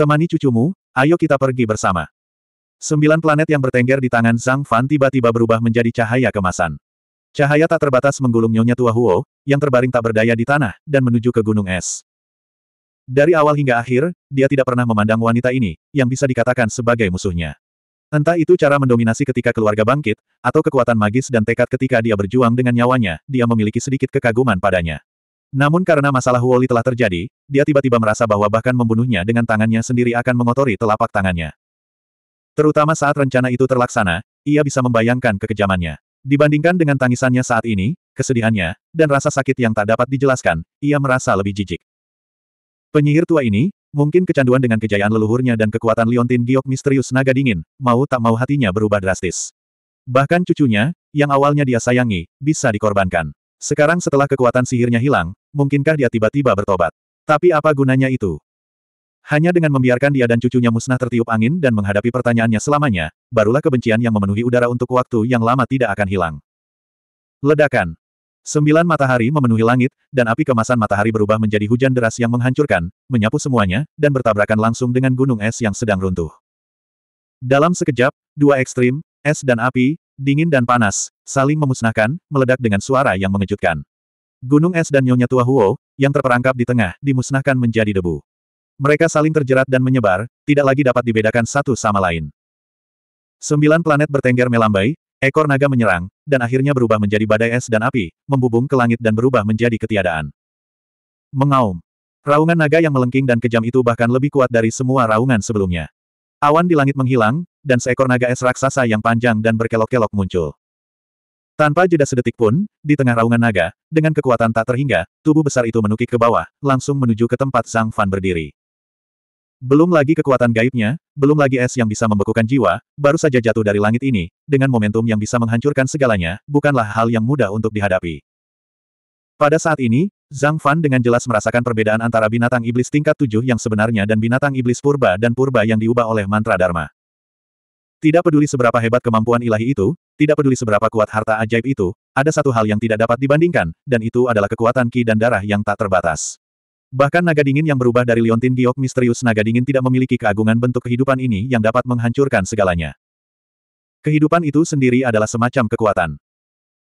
Temani cucumu, ayo kita pergi bersama. Sembilan planet yang bertengger di tangan Zhang Fan tiba-tiba berubah menjadi cahaya kemasan. Cahaya tak terbatas menggulung Nyonya Tua Huo, yang terbaring tak berdaya di tanah, dan menuju ke gunung es. Dari awal hingga akhir, dia tidak pernah memandang wanita ini, yang bisa dikatakan sebagai musuhnya. Entah itu cara mendominasi ketika keluarga bangkit, atau kekuatan magis dan tekad ketika dia berjuang dengan nyawanya, dia memiliki sedikit kekaguman padanya. Namun karena masalah Huoli telah terjadi, dia tiba-tiba merasa bahwa bahkan membunuhnya dengan tangannya sendiri akan mengotori telapak tangannya. Terutama saat rencana itu terlaksana, ia bisa membayangkan kekejamannya. Dibandingkan dengan tangisannya saat ini, kesedihannya, dan rasa sakit yang tak dapat dijelaskan, ia merasa lebih jijik. Penyihir tua ini, mungkin kecanduan dengan kejayaan leluhurnya dan kekuatan liontin giok misterius naga dingin, mau tak mau hatinya berubah drastis. Bahkan cucunya, yang awalnya dia sayangi, bisa dikorbankan. Sekarang setelah kekuatan sihirnya hilang, mungkinkah dia tiba-tiba bertobat? Tapi apa gunanya itu? Hanya dengan membiarkan dia dan cucunya musnah tertiup angin dan menghadapi pertanyaannya selamanya, barulah kebencian yang memenuhi udara untuk waktu yang lama tidak akan hilang. Ledakan. Sembilan matahari memenuhi langit, dan api kemasan matahari berubah menjadi hujan deras yang menghancurkan, menyapu semuanya, dan bertabrakan langsung dengan gunung es yang sedang runtuh. Dalam sekejap, dua ekstrim, es dan api, dingin dan panas, saling memusnahkan, meledak dengan suara yang mengejutkan. Gunung es dan Nyonya Tua Huo, yang terperangkap di tengah, dimusnahkan menjadi debu. Mereka saling terjerat dan menyebar, tidak lagi dapat dibedakan satu sama lain. Sembilan planet bertengger melambai, ekor naga menyerang, dan akhirnya berubah menjadi badai es dan api, membubung ke langit dan berubah menjadi ketiadaan. Mengaum. Raungan naga yang melengking dan kejam itu bahkan lebih kuat dari semua raungan sebelumnya. Awan di langit menghilang, dan seekor naga es raksasa yang panjang dan berkelok-kelok muncul. Tanpa jeda sedetik pun, di tengah raungan naga, dengan kekuatan tak terhingga, tubuh besar itu menukik ke bawah, langsung menuju ke tempat Zhang Fan berdiri. Belum lagi kekuatan gaibnya, belum lagi es yang bisa membekukan jiwa, baru saja jatuh dari langit ini, dengan momentum yang bisa menghancurkan segalanya, bukanlah hal yang mudah untuk dihadapi. Pada saat ini, Zhang Fan dengan jelas merasakan perbedaan antara binatang iblis tingkat tujuh yang sebenarnya dan binatang iblis purba dan purba yang diubah oleh mantra Dharma. Tidak peduli seberapa hebat kemampuan ilahi itu, tidak peduli seberapa kuat harta ajaib itu, ada satu hal yang tidak dapat dibandingkan, dan itu adalah kekuatan ki dan darah yang tak terbatas. Bahkan naga dingin yang berubah dari liontin giok misterius naga dingin tidak memiliki keagungan bentuk kehidupan ini yang dapat menghancurkan segalanya. Kehidupan itu sendiri adalah semacam kekuatan.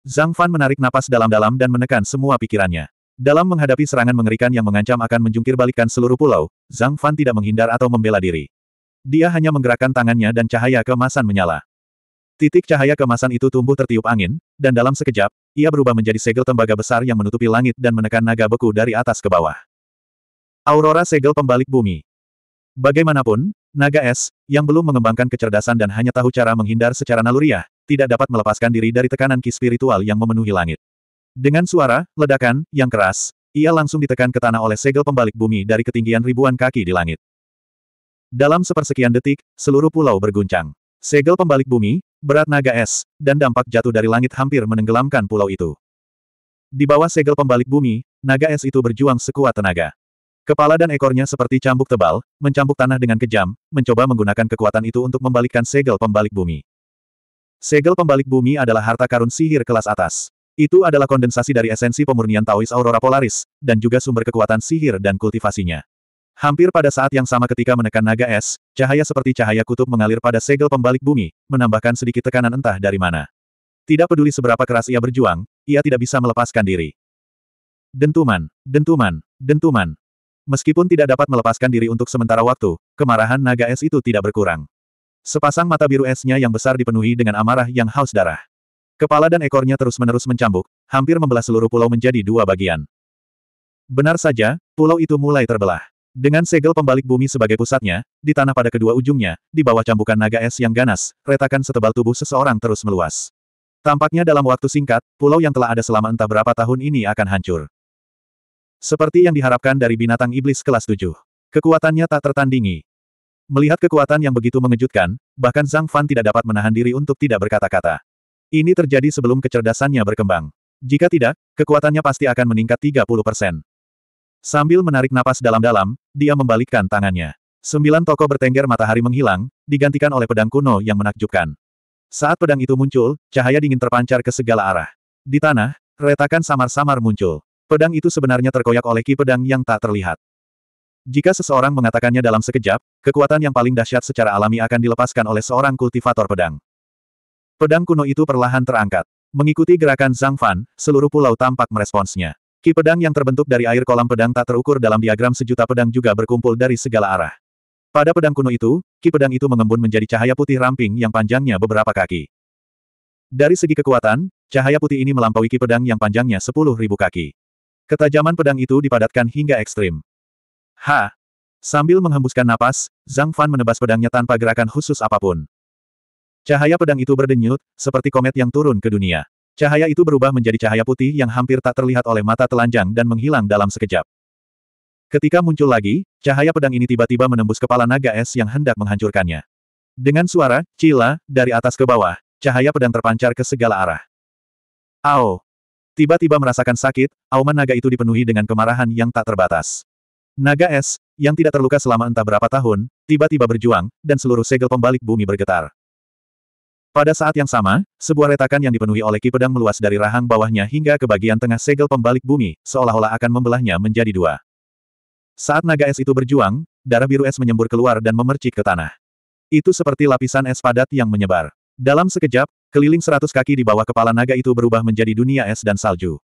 Zhang Fan menarik napas dalam-dalam dan menekan semua pikirannya. Dalam menghadapi serangan mengerikan yang mengancam akan menjungkir balikan seluruh pulau, Zhang Fan tidak menghindar atau membela diri. Dia hanya menggerakkan tangannya dan cahaya kemasan menyala. Titik cahaya kemasan itu tumbuh tertiup angin, dan dalam sekejap, ia berubah menjadi segel tembaga besar yang menutupi langit dan menekan naga beku dari atas ke bawah. Aurora segel pembalik bumi. Bagaimanapun, naga es, yang belum mengembangkan kecerdasan dan hanya tahu cara menghindar secara naluriah, tidak dapat melepaskan diri dari tekanan ki spiritual yang memenuhi langit. Dengan suara, ledakan, yang keras, ia langsung ditekan ke tanah oleh segel pembalik bumi dari ketinggian ribuan kaki di langit. Dalam sepersekian detik, seluruh pulau berguncang. Segel pembalik bumi, berat naga es, dan dampak jatuh dari langit hampir menenggelamkan pulau itu. Di bawah segel pembalik bumi, naga es itu berjuang sekuat tenaga. Kepala dan ekornya seperti cambuk tebal, mencambuk tanah dengan kejam, mencoba menggunakan kekuatan itu untuk membalikkan segel pembalik bumi. Segel pembalik bumi adalah harta karun sihir kelas atas. Itu adalah kondensasi dari esensi pemurnian Taois Aurora Polaris, dan juga sumber kekuatan sihir dan kultivasinya. Hampir pada saat yang sama ketika menekan naga es, cahaya seperti cahaya kutub mengalir pada segel pembalik bumi, menambahkan sedikit tekanan entah dari mana. Tidak peduli seberapa keras ia berjuang, ia tidak bisa melepaskan diri. Dentuman, dentuman, dentuman. Meskipun tidak dapat melepaskan diri untuk sementara waktu, kemarahan naga es itu tidak berkurang. Sepasang mata biru esnya yang besar dipenuhi dengan amarah yang haus darah. Kepala dan ekornya terus-menerus mencambuk, hampir membelah seluruh pulau menjadi dua bagian. Benar saja, pulau itu mulai terbelah. Dengan segel pembalik bumi sebagai pusatnya, di tanah pada kedua ujungnya, di bawah cambukan naga es yang ganas, retakan setebal tubuh seseorang terus meluas. Tampaknya dalam waktu singkat, pulau yang telah ada selama entah berapa tahun ini akan hancur. Seperti yang diharapkan dari binatang iblis kelas 7. Kekuatannya tak tertandingi. Melihat kekuatan yang begitu mengejutkan, bahkan Zhang Fan tidak dapat menahan diri untuk tidak berkata-kata. Ini terjadi sebelum kecerdasannya berkembang. Jika tidak, kekuatannya pasti akan meningkat 30 persen. Sambil menarik napas dalam-dalam, dia membalikkan tangannya. Sembilan toko bertengger matahari menghilang, digantikan oleh pedang kuno yang menakjubkan. Saat pedang itu muncul, cahaya dingin terpancar ke segala arah. Di tanah, retakan samar-samar muncul. Pedang itu sebenarnya terkoyak oleh ki pedang yang tak terlihat. Jika seseorang mengatakannya dalam sekejap, kekuatan yang paling dahsyat secara alami akan dilepaskan oleh seorang kultivator pedang. Pedang kuno itu perlahan terangkat. Mengikuti gerakan Zhang Fan, seluruh pulau tampak meresponsnya. Ki pedang yang terbentuk dari air kolam pedang tak terukur dalam diagram sejuta pedang juga berkumpul dari segala arah. Pada pedang kuno itu, ki pedang itu mengembun menjadi cahaya putih ramping yang panjangnya beberapa kaki. Dari segi kekuatan, cahaya putih ini melampaui ki pedang yang panjangnya sepuluh ribu kaki. Ketajaman pedang itu dipadatkan hingga ekstrim. Ha! Sambil menghembuskan napas, Zhang Fan menebas pedangnya tanpa gerakan khusus apapun. Cahaya pedang itu berdenyut, seperti komet yang turun ke dunia. Cahaya itu berubah menjadi cahaya putih yang hampir tak terlihat oleh mata telanjang dan menghilang dalam sekejap. Ketika muncul lagi, cahaya pedang ini tiba-tiba menembus kepala naga es yang hendak menghancurkannya. Dengan suara, cila, dari atas ke bawah, cahaya pedang terpancar ke segala arah. Ao! Tiba-tiba merasakan sakit, auman naga itu dipenuhi dengan kemarahan yang tak terbatas. Naga es, yang tidak terluka selama entah berapa tahun, tiba-tiba berjuang, dan seluruh segel pembalik bumi bergetar. Pada saat yang sama, sebuah retakan yang dipenuhi oleh ki pedang meluas dari rahang bawahnya hingga ke bagian tengah segel pembalik bumi, seolah-olah akan membelahnya menjadi dua. Saat naga es itu berjuang, darah biru es menyembur keluar dan memercik ke tanah. Itu seperti lapisan es padat yang menyebar. Dalam sekejap, keliling seratus kaki di bawah kepala naga itu berubah menjadi dunia es dan salju.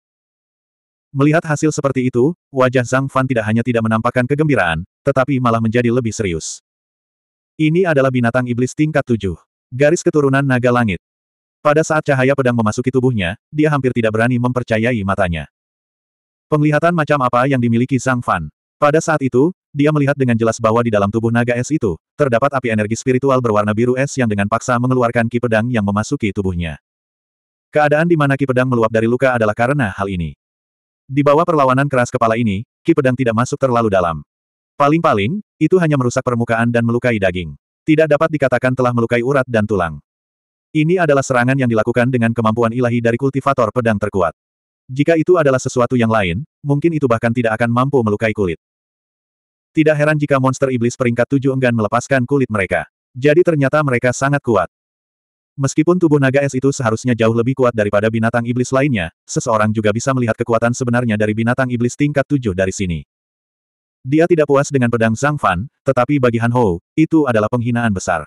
Melihat hasil seperti itu, wajah Zhang Fan tidak hanya tidak menampakkan kegembiraan, tetapi malah menjadi lebih serius. Ini adalah binatang iblis tingkat tujuh. Garis keturunan naga langit. Pada saat cahaya pedang memasuki tubuhnya, dia hampir tidak berani mempercayai matanya. Penglihatan macam apa yang dimiliki Sang Fan? Pada saat itu, dia melihat dengan jelas bahwa di dalam tubuh naga es itu, terdapat api energi spiritual berwarna biru es yang dengan paksa mengeluarkan ki pedang yang memasuki tubuhnya. Keadaan di mana ki pedang meluap dari luka adalah karena hal ini. Di bawah perlawanan keras kepala ini, ki pedang tidak masuk terlalu dalam. Paling-paling, itu hanya merusak permukaan dan melukai daging tidak dapat dikatakan telah melukai urat dan tulang. Ini adalah serangan yang dilakukan dengan kemampuan ilahi dari kultivator pedang terkuat. Jika itu adalah sesuatu yang lain, mungkin itu bahkan tidak akan mampu melukai kulit. Tidak heran jika monster iblis peringkat tujuh enggan melepaskan kulit mereka. Jadi ternyata mereka sangat kuat. Meskipun tubuh naga es itu seharusnya jauh lebih kuat daripada binatang iblis lainnya, seseorang juga bisa melihat kekuatan sebenarnya dari binatang iblis tingkat tujuh dari sini. Dia tidak puas dengan pedang Zhang Fan, tetapi bagi Han Hou, itu adalah penghinaan besar.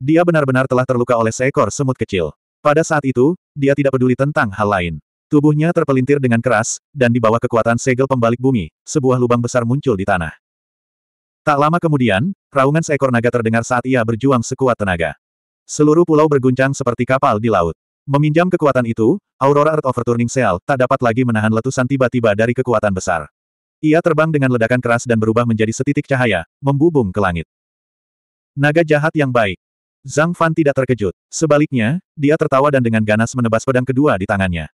Dia benar-benar telah terluka oleh seekor semut kecil. Pada saat itu, dia tidak peduli tentang hal lain. Tubuhnya terpelintir dengan keras, dan di bawah kekuatan segel pembalik bumi, sebuah lubang besar muncul di tanah. Tak lama kemudian, raungan seekor naga terdengar saat ia berjuang sekuat tenaga. Seluruh pulau berguncang seperti kapal di laut. Meminjam kekuatan itu, Aurora Earth Overturning Seal tak dapat lagi menahan letusan tiba-tiba dari kekuatan besar. Ia terbang dengan ledakan keras dan berubah menjadi setitik cahaya, membubung ke langit. Naga jahat yang baik. Zhang Fan tidak terkejut. Sebaliknya, dia tertawa dan dengan ganas menebas pedang kedua di tangannya.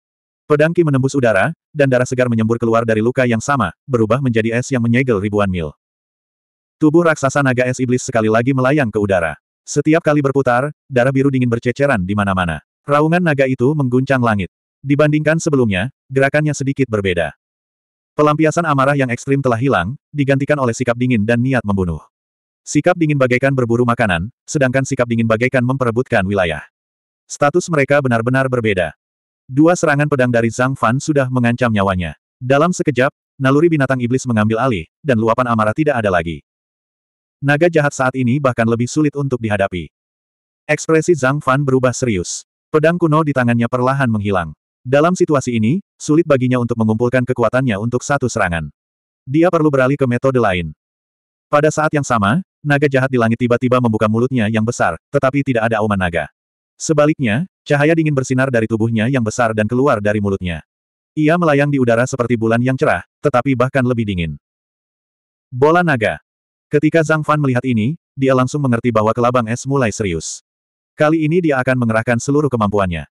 Pedang Ki menembus udara, dan darah segar menyembur keluar dari luka yang sama, berubah menjadi es yang menyegel ribuan mil. Tubuh raksasa naga es iblis sekali lagi melayang ke udara. Setiap kali berputar, darah biru dingin berceceran di mana-mana. Raungan naga itu mengguncang langit. Dibandingkan sebelumnya, gerakannya sedikit berbeda. Pelampiasan amarah yang ekstrim telah hilang, digantikan oleh sikap dingin dan niat membunuh. Sikap dingin bagaikan berburu makanan, sedangkan sikap dingin bagaikan memperebutkan wilayah. Status mereka benar-benar berbeda. Dua serangan pedang dari Zhang Fan sudah mengancam nyawanya. Dalam sekejap, naluri binatang iblis mengambil alih, dan luapan amarah tidak ada lagi. Naga jahat saat ini bahkan lebih sulit untuk dihadapi. Ekspresi Zhang Fan berubah serius. Pedang kuno di tangannya perlahan menghilang. Dalam situasi ini, sulit baginya untuk mengumpulkan kekuatannya untuk satu serangan. Dia perlu beralih ke metode lain. Pada saat yang sama, naga jahat di langit tiba-tiba membuka mulutnya yang besar, tetapi tidak ada auman naga. Sebaliknya, cahaya dingin bersinar dari tubuhnya yang besar dan keluar dari mulutnya. Ia melayang di udara seperti bulan yang cerah, tetapi bahkan lebih dingin. Bola naga. Ketika Zhang Fan melihat ini, dia langsung mengerti bahwa kelabang es mulai serius. Kali ini dia akan mengerahkan seluruh kemampuannya.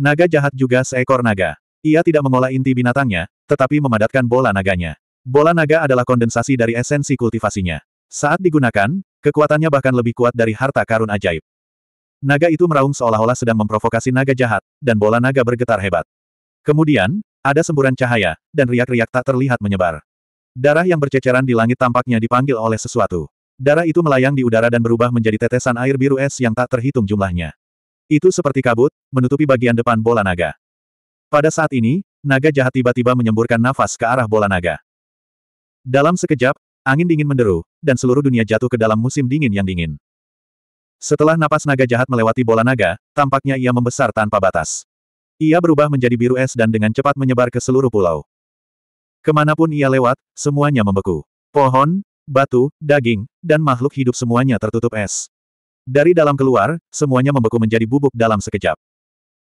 Naga jahat juga seekor naga. Ia tidak mengolah inti binatangnya, tetapi memadatkan bola naganya. Bola naga adalah kondensasi dari esensi kultivasinya. Saat digunakan, kekuatannya bahkan lebih kuat dari harta karun ajaib. Naga itu meraung seolah-olah sedang memprovokasi naga jahat, dan bola naga bergetar hebat. Kemudian, ada semburan cahaya, dan riak-riak tak terlihat menyebar. Darah yang berceceran di langit tampaknya dipanggil oleh sesuatu. Darah itu melayang di udara dan berubah menjadi tetesan air biru es yang tak terhitung jumlahnya. Itu seperti kabut, menutupi bagian depan bola naga. Pada saat ini, naga jahat tiba-tiba menyemburkan nafas ke arah bola naga. Dalam sekejap, angin dingin menderu, dan seluruh dunia jatuh ke dalam musim dingin yang dingin. Setelah napas naga jahat melewati bola naga, tampaknya ia membesar tanpa batas. Ia berubah menjadi biru es dan dengan cepat menyebar ke seluruh pulau. Kemanapun ia lewat, semuanya membeku. Pohon, batu, daging, dan makhluk hidup semuanya tertutup es. Dari dalam keluar, semuanya membeku menjadi bubuk dalam sekejap.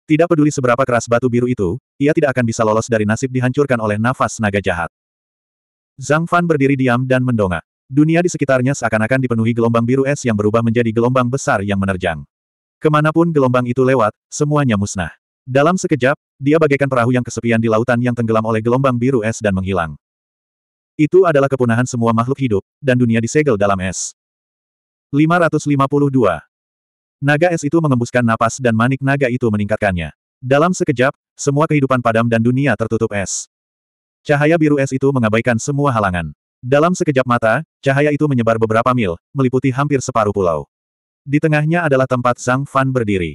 Tidak peduli seberapa keras batu biru itu, ia tidak akan bisa lolos dari nasib dihancurkan oleh nafas naga jahat. Zhang Fan berdiri diam dan mendongak. Dunia di sekitarnya seakan-akan dipenuhi gelombang biru es yang berubah menjadi gelombang besar yang menerjang. Kemanapun gelombang itu lewat, semuanya musnah. Dalam sekejap, dia bagaikan perahu yang kesepian di lautan yang tenggelam oleh gelombang biru es dan menghilang. Itu adalah kepunahan semua makhluk hidup, dan dunia disegel dalam es. 552. Naga es itu mengembuskan napas dan manik naga itu meningkatkannya. Dalam sekejap, semua kehidupan padam dan dunia tertutup es. Cahaya biru es itu mengabaikan semua halangan. Dalam sekejap mata, cahaya itu menyebar beberapa mil, meliputi hampir separuh pulau. Di tengahnya adalah tempat Zhang Fan berdiri.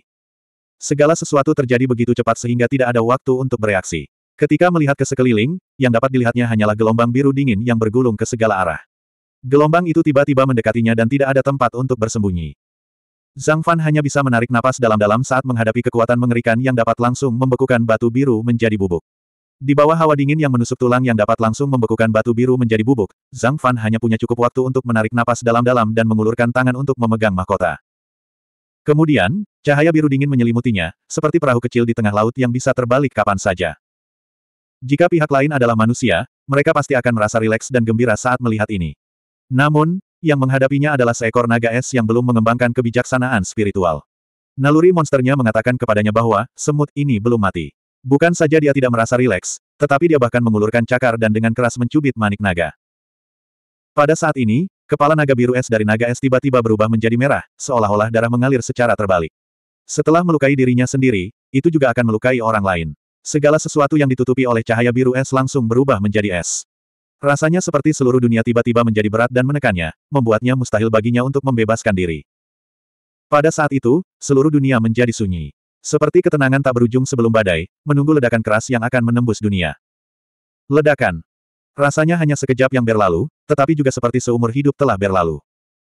Segala sesuatu terjadi begitu cepat sehingga tidak ada waktu untuk bereaksi. Ketika melihat ke sekeliling, yang dapat dilihatnya hanyalah gelombang biru dingin yang bergulung ke segala arah. Gelombang itu tiba-tiba mendekatinya dan tidak ada tempat untuk bersembunyi. Zhang Fan hanya bisa menarik napas dalam-dalam saat menghadapi kekuatan mengerikan yang dapat langsung membekukan batu biru menjadi bubuk. Di bawah hawa dingin yang menusuk tulang yang dapat langsung membekukan batu biru menjadi bubuk, Zhang Fan hanya punya cukup waktu untuk menarik napas dalam-dalam dan mengulurkan tangan untuk memegang mahkota. Kemudian, cahaya biru dingin menyelimutinya, seperti perahu kecil di tengah laut yang bisa terbalik kapan saja. Jika pihak lain adalah manusia, mereka pasti akan merasa rileks dan gembira saat melihat ini. Namun, yang menghadapinya adalah seekor naga es yang belum mengembangkan kebijaksanaan spiritual. Naluri monsternya mengatakan kepadanya bahwa, semut ini belum mati. Bukan saja dia tidak merasa rileks, tetapi dia bahkan mengulurkan cakar dan dengan keras mencubit manik naga. Pada saat ini, kepala naga biru es dari naga es tiba-tiba berubah menjadi merah, seolah-olah darah mengalir secara terbalik. Setelah melukai dirinya sendiri, itu juga akan melukai orang lain. Segala sesuatu yang ditutupi oleh cahaya biru es langsung berubah menjadi es. Rasanya seperti seluruh dunia tiba-tiba menjadi berat dan menekannya, membuatnya mustahil baginya untuk membebaskan diri. Pada saat itu, seluruh dunia menjadi sunyi. Seperti ketenangan tak berujung sebelum badai, menunggu ledakan keras yang akan menembus dunia. Ledakan. Rasanya hanya sekejap yang berlalu, tetapi juga seperti seumur hidup telah berlalu.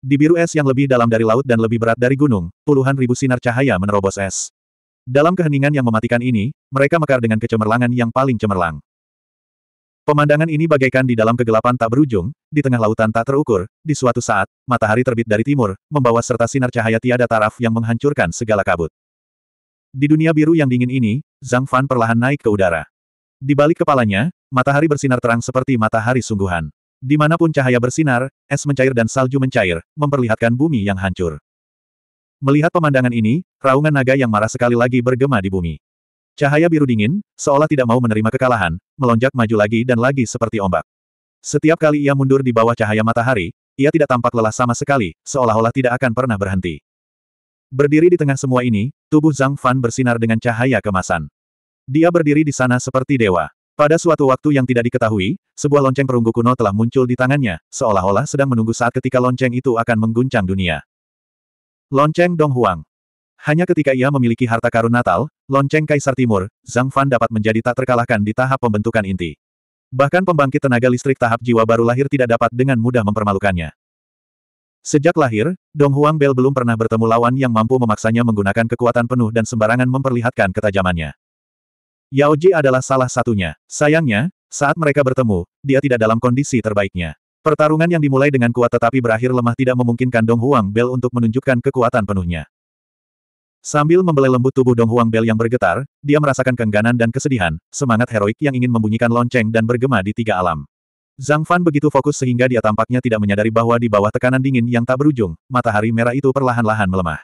Di biru es yang lebih dalam dari laut dan lebih berat dari gunung, puluhan ribu sinar cahaya menerobos es. Dalam keheningan yang mematikan ini, mereka mekar dengan kecemerlangan yang paling cemerlang. Pemandangan ini bagaikan di dalam kegelapan tak berujung, di tengah lautan tak terukur, di suatu saat, matahari terbit dari timur, membawa serta sinar cahaya tiada taraf yang menghancurkan segala kabut. Di dunia biru yang dingin ini, Zhang Fan perlahan naik ke udara. Di balik kepalanya, matahari bersinar terang seperti matahari sungguhan. Dimanapun cahaya bersinar, es mencair dan salju mencair, memperlihatkan bumi yang hancur. Melihat pemandangan ini, raungan naga yang marah sekali lagi bergema di bumi. Cahaya biru dingin, seolah tidak mau menerima kekalahan, melonjak maju lagi dan lagi seperti ombak. Setiap kali ia mundur di bawah cahaya matahari, ia tidak tampak lelah sama sekali, seolah-olah tidak akan pernah berhenti. Berdiri di tengah semua ini, tubuh Zhang Fan bersinar dengan cahaya kemasan. Dia berdiri di sana seperti dewa. Pada suatu waktu yang tidak diketahui, sebuah lonceng perunggu kuno telah muncul di tangannya, seolah-olah sedang menunggu saat ketika lonceng itu akan mengguncang dunia. Lonceng Dong Huang. Hanya ketika ia memiliki harta karun Natal, Lonceng Kaisar Timur, Zhang Fan dapat menjadi tak terkalahkan di tahap pembentukan inti. Bahkan pembangkit tenaga listrik tahap jiwa baru lahir tidak dapat dengan mudah mempermalukannya. Sejak lahir, Dong Huang Bel belum pernah bertemu lawan yang mampu memaksanya menggunakan kekuatan penuh dan sembarangan memperlihatkan ketajamannya. Yao Ji adalah salah satunya. Sayangnya, saat mereka bertemu, dia tidak dalam kondisi terbaiknya. Pertarungan yang dimulai dengan kuat tetapi berakhir lemah tidak memungkinkan Dong Huang Bel untuk menunjukkan kekuatan penuhnya. Sambil membelai lembut tubuh Dong Huang Bel yang bergetar, dia merasakan kengganan dan kesedihan, semangat heroik yang ingin membunyikan lonceng dan bergema di tiga alam. Zhang Fan begitu fokus sehingga dia tampaknya tidak menyadari bahwa di bawah tekanan dingin yang tak berujung, matahari merah itu perlahan-lahan melemah.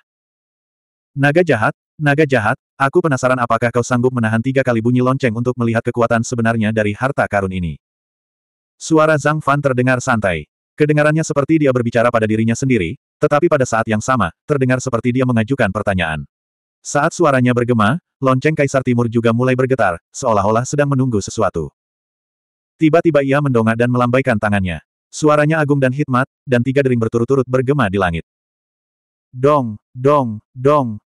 Naga jahat, naga jahat, aku penasaran apakah kau sanggup menahan tiga kali bunyi lonceng untuk melihat kekuatan sebenarnya dari harta karun ini. Suara Zhang Fan terdengar santai. Kedengarannya seperti dia berbicara pada dirinya sendiri, tetapi pada saat yang sama, terdengar seperti dia mengajukan pertanyaan. Saat suaranya bergema, lonceng Kaisar Timur juga mulai bergetar, seolah-olah sedang menunggu sesuatu. Tiba-tiba ia mendongak dan melambaikan tangannya. Suaranya agung dan hikmat, dan tiga dering berturut-turut bergema di langit. Dong, dong, dong.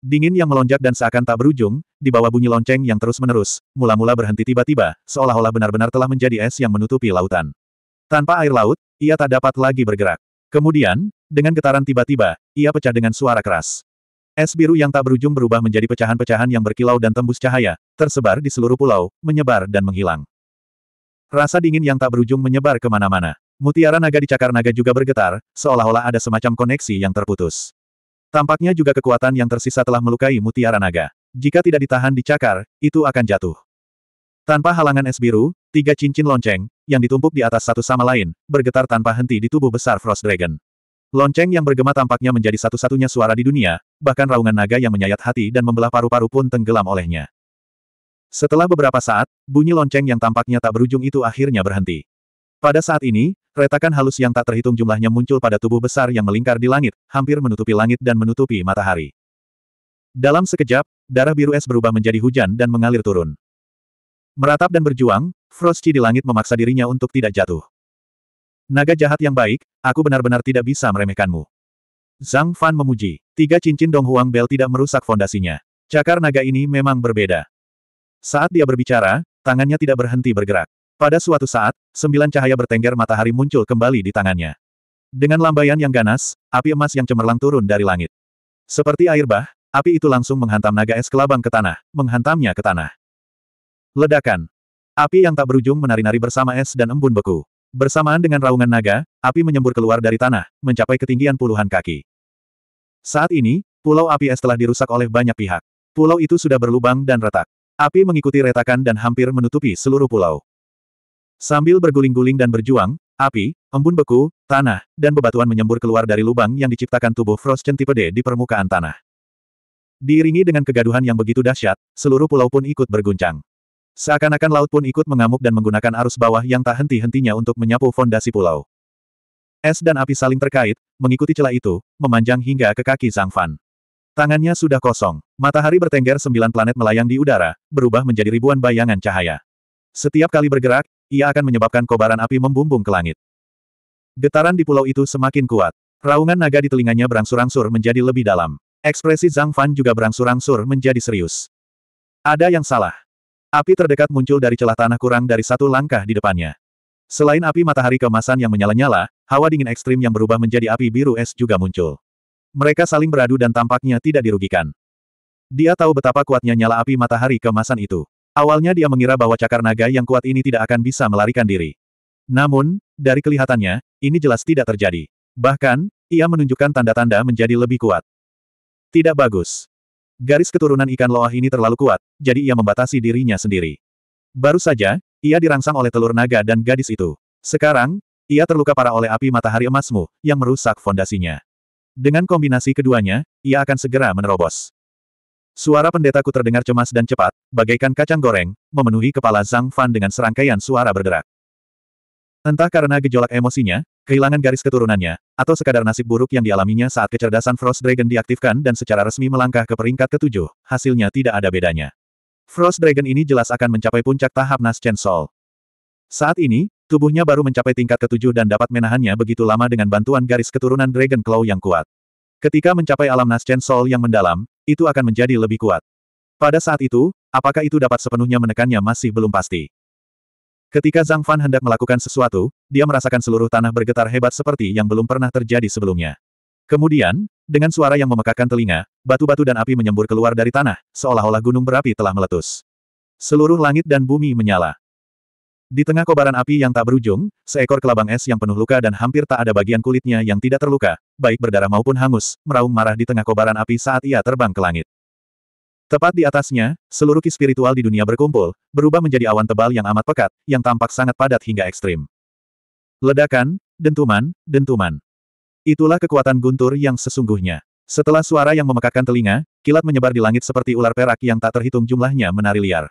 Dingin yang melonjak dan seakan tak berujung, di bawah bunyi lonceng yang terus-menerus, mula-mula berhenti tiba-tiba, seolah-olah benar-benar telah menjadi es yang menutupi lautan. Tanpa air laut, ia tak dapat lagi bergerak. Kemudian, dengan getaran tiba-tiba, ia pecah dengan suara keras. Es biru yang tak berujung berubah menjadi pecahan-pecahan yang berkilau dan tembus cahaya, tersebar di seluruh pulau, menyebar dan menghilang. Rasa dingin yang tak berujung menyebar kemana-mana. Mutiara naga di cakar naga juga bergetar, seolah-olah ada semacam koneksi yang terputus. Tampaknya juga kekuatan yang tersisa telah melukai mutiara naga. Jika tidak ditahan di cakar, itu akan jatuh. Tanpa halangan es biru, Tiga cincin lonceng, yang ditumpuk di atas satu sama lain, bergetar tanpa henti di tubuh besar Frost Dragon. Lonceng yang bergema tampaknya menjadi satu-satunya suara di dunia, bahkan raungan naga yang menyayat hati dan membelah paru-paru pun tenggelam olehnya. Setelah beberapa saat, bunyi lonceng yang tampaknya tak berujung itu akhirnya berhenti. Pada saat ini, retakan halus yang tak terhitung jumlahnya muncul pada tubuh besar yang melingkar di langit, hampir menutupi langit dan menutupi matahari. Dalam sekejap, darah biru es berubah menjadi hujan dan mengalir turun. Meratap dan berjuang, Frosty di langit memaksa dirinya untuk tidak jatuh. Naga jahat yang baik, aku benar-benar tidak bisa meremehkanmu. Zhang Fan memuji, tiga cincin Dong Huang Bell tidak merusak fondasinya. Cakar naga ini memang berbeda. Saat dia berbicara, tangannya tidak berhenti bergerak. Pada suatu saat, sembilan cahaya bertengger matahari muncul kembali di tangannya. Dengan lambaian yang ganas, api emas yang cemerlang turun dari langit. Seperti air bah, api itu langsung menghantam naga es kelabang ke tanah, menghantamnya ke tanah. Ledakan. Api yang tak berujung menari-nari bersama es dan embun beku. Bersamaan dengan raungan naga, api menyembur keluar dari tanah, mencapai ketinggian puluhan kaki. Saat ini, pulau api es telah dirusak oleh banyak pihak. Pulau itu sudah berlubang dan retak. Api mengikuti retakan dan hampir menutupi seluruh pulau. Sambil berguling-guling dan berjuang, api, embun beku, tanah, dan bebatuan menyembur keluar dari lubang yang diciptakan tubuh Frost tipe D di permukaan tanah. Diiringi dengan kegaduhan yang begitu dahsyat, seluruh pulau pun ikut berguncang. Seakan-akan laut pun ikut mengamuk dan menggunakan arus bawah yang tak henti-hentinya untuk menyapu fondasi pulau. Es dan api saling terkait, mengikuti celah itu, memanjang hingga ke kaki Zhang Fan. Tangannya sudah kosong. Matahari bertengger sembilan planet melayang di udara, berubah menjadi ribuan bayangan cahaya. Setiap kali bergerak, ia akan menyebabkan kobaran api membumbung ke langit. Getaran di pulau itu semakin kuat. Raungan naga di telinganya berangsur-angsur menjadi lebih dalam. Ekspresi Zhang Fan juga berangsur-angsur menjadi serius. Ada yang salah. Api terdekat muncul dari celah tanah kurang dari satu langkah di depannya. Selain api matahari kemasan yang menyala-nyala, hawa dingin ekstrim yang berubah menjadi api biru es juga muncul. Mereka saling beradu dan tampaknya tidak dirugikan. Dia tahu betapa kuatnya nyala api matahari kemasan itu. Awalnya dia mengira bahwa cakar naga yang kuat ini tidak akan bisa melarikan diri. Namun, dari kelihatannya, ini jelas tidak terjadi. Bahkan, ia menunjukkan tanda-tanda menjadi lebih kuat. Tidak bagus. Garis keturunan ikan loah ini terlalu kuat, jadi ia membatasi dirinya sendiri. Baru saja, ia dirangsang oleh telur naga dan gadis itu. Sekarang, ia terluka parah oleh api matahari emasmu, yang merusak fondasinya. Dengan kombinasi keduanya, ia akan segera menerobos. Suara pendetaku terdengar cemas dan cepat, bagaikan kacang goreng, memenuhi kepala Zhang Fan dengan serangkaian suara berderak. Entah karena gejolak emosinya, Kehilangan garis keturunannya, atau sekadar nasib buruk yang dialaminya saat kecerdasan Frost Dragon diaktifkan dan secara resmi melangkah ke peringkat ketujuh, hasilnya tidak ada bedanya. Frost Dragon ini jelas akan mencapai puncak tahap Naschen Soul. Saat ini, tubuhnya baru mencapai tingkat ketujuh dan dapat menahannya begitu lama dengan bantuan garis keturunan Dragon Claw yang kuat. Ketika mencapai alam Naschen Soul yang mendalam, itu akan menjadi lebih kuat. Pada saat itu, apakah itu dapat sepenuhnya menekannya masih belum pasti. Ketika Zhang Fan hendak melakukan sesuatu, dia merasakan seluruh tanah bergetar hebat seperti yang belum pernah terjadi sebelumnya. Kemudian, dengan suara yang memekakkan telinga, batu-batu dan api menyembur keluar dari tanah, seolah-olah gunung berapi telah meletus. Seluruh langit dan bumi menyala. Di tengah kobaran api yang tak berujung, seekor kelabang es yang penuh luka dan hampir tak ada bagian kulitnya yang tidak terluka, baik berdarah maupun hangus, meraung marah di tengah kobaran api saat ia terbang ke langit. Tepat di atasnya, seluruh ki spiritual di dunia berkumpul, berubah menjadi awan tebal yang amat pekat, yang tampak sangat padat hingga ekstrim. Ledakan, dentuman, dentuman. Itulah kekuatan guntur yang sesungguhnya. Setelah suara yang memekakkan telinga, kilat menyebar di langit seperti ular perak yang tak terhitung jumlahnya menari liar.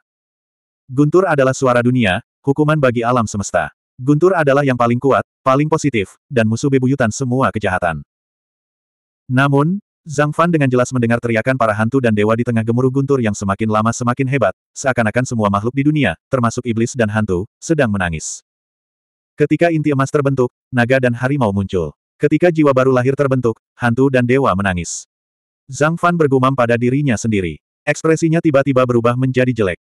Guntur adalah suara dunia, hukuman bagi alam semesta. Guntur adalah yang paling kuat, paling positif, dan musuh bebuyutan semua kejahatan. Namun, Zhang Fan dengan jelas mendengar teriakan para hantu dan dewa di tengah gemuruh guntur yang semakin lama semakin hebat, seakan-akan semua makhluk di dunia, termasuk iblis dan hantu, sedang menangis. Ketika inti emas terbentuk, naga dan harimau muncul. Ketika jiwa baru lahir terbentuk, hantu dan dewa menangis. Zhang Fan bergumam pada dirinya sendiri. Ekspresinya tiba-tiba berubah menjadi jelek.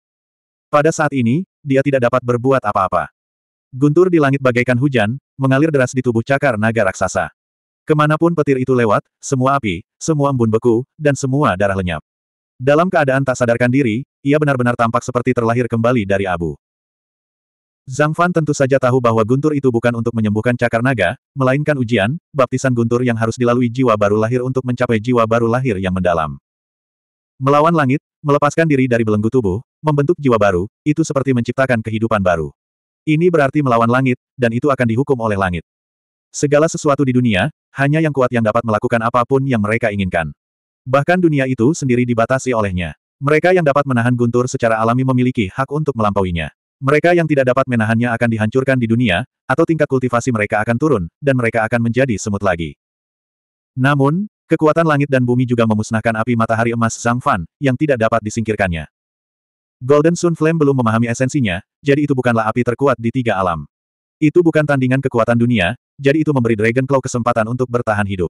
Pada saat ini, dia tidak dapat berbuat apa-apa. Guntur di langit bagaikan hujan, mengalir deras di tubuh cakar naga raksasa. Kemanapun petir itu lewat, semua api, semua embun beku, dan semua darah lenyap. Dalam keadaan tak sadarkan diri, ia benar-benar tampak seperti terlahir kembali dari abu. Zhang Fan tentu saja tahu bahwa guntur itu bukan untuk menyembuhkan cakar naga, melainkan ujian, baptisan guntur yang harus dilalui jiwa baru lahir untuk mencapai jiwa baru lahir yang mendalam. Melawan langit, melepaskan diri dari belenggu tubuh, membentuk jiwa baru, itu seperti menciptakan kehidupan baru. Ini berarti melawan langit, dan itu akan dihukum oleh langit. Segala sesuatu di dunia, hanya yang kuat yang dapat melakukan apapun yang mereka inginkan. Bahkan dunia itu sendiri dibatasi olehnya. Mereka yang dapat menahan guntur secara alami memiliki hak untuk melampauinya. Mereka yang tidak dapat menahannya akan dihancurkan di dunia, atau tingkat kultivasi mereka akan turun, dan mereka akan menjadi semut lagi. Namun, kekuatan langit dan bumi juga memusnahkan api matahari emas Zhang Fan, yang tidak dapat disingkirkannya. Golden Sun Flame belum memahami esensinya, jadi itu bukanlah api terkuat di tiga alam. Itu bukan tandingan kekuatan dunia, jadi itu memberi Dragon Claw kesempatan untuk bertahan hidup.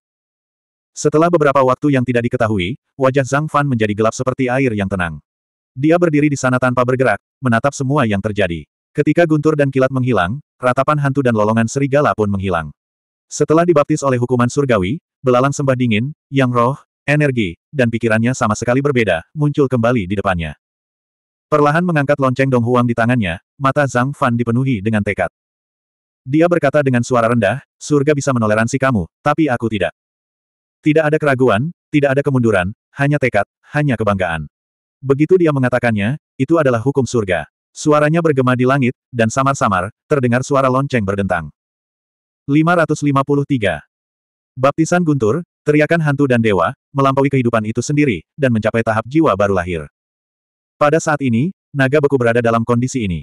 Setelah beberapa waktu yang tidak diketahui, wajah Zhang Fan menjadi gelap seperti air yang tenang. Dia berdiri di sana tanpa bergerak, menatap semua yang terjadi. Ketika guntur dan kilat menghilang, ratapan hantu dan lolongan serigala pun menghilang. Setelah dibaptis oleh hukuman surgawi, belalang sembah dingin, yang roh, energi, dan pikirannya sama sekali berbeda, muncul kembali di depannya. Perlahan mengangkat lonceng Dong Huang di tangannya, mata Zhang Fan dipenuhi dengan tekad. Dia berkata dengan suara rendah, surga bisa menoleransi kamu, tapi aku tidak. Tidak ada keraguan, tidak ada kemunduran, hanya tekad, hanya kebanggaan. Begitu dia mengatakannya, itu adalah hukum surga. Suaranya bergema di langit, dan samar-samar, terdengar suara lonceng berdentang. 553. Baptisan guntur, teriakan hantu dan dewa, melampaui kehidupan itu sendiri, dan mencapai tahap jiwa baru lahir. Pada saat ini, naga beku berada dalam kondisi ini.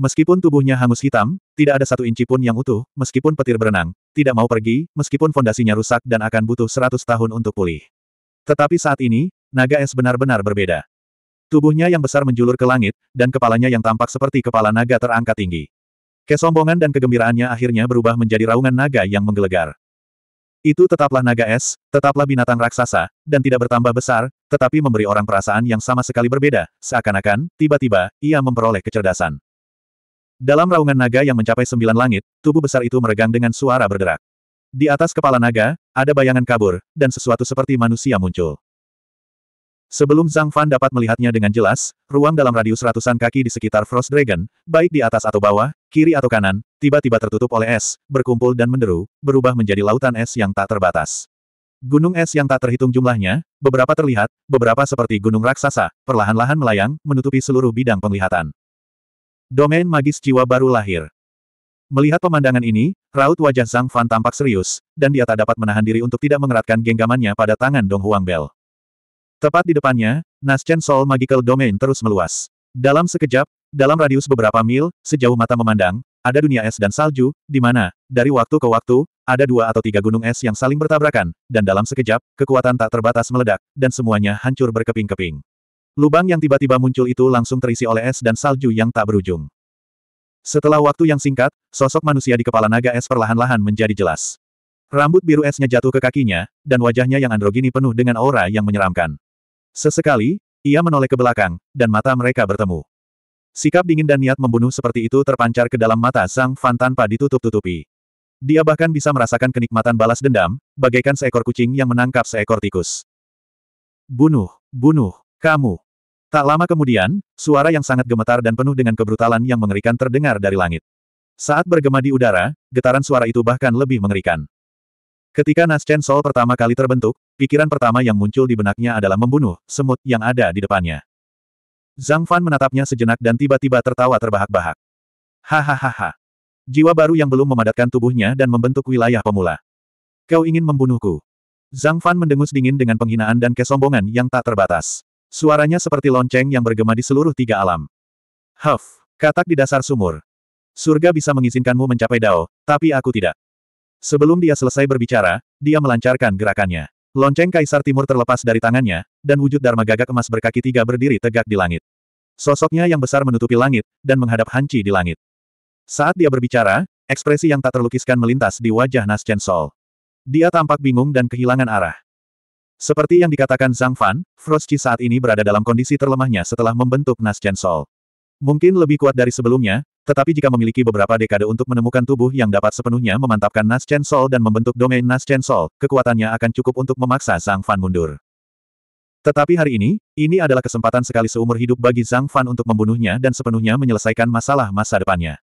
Meskipun tubuhnya hangus hitam, tidak ada satu inci pun yang utuh, meskipun petir berenang, tidak mau pergi, meskipun fondasinya rusak dan akan butuh seratus tahun untuk pulih. Tetapi saat ini, naga es benar-benar berbeda. Tubuhnya yang besar menjulur ke langit, dan kepalanya yang tampak seperti kepala naga terangkat tinggi. Kesombongan dan kegembiraannya akhirnya berubah menjadi raungan naga yang menggelegar. Itu tetaplah naga es, tetaplah binatang raksasa, dan tidak bertambah besar, tetapi memberi orang perasaan yang sama sekali berbeda, seakan-akan, tiba-tiba, ia memperoleh kecerdasan. Dalam raungan naga yang mencapai sembilan langit, tubuh besar itu meregang dengan suara berderak. Di atas kepala naga, ada bayangan kabur, dan sesuatu seperti manusia muncul. Sebelum Zhang Fan dapat melihatnya dengan jelas, ruang dalam radius ratusan kaki di sekitar Frost Dragon, baik di atas atau bawah, kiri atau kanan, tiba-tiba tertutup oleh es, berkumpul dan menderu, berubah menjadi lautan es yang tak terbatas. Gunung es yang tak terhitung jumlahnya, beberapa terlihat, beberapa seperti gunung raksasa, perlahan-lahan melayang, menutupi seluruh bidang penglihatan. Domain magis jiwa baru lahir. Melihat pemandangan ini, raut wajah Zhang Fan tampak serius, dan dia tak dapat menahan diri untuk tidak mengeratkan genggamannya pada tangan Dong Huang Bell. Tepat di depannya, Naschen Soul Magical Domain terus meluas. Dalam sekejap, dalam radius beberapa mil, sejauh mata memandang, ada dunia es dan salju, di mana, dari waktu ke waktu, ada dua atau tiga gunung es yang saling bertabrakan, dan dalam sekejap, kekuatan tak terbatas meledak, dan semuanya hancur berkeping-keping. Lubang yang tiba-tiba muncul itu langsung terisi oleh es dan salju yang tak berujung. Setelah waktu yang singkat, sosok manusia di kepala naga es perlahan-lahan menjadi jelas. Rambut biru esnya jatuh ke kakinya, dan wajahnya yang androgini penuh dengan aura yang menyeramkan. Sesekali, ia menoleh ke belakang, dan mata mereka bertemu. Sikap dingin dan niat membunuh seperti itu terpancar ke dalam mata sang Fan tanpa ditutup-tutupi. Dia bahkan bisa merasakan kenikmatan balas dendam, bagaikan seekor kucing yang menangkap seekor tikus. Bunuh, bunuh, kamu, Tak lama kemudian, suara yang sangat gemetar dan penuh dengan kebrutalan yang mengerikan terdengar dari langit. Saat bergema di udara, getaran suara itu bahkan lebih mengerikan. Ketika naschen Sol pertama kali terbentuk, pikiran pertama yang muncul di benaknya adalah membunuh semut yang ada di depannya. Zhang Fan menatapnya sejenak dan tiba-tiba tertawa terbahak-bahak. Hahaha. Jiwa baru yang belum memadatkan tubuhnya dan membentuk wilayah pemula. Kau ingin membunuhku. Zhang Fan mendengus dingin dengan penghinaan dan kesombongan yang tak terbatas. Suaranya seperti lonceng yang bergema di seluruh tiga alam. Huff, katak di dasar sumur. Surga bisa mengizinkanmu mencapai Dao, tapi aku tidak. Sebelum dia selesai berbicara, dia melancarkan gerakannya. Lonceng Kaisar Timur terlepas dari tangannya, dan wujud Dharma Gagak emas berkaki tiga berdiri tegak di langit. Sosoknya yang besar menutupi langit, dan menghadap Hanci di langit. Saat dia berbicara, ekspresi yang tak terlukiskan melintas di wajah Nas Chen Sol. Dia tampak bingung dan kehilangan arah. Seperti yang dikatakan Zhang Fan, Frosty saat ini berada dalam kondisi terlemahnya setelah membentuk Chen Soul. Mungkin lebih kuat dari sebelumnya, tetapi jika memiliki beberapa dekade untuk menemukan tubuh yang dapat sepenuhnya memantapkan Chen Soul dan membentuk domain Chen Soul, kekuatannya akan cukup untuk memaksa Zhang Fan mundur. Tetapi hari ini, ini adalah kesempatan sekali seumur hidup bagi Zhang Fan untuk membunuhnya dan sepenuhnya menyelesaikan masalah masa depannya.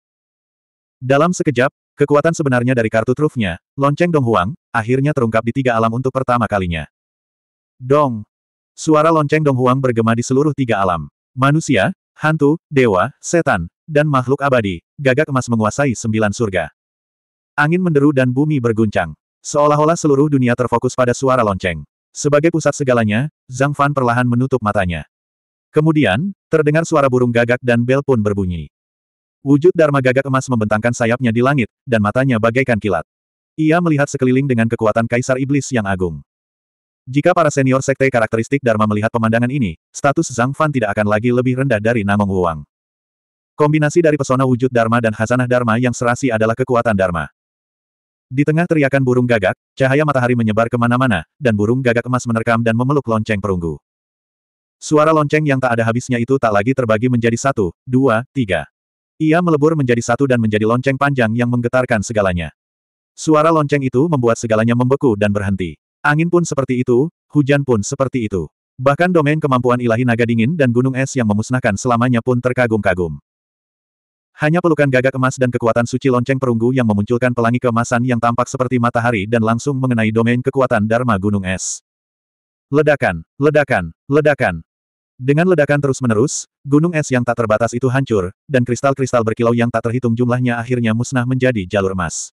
Dalam sekejap, kekuatan sebenarnya dari kartu trufnya, lonceng Dong Huang, akhirnya terungkap di tiga alam untuk pertama kalinya. Dong! Suara lonceng Dong Huang bergema di seluruh tiga alam. Manusia, hantu, dewa, setan, dan makhluk abadi, gagak emas menguasai sembilan surga. Angin menderu dan bumi berguncang. Seolah-olah seluruh dunia terfokus pada suara lonceng. Sebagai pusat segalanya, Zhang Fan perlahan menutup matanya. Kemudian, terdengar suara burung gagak dan bel pun berbunyi. Wujud Dharma gagak emas membentangkan sayapnya di langit, dan matanya bagaikan kilat. Ia melihat sekeliling dengan kekuatan Kaisar Iblis yang agung. Jika para senior sekte karakteristik Dharma melihat pemandangan ini, status Zhang Fan tidak akan lagi lebih rendah dari Namong Wuang. Kombinasi dari pesona wujud Dharma dan hazanah Dharma yang serasi adalah kekuatan Dharma. Di tengah teriakan burung gagak, cahaya matahari menyebar kemana-mana, dan burung gagak emas menerkam dan memeluk lonceng perunggu. Suara lonceng yang tak ada habisnya itu tak lagi terbagi menjadi satu, dua, tiga. Ia melebur menjadi satu dan menjadi lonceng panjang yang menggetarkan segalanya. Suara lonceng itu membuat segalanya membeku dan berhenti. Angin pun seperti itu, hujan pun seperti itu. Bahkan domain kemampuan ilahi naga dingin dan gunung es yang memusnahkan selamanya pun terkagum-kagum. Hanya pelukan gagak emas dan kekuatan suci lonceng perunggu yang memunculkan pelangi keemasan yang tampak seperti matahari dan langsung mengenai domain kekuatan Dharma Gunung Es. Ledakan, ledakan, ledakan. Dengan ledakan terus-menerus, gunung es yang tak terbatas itu hancur, dan kristal-kristal berkilau yang tak terhitung jumlahnya akhirnya musnah menjadi jalur emas.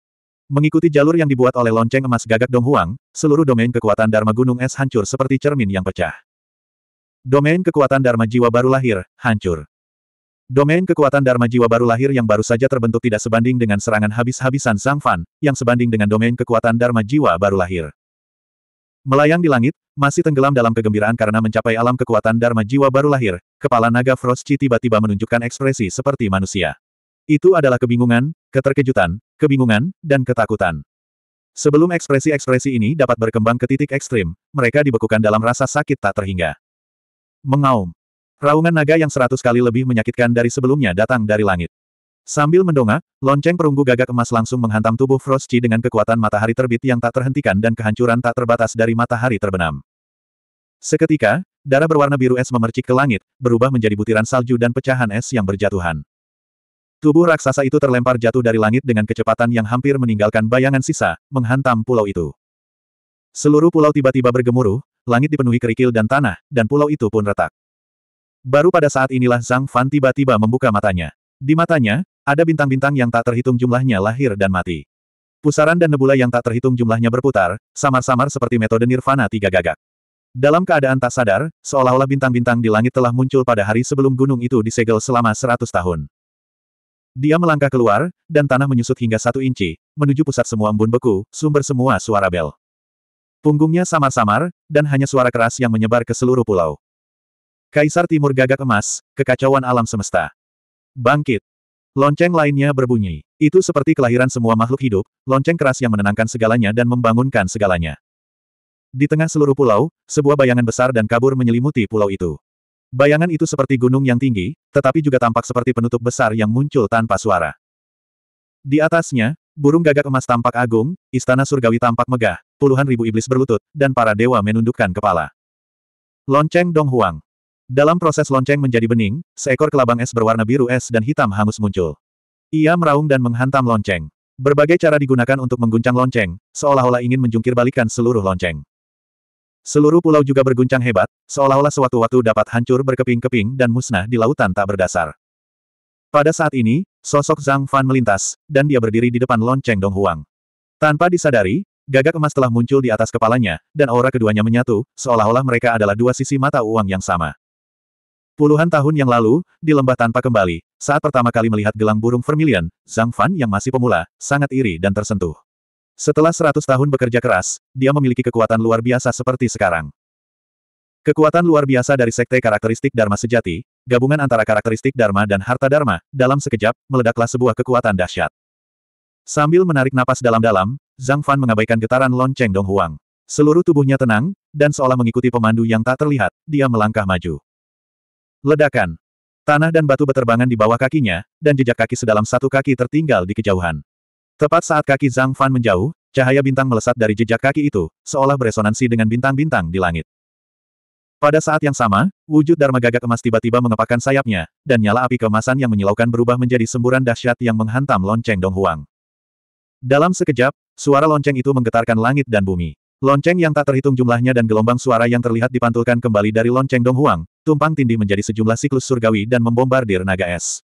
Mengikuti jalur yang dibuat oleh lonceng emas gagak Dong Huang, seluruh domain kekuatan Dharma Gunung Es hancur seperti cermin yang pecah. Domain kekuatan Dharma Jiwa baru lahir, hancur. Domain kekuatan Dharma Jiwa baru lahir yang baru saja terbentuk tidak sebanding dengan serangan habis-habisan Sang Fan, yang sebanding dengan domain kekuatan Dharma Jiwa baru lahir. Melayang di langit, masih tenggelam dalam kegembiraan karena mencapai alam kekuatan Dharma Jiwa baru lahir, kepala naga Frost tiba-tiba menunjukkan ekspresi seperti manusia. Itu adalah kebingungan, keterkejutan, kebingungan, dan ketakutan. Sebelum ekspresi-ekspresi ini dapat berkembang ke titik ekstrim, mereka dibekukan dalam rasa sakit tak terhingga. Mengaum. Raungan naga yang seratus kali lebih menyakitkan dari sebelumnya datang dari langit. Sambil mendongak, lonceng perunggu gagak emas langsung menghantam tubuh Frosty dengan kekuatan matahari terbit yang tak terhentikan dan kehancuran tak terbatas dari matahari terbenam. Seketika, darah berwarna biru es memercik ke langit, berubah menjadi butiran salju dan pecahan es yang berjatuhan. Tubuh raksasa itu terlempar jatuh dari langit dengan kecepatan yang hampir meninggalkan bayangan sisa, menghantam pulau itu. Seluruh pulau tiba-tiba bergemuruh, langit dipenuhi kerikil dan tanah, dan pulau itu pun retak. Baru pada saat inilah Zhang Fan tiba-tiba membuka matanya. Di matanya, ada bintang-bintang yang tak terhitung jumlahnya lahir dan mati. Pusaran dan nebula yang tak terhitung jumlahnya berputar, samar-samar seperti metode nirvana tiga gagak. Dalam keadaan tak sadar, seolah-olah bintang-bintang di langit telah muncul pada hari sebelum gunung itu disegel selama seratus tahun. Dia melangkah keluar, dan tanah menyusut hingga satu inci, menuju pusat semua embun beku, sumber semua suara bel. Punggungnya samar-samar, dan hanya suara keras yang menyebar ke seluruh pulau. Kaisar Timur gagak emas, kekacauan alam semesta. Bangkit. Lonceng lainnya berbunyi. Itu seperti kelahiran semua makhluk hidup, lonceng keras yang menenangkan segalanya dan membangunkan segalanya. Di tengah seluruh pulau, sebuah bayangan besar dan kabur menyelimuti pulau itu. Bayangan itu seperti gunung yang tinggi, tetapi juga tampak seperti penutup besar yang muncul tanpa suara. Di atasnya, burung gagak emas tampak agung, istana surgawi tampak megah, puluhan ribu iblis berlutut, dan para dewa menundukkan kepala. Lonceng Dong Huang. Dalam proses lonceng menjadi bening, seekor kelabang es berwarna biru es dan hitam hangus muncul. Ia meraung dan menghantam lonceng. Berbagai cara digunakan untuk mengguncang lonceng, seolah-olah ingin menjungkir balikan seluruh lonceng. Seluruh pulau juga berguncang hebat, seolah-olah suatu waktu dapat hancur berkeping-keping dan musnah di lautan tak berdasar. Pada saat ini, sosok Zhang Fan melintas, dan dia berdiri di depan lonceng Dong Huang. Tanpa disadari, gagak emas telah muncul di atas kepalanya, dan aura keduanya menyatu, seolah-olah mereka adalah dua sisi mata uang yang sama. Puluhan tahun yang lalu, di lembah tanpa kembali, saat pertama kali melihat gelang burung vermilion, Zhang Fan yang masih pemula, sangat iri dan tersentuh. Setelah seratus tahun bekerja keras, dia memiliki kekuatan luar biasa seperti sekarang. Kekuatan luar biasa dari sekte karakteristik Dharma sejati, gabungan antara karakteristik Dharma dan harta Dharma, dalam sekejap, meledaklah sebuah kekuatan dahsyat. Sambil menarik napas dalam-dalam, Zhang Fan mengabaikan getaran lonceng Dong Huang. Seluruh tubuhnya tenang, dan seolah mengikuti pemandu yang tak terlihat, dia melangkah maju. Ledakan. Tanah dan batu beterbangan di bawah kakinya, dan jejak kaki sedalam satu kaki tertinggal di kejauhan. Tepat saat kaki Zhang Fan menjauh, cahaya bintang melesat dari jejak kaki itu, seolah beresonansi dengan bintang-bintang di langit. Pada saat yang sama, wujud Dharma gagak emas tiba-tiba mengepakkan sayapnya, dan nyala api kemasan yang menyilaukan berubah menjadi semburan dahsyat yang menghantam lonceng Dong Huang. Dalam sekejap, suara lonceng itu menggetarkan langit dan bumi. Lonceng yang tak terhitung jumlahnya dan gelombang suara yang terlihat dipantulkan kembali dari lonceng Dong Huang, tumpang tindih menjadi sejumlah siklus surgawi dan membombardir naga es.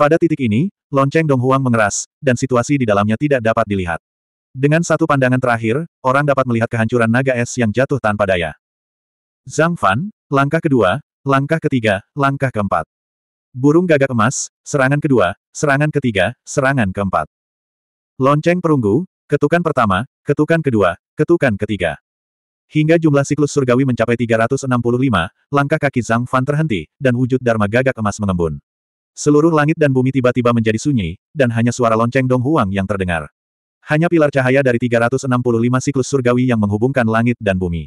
Pada titik ini, lonceng Donghuang mengeras, dan situasi di dalamnya tidak dapat dilihat. Dengan satu pandangan terakhir, orang dapat melihat kehancuran naga es yang jatuh tanpa daya. Zhang Fan, langkah kedua, langkah ketiga, langkah keempat. Burung gagak emas, serangan kedua, serangan ketiga, serangan keempat. Lonceng perunggu, ketukan pertama, ketukan kedua, ketukan ketiga. Hingga jumlah siklus surgawi mencapai 365, langkah kaki Zhang Fan terhenti, dan wujud Dharma gagak emas mengembun. Seluruh langit dan bumi tiba-tiba menjadi sunyi, dan hanya suara lonceng Dong Huang yang terdengar. Hanya pilar cahaya dari 365 siklus surgawi yang menghubungkan langit dan bumi.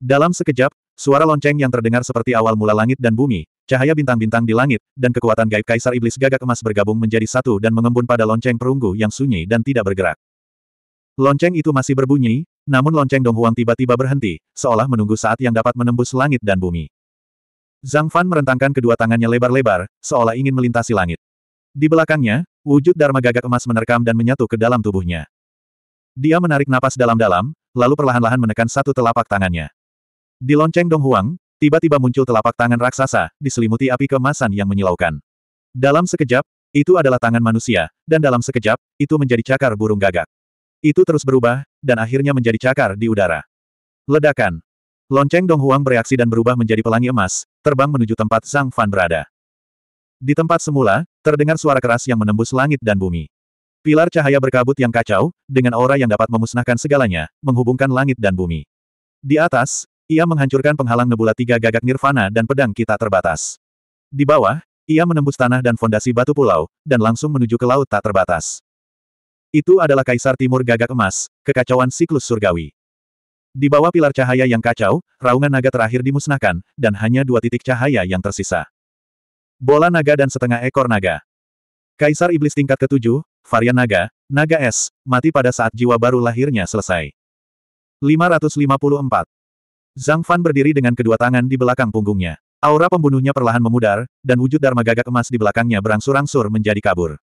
Dalam sekejap, suara lonceng yang terdengar seperti awal mula langit dan bumi, cahaya bintang-bintang di langit, dan kekuatan gaib Kaisar Iblis Gagak Emas bergabung menjadi satu dan mengembun pada lonceng perunggu yang sunyi dan tidak bergerak. Lonceng itu masih berbunyi, namun lonceng Donghuang tiba-tiba berhenti, seolah menunggu saat yang dapat menembus langit dan bumi. Zhang Fan merentangkan kedua tangannya lebar-lebar, seolah ingin melintasi langit. Di belakangnya, wujud Dharma gagak emas menerkam dan menyatu ke dalam tubuhnya. Dia menarik napas dalam-dalam, lalu perlahan-lahan menekan satu telapak tangannya. Di lonceng Dong Huang, tiba-tiba muncul telapak tangan raksasa, diselimuti api kemasan yang menyilaukan. Dalam sekejap, itu adalah tangan manusia, dan dalam sekejap, itu menjadi cakar burung gagak. Itu terus berubah, dan akhirnya menjadi cakar di udara. Ledakan. Lonceng Dong Huang bereaksi dan berubah menjadi pelangi emas, terbang menuju tempat Zhang Fan berada. Di tempat semula, terdengar suara keras yang menembus langit dan bumi. Pilar cahaya berkabut yang kacau, dengan aura yang dapat memusnahkan segalanya, menghubungkan langit dan bumi. Di atas, ia menghancurkan penghalang nebula tiga gagak nirvana dan pedang kita terbatas. Di bawah, ia menembus tanah dan fondasi batu pulau, dan langsung menuju ke laut tak terbatas. Itu adalah Kaisar Timur Gagak Emas, kekacauan siklus surgawi. Di bawah pilar cahaya yang kacau, raungan naga terakhir dimusnahkan, dan hanya dua titik cahaya yang tersisa. Bola naga dan setengah ekor naga. Kaisar Iblis tingkat ketujuh, varian naga, naga es, mati pada saat jiwa baru lahirnya selesai. 554. Zhang Fan berdiri dengan kedua tangan di belakang punggungnya. Aura pembunuhnya perlahan memudar, dan wujud Dharma gagak emas di belakangnya berangsur-angsur menjadi kabur.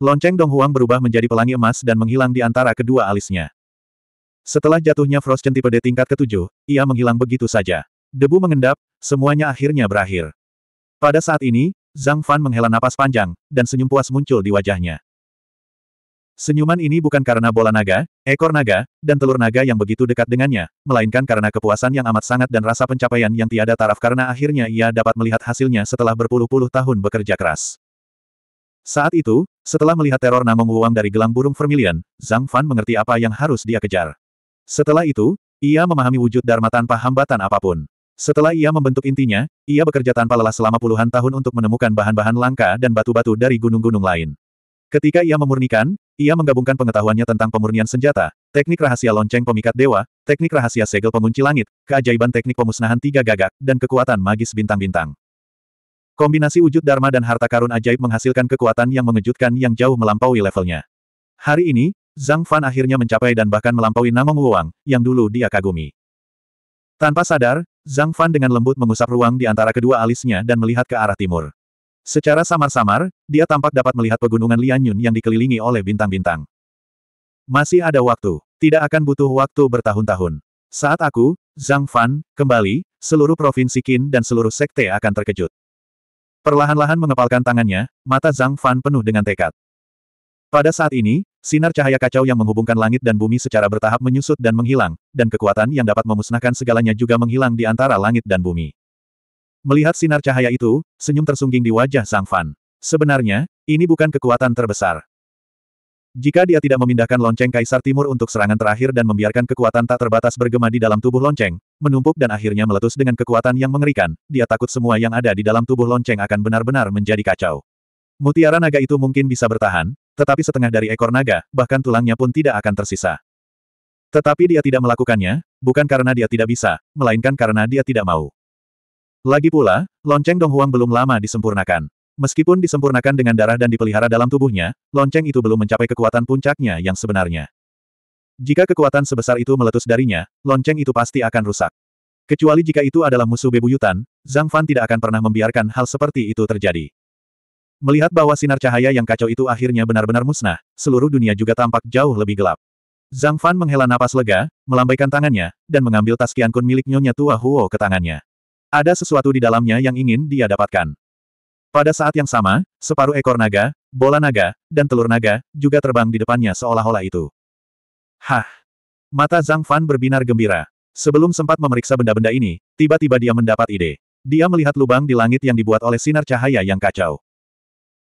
Lonceng Dong Huang berubah menjadi pelangi emas dan menghilang di antara kedua alisnya. Setelah jatuhnya Frozen tipe D tingkat ketujuh, ia menghilang begitu saja. Debu mengendap, semuanya akhirnya berakhir. Pada saat ini, Zhang Fan menghela napas panjang, dan senyum puas muncul di wajahnya. Senyuman ini bukan karena bola naga, ekor naga, dan telur naga yang begitu dekat dengannya, melainkan karena kepuasan yang amat sangat dan rasa pencapaian yang tiada taraf karena akhirnya ia dapat melihat hasilnya setelah berpuluh-puluh tahun bekerja keras. Saat itu, setelah melihat teror namung Wuang dari gelang burung vermilion, Zhang Fan mengerti apa yang harus dia kejar. Setelah itu, ia memahami wujud Dharma tanpa hambatan apapun. Setelah ia membentuk intinya, ia bekerja tanpa lelah selama puluhan tahun untuk menemukan bahan-bahan langka dan batu-batu dari gunung-gunung lain. Ketika ia memurnikan, ia menggabungkan pengetahuannya tentang pemurnian senjata, teknik rahasia lonceng pemikat dewa, teknik rahasia segel pengunci langit, keajaiban teknik pemusnahan tiga gagak, dan kekuatan magis bintang-bintang. Kombinasi wujud Dharma dan harta karun ajaib menghasilkan kekuatan yang mengejutkan yang jauh melampaui levelnya. Hari ini, Zhang Fan akhirnya mencapai dan bahkan melampaui Namong Wuang, yang dulu dia kagumi. Tanpa sadar, Zhang Fan dengan lembut mengusap ruang di antara kedua alisnya dan melihat ke arah timur. Secara samar-samar, dia tampak dapat melihat pegunungan Lianyun yang dikelilingi oleh bintang-bintang. Masih ada waktu. Tidak akan butuh waktu bertahun-tahun. Saat aku, Zhang Fan, kembali, seluruh provinsi Qin dan seluruh sekte akan terkejut. Perlahan-lahan mengepalkan tangannya, mata Zhang Fan penuh dengan tekad. Pada saat ini, Sinar cahaya kacau yang menghubungkan langit dan bumi secara bertahap menyusut dan menghilang, dan kekuatan yang dapat memusnahkan segalanya juga menghilang di antara langit dan bumi. Melihat sinar cahaya itu, senyum tersungging di wajah Sang Fan. Sebenarnya, ini bukan kekuatan terbesar. Jika dia tidak memindahkan lonceng Kaisar Timur untuk serangan terakhir dan membiarkan kekuatan tak terbatas bergema di dalam tubuh lonceng, menumpuk dan akhirnya meletus dengan kekuatan yang mengerikan, dia takut semua yang ada di dalam tubuh lonceng akan benar-benar menjadi kacau. Mutiara naga itu mungkin bisa bertahan, tetapi setengah dari ekor naga, bahkan tulangnya pun tidak akan tersisa. Tetapi dia tidak melakukannya, bukan karena dia tidak bisa, melainkan karena dia tidak mau. Lagi pula, lonceng Donghuang belum lama disempurnakan. Meskipun disempurnakan dengan darah dan dipelihara dalam tubuhnya, lonceng itu belum mencapai kekuatan puncaknya yang sebenarnya. Jika kekuatan sebesar itu meletus darinya, lonceng itu pasti akan rusak. Kecuali jika itu adalah musuh bebuyutan, Zhang Fan tidak akan pernah membiarkan hal seperti itu terjadi. Melihat bahwa sinar cahaya yang kacau itu akhirnya benar-benar musnah, seluruh dunia juga tampak jauh lebih gelap. Zhang Fan menghela napas lega, melambaikan tangannya, dan mengambil tas kun milik Nyonya Tua Huo ke tangannya. Ada sesuatu di dalamnya yang ingin dia dapatkan. Pada saat yang sama, separuh ekor naga, bola naga, dan telur naga, juga terbang di depannya seolah-olah itu. Hah! Mata Zhang Fan berbinar gembira. Sebelum sempat memeriksa benda-benda ini, tiba-tiba dia mendapat ide. Dia melihat lubang di langit yang dibuat oleh sinar cahaya yang kacau.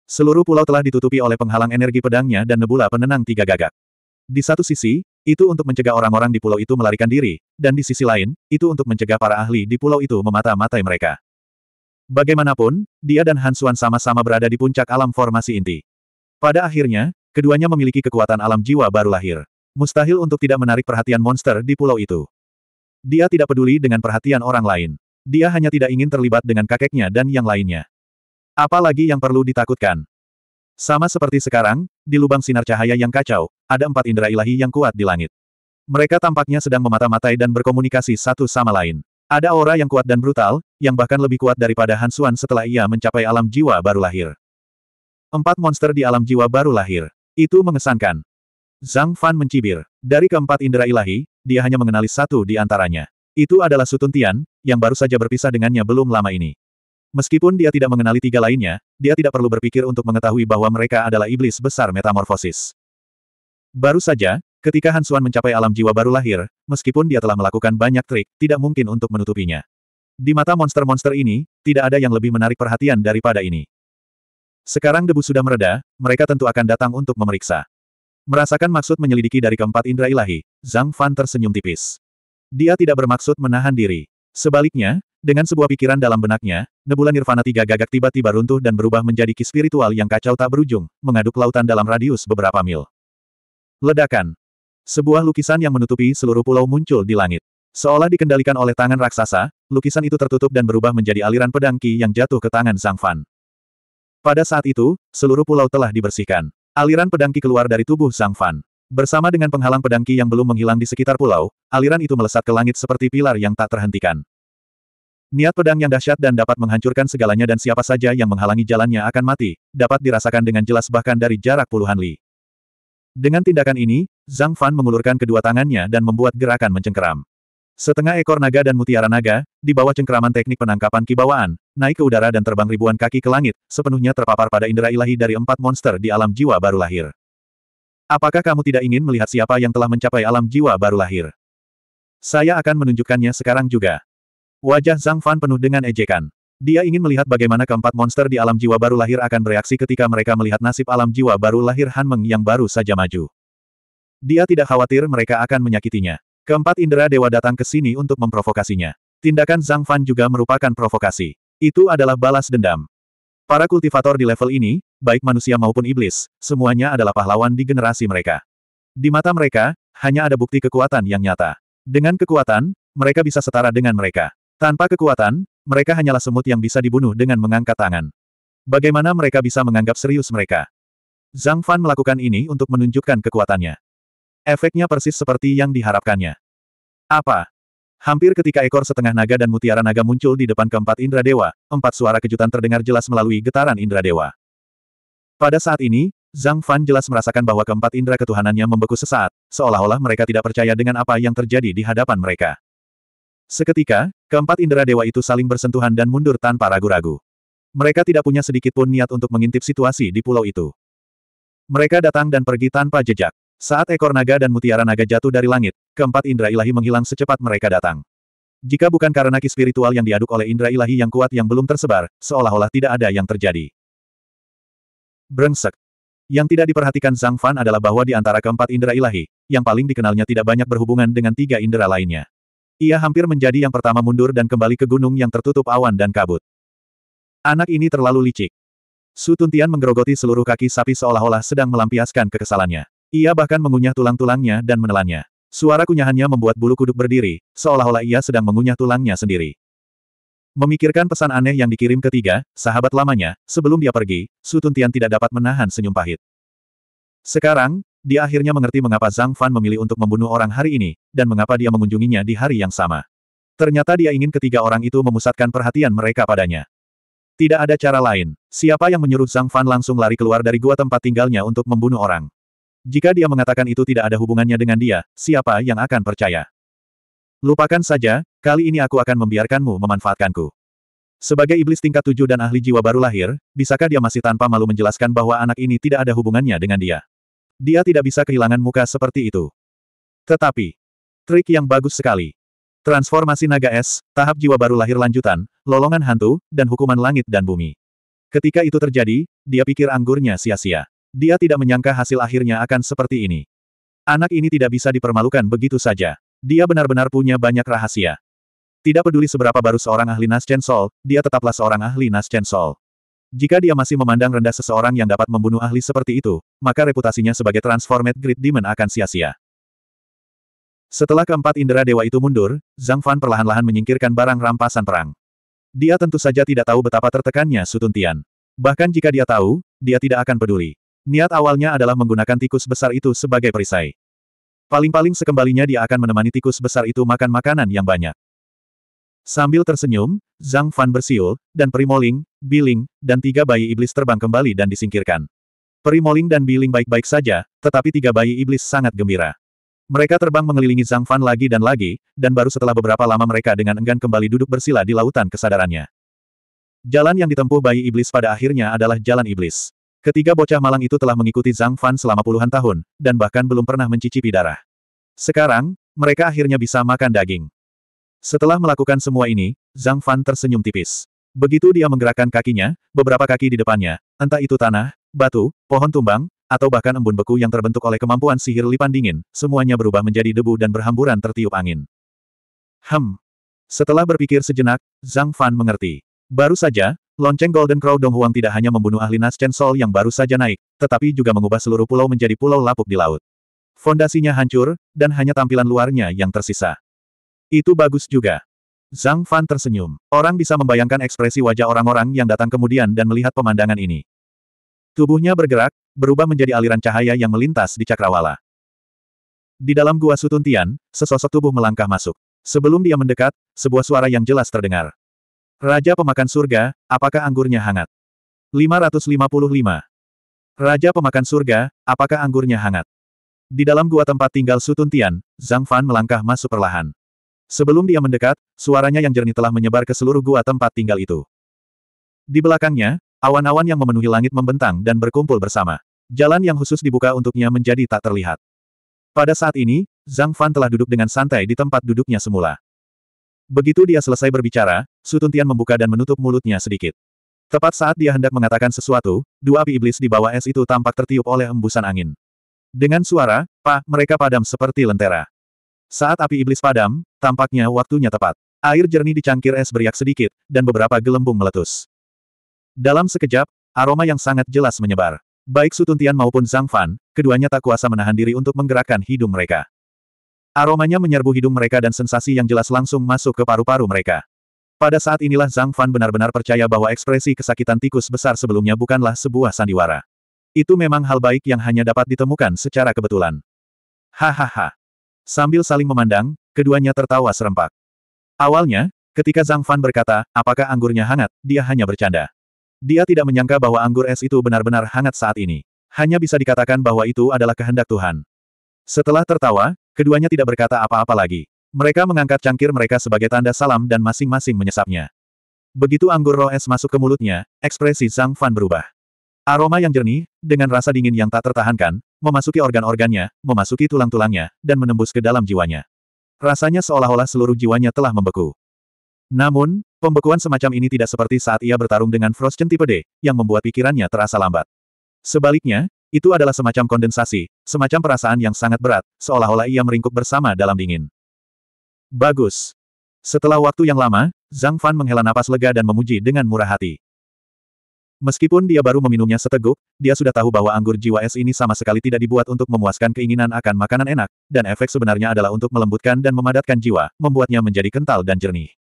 Seluruh pulau telah ditutupi oleh penghalang energi pedangnya dan nebula penenang tiga gagak. Di satu sisi, itu untuk mencegah orang-orang di pulau itu melarikan diri, dan di sisi lain, itu untuk mencegah para ahli di pulau itu memata-matai mereka. Bagaimanapun, dia dan Hansuan sama-sama berada di puncak alam formasi inti. Pada akhirnya, keduanya memiliki kekuatan alam jiwa baru lahir. Mustahil untuk tidak menarik perhatian monster di pulau itu. Dia tidak peduli dengan perhatian orang lain. Dia hanya tidak ingin terlibat dengan kakeknya dan yang lainnya. Apalagi yang perlu ditakutkan? Sama seperti sekarang, di lubang sinar cahaya yang kacau, ada empat indera ilahi yang kuat di langit. Mereka tampaknya sedang memata-matai dan berkomunikasi satu sama lain. Ada aura yang kuat dan brutal, yang bahkan lebih kuat daripada Hansuan setelah ia mencapai alam jiwa baru lahir. Empat monster di alam jiwa baru lahir. Itu mengesankan. Zhang Fan mencibir. Dari keempat indera ilahi, dia hanya mengenali satu di antaranya. Itu adalah Sutun Tian, yang baru saja berpisah dengannya belum lama ini. Meskipun dia tidak mengenali tiga lainnya, dia tidak perlu berpikir untuk mengetahui bahwa mereka adalah iblis besar metamorfosis. Baru saja, ketika Hansuan mencapai alam jiwa baru lahir, meskipun dia telah melakukan banyak trik, tidak mungkin untuk menutupinya. Di mata monster-monster ini, tidak ada yang lebih menarik perhatian daripada ini. Sekarang debu sudah mereda, mereka tentu akan datang untuk memeriksa. Merasakan maksud menyelidiki dari keempat indera ilahi, Zhang Fan tersenyum tipis. Dia tidak bermaksud menahan diri. Sebaliknya, dengan sebuah pikiran dalam benaknya, nebula nirvana tiga gagak tiba-tiba runtuh dan berubah menjadi ki spiritual yang kacau tak berujung, mengaduk lautan dalam radius beberapa mil. Ledakan. Sebuah lukisan yang menutupi seluruh pulau muncul di langit. Seolah dikendalikan oleh tangan raksasa, lukisan itu tertutup dan berubah menjadi aliran pedang ki yang jatuh ke tangan Sang Fan. Pada saat itu, seluruh pulau telah dibersihkan. Aliran pedang ki keluar dari tubuh Sang Fan. Bersama dengan penghalang pedang ki yang belum menghilang di sekitar pulau, aliran itu melesat ke langit seperti pilar yang tak terhentikan. Niat pedang yang dahsyat dan dapat menghancurkan segalanya dan siapa saja yang menghalangi jalannya akan mati, dapat dirasakan dengan jelas bahkan dari jarak puluhan li. Dengan tindakan ini, Zhang Fan mengulurkan kedua tangannya dan membuat gerakan mencengkeram. Setengah ekor naga dan mutiara naga, di bawah cengkeraman teknik penangkapan kibawaan, naik ke udara dan terbang ribuan kaki ke langit, sepenuhnya terpapar pada indera ilahi dari empat monster di alam jiwa baru lahir. Apakah kamu tidak ingin melihat siapa yang telah mencapai alam jiwa baru lahir? Saya akan menunjukkannya sekarang juga. Wajah Zhang Fan penuh dengan ejekan. Dia ingin melihat bagaimana keempat monster di alam jiwa baru lahir akan bereaksi ketika mereka melihat nasib alam jiwa baru lahir Han Meng yang baru saja maju. Dia tidak khawatir mereka akan menyakitinya. Keempat indera dewa datang ke sini untuk memprovokasinya. Tindakan Zhang Fan juga merupakan provokasi. Itu adalah balas dendam. Para kultivator di level ini, baik manusia maupun iblis, semuanya adalah pahlawan di generasi mereka. Di mata mereka, hanya ada bukti kekuatan yang nyata. Dengan kekuatan, mereka bisa setara dengan mereka. Tanpa kekuatan, mereka hanyalah semut yang bisa dibunuh dengan mengangkat tangan. Bagaimana mereka bisa menganggap serius mereka? Zhang Fan melakukan ini untuk menunjukkan kekuatannya. Efeknya persis seperti yang diharapkannya. Apa? Hampir ketika ekor setengah naga dan mutiara naga muncul di depan keempat indra dewa, empat suara kejutan terdengar jelas melalui getaran indra dewa. Pada saat ini, Zhang Fan jelas merasakan bahwa keempat indra ketuhanannya membeku sesaat, seolah-olah mereka tidak percaya dengan apa yang terjadi di hadapan mereka. Seketika, keempat indera dewa itu saling bersentuhan dan mundur tanpa ragu-ragu. Mereka tidak punya sedikit pun niat untuk mengintip situasi di pulau itu. Mereka datang dan pergi tanpa jejak. Saat ekor naga dan mutiara naga jatuh dari langit, keempat indera ilahi menghilang secepat mereka datang. Jika bukan karena ki spiritual yang diaduk oleh indera ilahi yang kuat yang belum tersebar, seolah-olah tidak ada yang terjadi. Brengsek. Yang tidak diperhatikan Zhang Fan adalah bahwa di antara keempat indera ilahi, yang paling dikenalnya tidak banyak berhubungan dengan tiga indera lainnya. Ia hampir menjadi yang pertama mundur dan kembali ke gunung yang tertutup awan dan kabut. Anak ini terlalu licik. Su Tuntian menggerogoti seluruh kaki sapi seolah-olah sedang melampiaskan kekesalannya. Ia bahkan mengunyah tulang-tulangnya dan menelannya. Suara kunyahannya membuat bulu kuduk berdiri, seolah-olah ia sedang mengunyah tulangnya sendiri. Memikirkan pesan aneh yang dikirim ketiga, sahabat lamanya, sebelum dia pergi, Su Tuntian tidak dapat menahan senyum pahit. Sekarang, dia akhirnya mengerti mengapa Zhang Fan memilih untuk membunuh orang hari ini, dan mengapa dia mengunjunginya di hari yang sama. Ternyata dia ingin ketiga orang itu memusatkan perhatian mereka padanya. Tidak ada cara lain. Siapa yang menyuruh Zhang Fan langsung lari keluar dari gua tempat tinggalnya untuk membunuh orang? Jika dia mengatakan itu tidak ada hubungannya dengan dia, siapa yang akan percaya? Lupakan saja, kali ini aku akan membiarkanmu memanfaatkanku. Sebagai iblis tingkat tujuh dan ahli jiwa baru lahir, bisakah dia masih tanpa malu menjelaskan bahwa anak ini tidak ada hubungannya dengan dia? Dia tidak bisa kehilangan muka seperti itu. Tetapi, trik yang bagus sekali. Transformasi naga es, tahap jiwa baru lahir lanjutan, lolongan hantu, dan hukuman langit dan bumi. Ketika itu terjadi, dia pikir anggurnya sia-sia. Dia tidak menyangka hasil akhirnya akan seperti ini. Anak ini tidak bisa dipermalukan begitu saja. Dia benar-benar punya banyak rahasia. Tidak peduli seberapa baru seorang ahli Naschen Sol, dia tetaplah seorang ahli Naschen Sol. Jika dia masih memandang rendah seseorang yang dapat membunuh ahli seperti itu, maka reputasinya sebagai Transformed Great Demon akan sia-sia. Setelah keempat indera dewa itu mundur, Zhang Fan perlahan-lahan menyingkirkan barang rampasan perang. Dia tentu saja tidak tahu betapa tertekannya Sutun Tian. Bahkan jika dia tahu, dia tidak akan peduli. Niat awalnya adalah menggunakan tikus besar itu sebagai perisai. Paling-paling sekembalinya dia akan menemani tikus besar itu makan makanan yang banyak. Sambil tersenyum, Zhang Fan bersiul, dan Primoling, Biling, dan tiga bayi iblis terbang kembali dan disingkirkan. Primoling dan Biling baik-baik saja, tetapi tiga bayi iblis sangat gembira. Mereka terbang mengelilingi Zhang Fan lagi dan lagi, dan baru setelah beberapa lama mereka dengan enggan kembali duduk bersila di lautan kesadarannya. Jalan yang ditempuh bayi iblis pada akhirnya adalah jalan iblis. Ketiga bocah malang itu telah mengikuti Zhang Fan selama puluhan tahun, dan bahkan belum pernah mencicipi darah. Sekarang, mereka akhirnya bisa makan daging. Setelah melakukan semua ini, Zhang Fan tersenyum tipis. Begitu dia menggerakkan kakinya, beberapa kaki di depannya, entah itu tanah, batu, pohon tumbang, atau bahkan embun beku yang terbentuk oleh kemampuan sihir lipan dingin, semuanya berubah menjadi debu dan berhamburan tertiup angin. Hem. Setelah berpikir sejenak, Zhang Fan mengerti. Baru saja, lonceng Golden Crow Donghuang tidak hanya membunuh ahli Chen Sol yang baru saja naik, tetapi juga mengubah seluruh pulau menjadi pulau lapuk di laut. Fondasinya hancur, dan hanya tampilan luarnya yang tersisa. Itu bagus juga. Zhang Fan tersenyum. Orang bisa membayangkan ekspresi wajah orang-orang yang datang kemudian dan melihat pemandangan ini. Tubuhnya bergerak, berubah menjadi aliran cahaya yang melintas di cakrawala. Di dalam gua Sutuntian, sesosok tubuh melangkah masuk. Sebelum dia mendekat, sebuah suara yang jelas terdengar. Raja pemakan surga, apakah anggurnya hangat? 555. Raja pemakan surga, apakah anggurnya hangat? Di dalam gua tempat tinggal Sutuntian, Zhang Fan melangkah masuk perlahan. Sebelum dia mendekat, suaranya yang jernih telah menyebar ke seluruh gua tempat tinggal itu. Di belakangnya, awan-awan yang memenuhi langit membentang dan berkumpul bersama. Jalan yang khusus dibuka untuknya menjadi tak terlihat. Pada saat ini, Zhang Fan telah duduk dengan santai di tempat duduknya semula. Begitu dia selesai berbicara, Sutuntian membuka dan menutup mulutnya sedikit. Tepat saat dia hendak mengatakan sesuatu, dua api iblis di bawah es itu tampak tertiup oleh embusan angin. Dengan suara, pa, mereka padam seperti lentera. Saat api iblis padam, Tampaknya waktunya tepat. Air jernih di cangkir es beriak sedikit, dan beberapa gelembung meletus. Dalam sekejap, aroma yang sangat jelas menyebar. Baik Sutuntian maupun Zhang Fan, keduanya tak kuasa menahan diri untuk menggerakkan hidung mereka. Aromanya menyerbu hidung mereka dan sensasi yang jelas langsung masuk ke paru-paru mereka. Pada saat inilah Zhang Fan benar-benar percaya bahwa ekspresi kesakitan tikus besar sebelumnya bukanlah sebuah sandiwara. Itu memang hal baik yang hanya dapat ditemukan secara kebetulan. Hahaha. Sambil saling memandang, keduanya tertawa serempak. Awalnya, ketika Zhang Fan berkata, apakah anggurnya hangat, dia hanya bercanda. Dia tidak menyangka bahwa anggur es itu benar-benar hangat saat ini. Hanya bisa dikatakan bahwa itu adalah kehendak Tuhan. Setelah tertawa, keduanya tidak berkata apa-apa lagi. Mereka mengangkat cangkir mereka sebagai tanda salam dan masing-masing menyesapnya. Begitu anggur roh es masuk ke mulutnya, ekspresi Zhang Fan berubah. Aroma yang jernih, dengan rasa dingin yang tak tertahankan, memasuki organ-organnya, memasuki tulang-tulangnya, dan menembus ke dalam jiwanya. Rasanya seolah-olah seluruh jiwanya telah membeku. Namun, pembekuan semacam ini tidak seperti saat ia bertarung dengan Frost tipe D, yang membuat pikirannya terasa lambat. Sebaliknya, itu adalah semacam kondensasi, semacam perasaan yang sangat berat, seolah-olah ia meringkuk bersama dalam dingin. Bagus. Setelah waktu yang lama, Zhang Fan menghela napas lega dan memuji dengan murah hati. Meskipun dia baru meminumnya seteguk, dia sudah tahu bahwa anggur jiwa es ini sama sekali tidak dibuat untuk memuaskan keinginan akan makanan enak, dan efek sebenarnya adalah untuk melembutkan dan memadatkan jiwa, membuatnya menjadi kental dan jernih.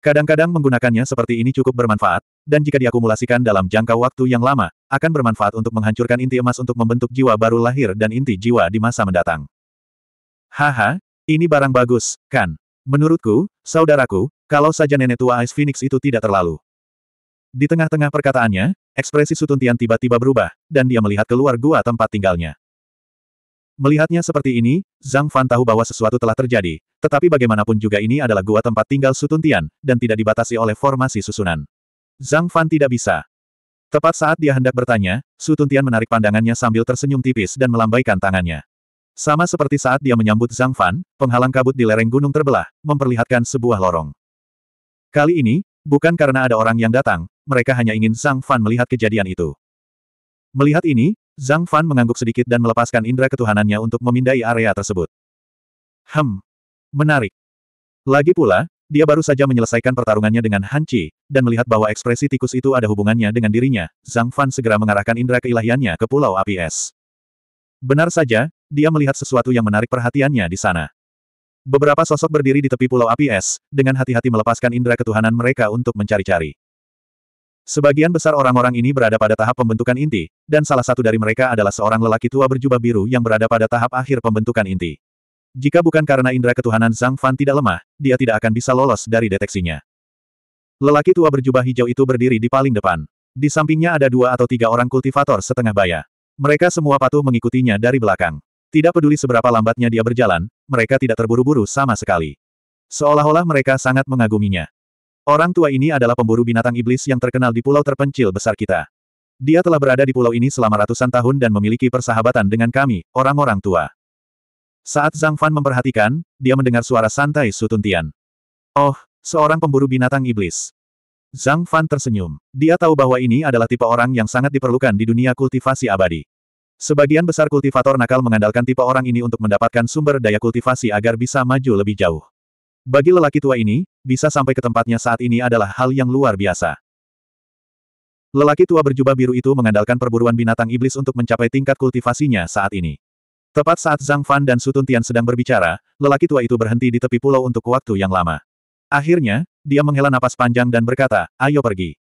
Kadang-kadang menggunakannya seperti ini cukup bermanfaat, dan jika diakumulasikan dalam jangka waktu yang lama, akan bermanfaat untuk menghancurkan inti emas untuk membentuk jiwa baru lahir dan inti jiwa di masa mendatang. Haha, ini barang bagus, kan? Menurutku, saudaraku, kalau saja nenek tua Ice Phoenix itu tidak terlalu di tengah-tengah perkataannya, ekspresi Sutuntian tiba-tiba berubah, dan dia melihat keluar gua tempat tinggalnya. Melihatnya seperti ini, Zhang Fan tahu bahwa sesuatu telah terjadi, tetapi bagaimanapun juga ini adalah gua tempat tinggal Sutuntian, dan tidak dibatasi oleh formasi susunan. Zhang Fan tidak bisa. Tepat saat dia hendak bertanya, Sutuntian menarik pandangannya sambil tersenyum tipis dan melambaikan tangannya. Sama seperti saat dia menyambut Zhang Fan, penghalang kabut di lereng gunung terbelah, memperlihatkan sebuah lorong. Kali ini, Bukan karena ada orang yang datang, mereka hanya ingin Zhang Fan melihat kejadian itu. Melihat ini, Zhang Fan mengangguk sedikit dan melepaskan indera ketuhanannya untuk memindai area tersebut. Hem. Menarik. Lagi pula, dia baru saja menyelesaikan pertarungannya dengan Han Chi, dan melihat bahwa ekspresi tikus itu ada hubungannya dengan dirinya, Zhang Fan segera mengarahkan indera keilahiannya ke Pulau Api Es. Benar saja, dia melihat sesuatu yang menarik perhatiannya di sana. Beberapa sosok berdiri di tepi pulau api es, dengan hati-hati melepaskan indera ketuhanan mereka untuk mencari-cari. Sebagian besar orang-orang ini berada pada tahap pembentukan inti, dan salah satu dari mereka adalah seorang lelaki tua berjubah biru yang berada pada tahap akhir pembentukan inti. Jika bukan karena indera ketuhanan Zhang Fan tidak lemah, dia tidak akan bisa lolos dari deteksinya. Lelaki tua berjubah hijau itu berdiri di paling depan. Di sampingnya ada dua atau tiga orang kultivator setengah baya. Mereka semua patuh mengikutinya dari belakang. Tidak peduli seberapa lambatnya dia berjalan, mereka tidak terburu-buru sama sekali. Seolah-olah mereka sangat mengaguminya. Orang tua ini adalah pemburu binatang iblis yang terkenal di pulau terpencil besar kita. Dia telah berada di pulau ini selama ratusan tahun dan memiliki persahabatan dengan kami, orang-orang tua. Saat Zhang Fan memperhatikan, dia mendengar suara santai Sutuntian. Oh, seorang pemburu binatang iblis. Zhang Fan tersenyum. Dia tahu bahwa ini adalah tipe orang yang sangat diperlukan di dunia kultivasi abadi. Sebagian besar kultivator nakal mengandalkan tipe orang ini untuk mendapatkan sumber daya kultivasi agar bisa maju lebih jauh. Bagi lelaki tua ini, bisa sampai ke tempatnya saat ini adalah hal yang luar biasa. Lelaki tua berjubah biru itu mengandalkan perburuan binatang iblis untuk mencapai tingkat kultivasinya saat ini. Tepat saat Zhang Fan dan Sutun Tian sedang berbicara, lelaki tua itu berhenti di tepi pulau untuk waktu yang lama. Akhirnya, dia menghela napas panjang dan berkata, ayo pergi.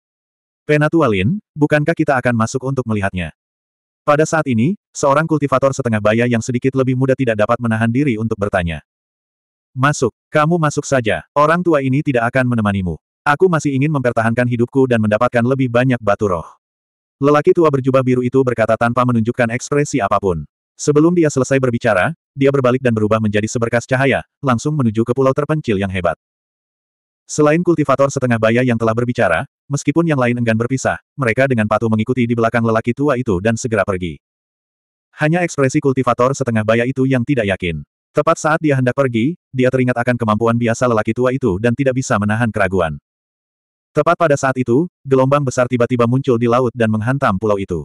Penatua Lin. bukankah kita akan masuk untuk melihatnya? Pada saat ini, seorang kultivator setengah baya yang sedikit lebih muda tidak dapat menahan diri untuk bertanya. Masuk, kamu masuk saja, orang tua ini tidak akan menemanimu. Aku masih ingin mempertahankan hidupku dan mendapatkan lebih banyak batu roh. Lelaki tua berjubah biru itu berkata tanpa menunjukkan ekspresi apapun. Sebelum dia selesai berbicara, dia berbalik dan berubah menjadi seberkas cahaya, langsung menuju ke pulau terpencil yang hebat. Selain kultivator setengah baya yang telah berbicara, Meskipun yang lain enggan berpisah, mereka dengan patuh mengikuti di belakang lelaki tua itu dan segera pergi. Hanya ekspresi kultivator setengah baya itu yang tidak yakin. Tepat saat dia hendak pergi, dia teringat akan kemampuan biasa lelaki tua itu dan tidak bisa menahan keraguan. Tepat pada saat itu, gelombang besar tiba-tiba muncul di laut dan menghantam pulau itu.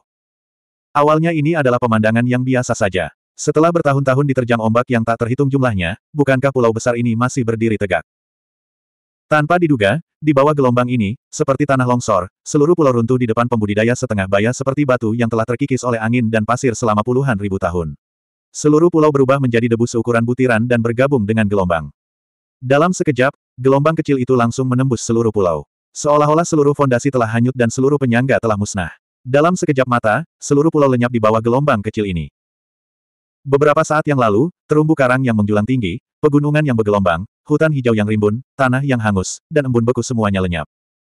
Awalnya ini adalah pemandangan yang biasa saja. Setelah bertahun-tahun diterjang ombak yang tak terhitung jumlahnya, bukankah pulau besar ini masih berdiri tegak? Tanpa diduga, di bawah gelombang ini, seperti tanah longsor, seluruh pulau runtuh di depan pembudidaya setengah baya seperti batu yang telah terkikis oleh angin dan pasir selama puluhan ribu tahun. Seluruh pulau berubah menjadi debu seukuran butiran dan bergabung dengan gelombang. Dalam sekejap, gelombang kecil itu langsung menembus seluruh pulau. Seolah-olah seluruh fondasi telah hanyut dan seluruh penyangga telah musnah. Dalam sekejap mata, seluruh pulau lenyap di bawah gelombang kecil ini. Beberapa saat yang lalu, terumbu karang yang menjulang tinggi, pegunungan yang bergelombang, hutan hijau yang rimbun, tanah yang hangus, dan embun beku semuanya lenyap.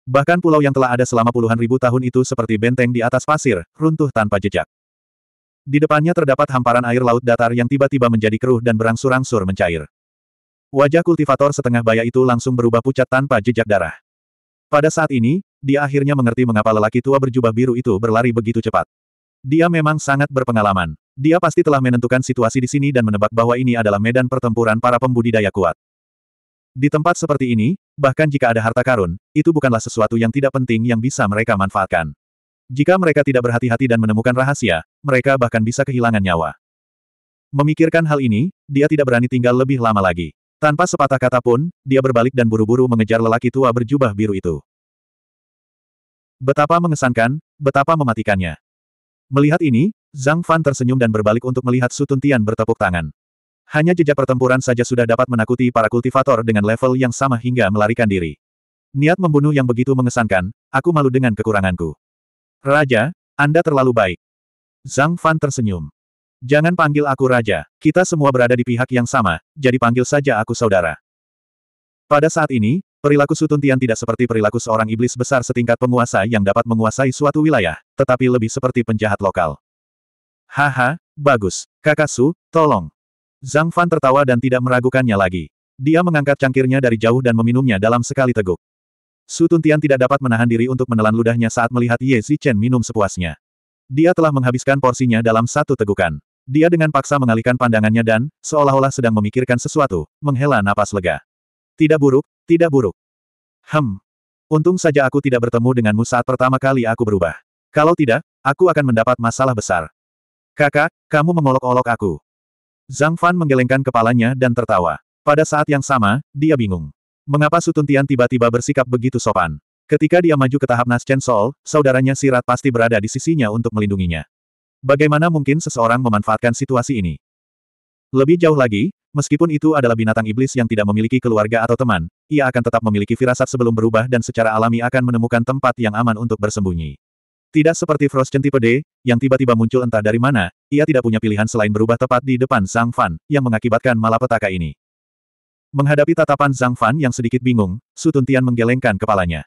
Bahkan pulau yang telah ada selama puluhan ribu tahun itu seperti benteng di atas pasir, runtuh tanpa jejak. Di depannya terdapat hamparan air laut datar yang tiba-tiba menjadi keruh dan berangsur-angsur mencair. Wajah kultivator setengah baya itu langsung berubah pucat tanpa jejak darah. Pada saat ini, dia akhirnya mengerti mengapa lelaki tua berjubah biru itu berlari begitu cepat. Dia memang sangat berpengalaman. Dia pasti telah menentukan situasi di sini dan menebak bahwa ini adalah medan pertempuran para pembudidaya kuat. Di tempat seperti ini, bahkan jika ada harta karun, itu bukanlah sesuatu yang tidak penting yang bisa mereka manfaatkan. Jika mereka tidak berhati-hati dan menemukan rahasia, mereka bahkan bisa kehilangan nyawa. Memikirkan hal ini, dia tidak berani tinggal lebih lama lagi. Tanpa sepatah kata pun, dia berbalik dan buru-buru mengejar lelaki tua berjubah biru itu. Betapa mengesankan, betapa mematikannya. Melihat ini, Zhang Fan tersenyum dan berbalik untuk melihat Su Tuntian bertepuk tangan. Hanya jejak pertempuran saja sudah dapat menakuti para kultivator dengan level yang sama hingga melarikan diri. Niat membunuh yang begitu mengesankan, aku malu dengan kekuranganku. Raja, Anda terlalu baik. Zhang Fan tersenyum. Jangan panggil aku Raja, kita semua berada di pihak yang sama, jadi panggil saja aku saudara. Pada saat ini, perilaku Sutun Tian tidak seperti perilaku seorang iblis besar setingkat penguasa yang dapat menguasai suatu wilayah, tetapi lebih seperti penjahat lokal. Haha, bagus. Kakak Su, tolong. Zhang Fan tertawa dan tidak meragukannya lagi. Dia mengangkat cangkirnya dari jauh dan meminumnya dalam sekali teguk. Su Tuntian tidak dapat menahan diri untuk menelan ludahnya saat melihat Ye Zichen minum sepuasnya. Dia telah menghabiskan porsinya dalam satu tegukan. Dia dengan paksa mengalihkan pandangannya dan, seolah-olah sedang memikirkan sesuatu, menghela napas lega. Tidak buruk, tidak buruk. Hem. Untung saja aku tidak bertemu denganmu saat pertama kali aku berubah. Kalau tidak, aku akan mendapat masalah besar. Kakak, kamu mengolok-olok aku. Zhang Fan menggelengkan kepalanya dan tertawa. Pada saat yang sama, dia bingung. Mengapa Sutun Tian tiba-tiba bersikap begitu sopan? Ketika dia maju ke tahap Naschen Sol, saudaranya Sirat pasti berada di sisinya untuk melindunginya. Bagaimana mungkin seseorang memanfaatkan situasi ini? Lebih jauh lagi, meskipun itu adalah binatang iblis yang tidak memiliki keluarga atau teman, ia akan tetap memiliki firasat sebelum berubah dan secara alami akan menemukan tempat yang aman untuk bersembunyi. Tidak seperti Frost Tipe D, yang tiba-tiba muncul entah dari mana, ia tidak punya pilihan selain berubah tepat di depan Zhang Fan, yang mengakibatkan malapetaka ini. Menghadapi tatapan Zhang Fan yang sedikit bingung, Sutun Tian menggelengkan kepalanya.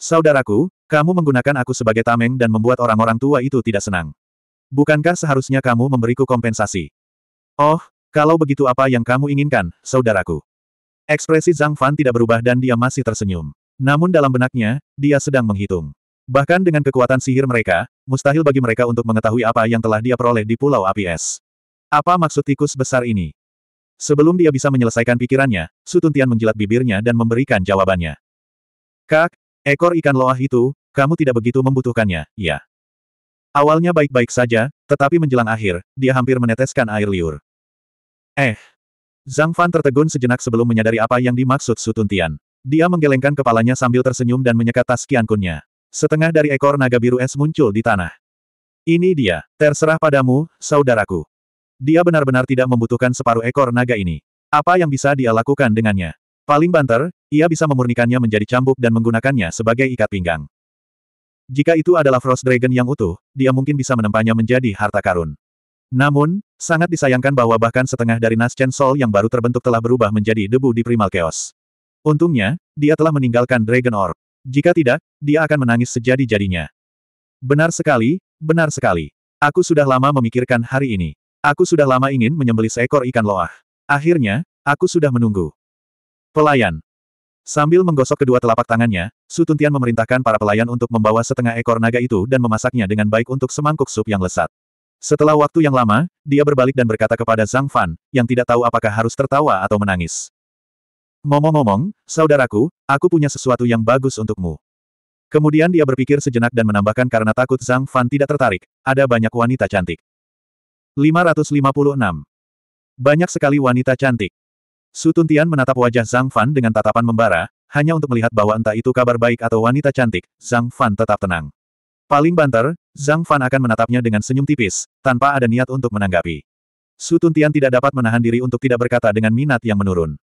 Saudaraku, kamu menggunakan aku sebagai tameng dan membuat orang-orang tua itu tidak senang. Bukankah seharusnya kamu memberiku kompensasi? Oh, kalau begitu apa yang kamu inginkan, saudaraku? Ekspresi Zhang Fan tidak berubah dan dia masih tersenyum. Namun dalam benaknya, dia sedang menghitung. Bahkan dengan kekuatan sihir mereka, mustahil bagi mereka untuk mengetahui apa yang telah dia peroleh di Pulau Api Es. Apa maksud tikus besar ini? Sebelum dia bisa menyelesaikan pikirannya, Sutuntian menjilat bibirnya dan memberikan jawabannya. Kak, ekor ikan loah itu, kamu tidak begitu membutuhkannya, ya. Awalnya baik-baik saja, tetapi menjelang akhir, dia hampir meneteskan air liur. Eh. Zhang Fan tertegun sejenak sebelum menyadari apa yang dimaksud Sutuntian. Dia menggelengkan kepalanya sambil tersenyum dan menyekat tas Kiankunnya. Setengah dari ekor naga biru es muncul di tanah. Ini dia, terserah padamu, saudaraku. Dia benar-benar tidak membutuhkan separuh ekor naga ini. Apa yang bisa dia lakukan dengannya? Paling banter, ia bisa memurnikannya menjadi cambuk dan menggunakannya sebagai ikat pinggang. Jika itu adalah Frost Dragon yang utuh, dia mungkin bisa menempanya menjadi harta karun. Namun, sangat disayangkan bahwa bahkan setengah dari Naschen Sol yang baru terbentuk telah berubah menjadi debu di Primal Chaos. Untungnya, dia telah meninggalkan Dragon Orb. Jika tidak, dia akan menangis sejadi-jadinya. Benar sekali, benar sekali. Aku sudah lama memikirkan hari ini. Aku sudah lama ingin menyembeli seekor ikan loah. Akhirnya, aku sudah menunggu. Pelayan. Sambil menggosok kedua telapak tangannya, Sutuntian memerintahkan para pelayan untuk membawa setengah ekor naga itu dan memasaknya dengan baik untuk semangkuk sup yang lesat. Setelah waktu yang lama, dia berbalik dan berkata kepada Zhang Fan, yang tidak tahu apakah harus tertawa atau menangis. Ngomong-ngomong, saudaraku, aku punya sesuatu yang bagus untukmu. Kemudian dia berpikir sejenak dan menambahkan karena takut Zhang Fan tidak tertarik, ada banyak wanita cantik. 556. Banyak sekali wanita cantik. Su Tuntian menatap wajah Zhang Fan dengan tatapan membara, hanya untuk melihat bahwa entah itu kabar baik atau wanita cantik, Zhang Fan tetap tenang. Paling banter, Zhang Fan akan menatapnya dengan senyum tipis, tanpa ada niat untuk menanggapi. Su Tuntian tidak dapat menahan diri untuk tidak berkata dengan minat yang menurun.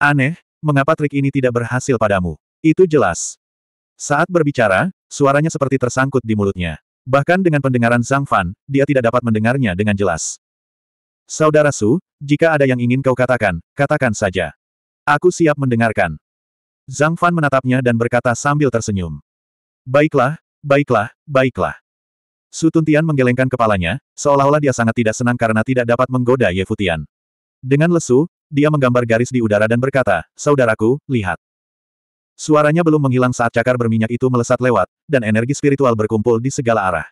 Aneh, mengapa trik ini tidak berhasil padamu? Itu jelas. Saat berbicara, suaranya seperti tersangkut di mulutnya. Bahkan dengan pendengaran Zhang Fan, dia tidak dapat mendengarnya dengan jelas. Saudara Su, jika ada yang ingin kau katakan, katakan saja. Aku siap mendengarkan. Zhang Fan menatapnya dan berkata sambil tersenyum. Baiklah, baiklah, baiklah. Su Tuntian menggelengkan kepalanya, seolah-olah dia sangat tidak senang karena tidak dapat menggoda Ye Futian. Dengan lesu, dia menggambar garis di udara dan berkata, Saudaraku, lihat. Suaranya belum menghilang saat cakar berminyak itu melesat lewat, dan energi spiritual berkumpul di segala arah.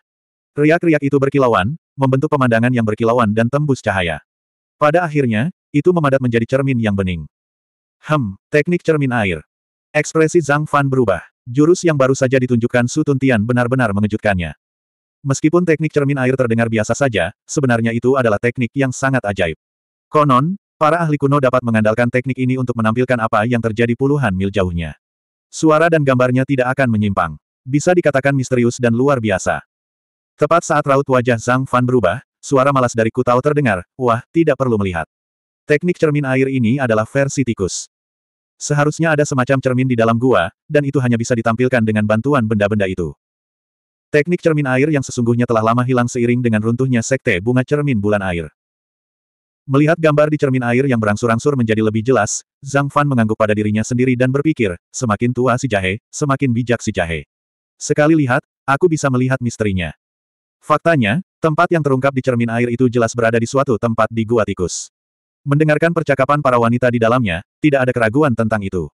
Riak-riak itu berkilauan, membentuk pemandangan yang berkilauan dan tembus cahaya. Pada akhirnya, itu memadat menjadi cermin yang bening. Hem, teknik cermin air. Ekspresi Zhang Fan berubah. Jurus yang baru saja ditunjukkan Su Tuntian benar-benar mengejutkannya. Meskipun teknik cermin air terdengar biasa saja, sebenarnya itu adalah teknik yang sangat ajaib. Konon, Para ahli kuno dapat mengandalkan teknik ini untuk menampilkan apa yang terjadi puluhan mil jauhnya. Suara dan gambarnya tidak akan menyimpang. Bisa dikatakan misterius dan luar biasa. Tepat saat raut wajah Zhang Fan berubah, suara malas dari Kutao terdengar, wah, tidak perlu melihat. Teknik cermin air ini adalah versi tikus. Seharusnya ada semacam cermin di dalam gua, dan itu hanya bisa ditampilkan dengan bantuan benda-benda itu. Teknik cermin air yang sesungguhnya telah lama hilang seiring dengan runtuhnya sekte bunga cermin bulan air. Melihat gambar di cermin air yang berangsur-angsur menjadi lebih jelas, Zhang Fan mengangguk pada dirinya sendiri dan berpikir, semakin tua si jahe, semakin bijak si jahe. Sekali lihat, aku bisa melihat misterinya. Faktanya, tempat yang terungkap di cermin air itu jelas berada di suatu tempat di gua tikus. Mendengarkan percakapan para wanita di dalamnya, tidak ada keraguan tentang itu.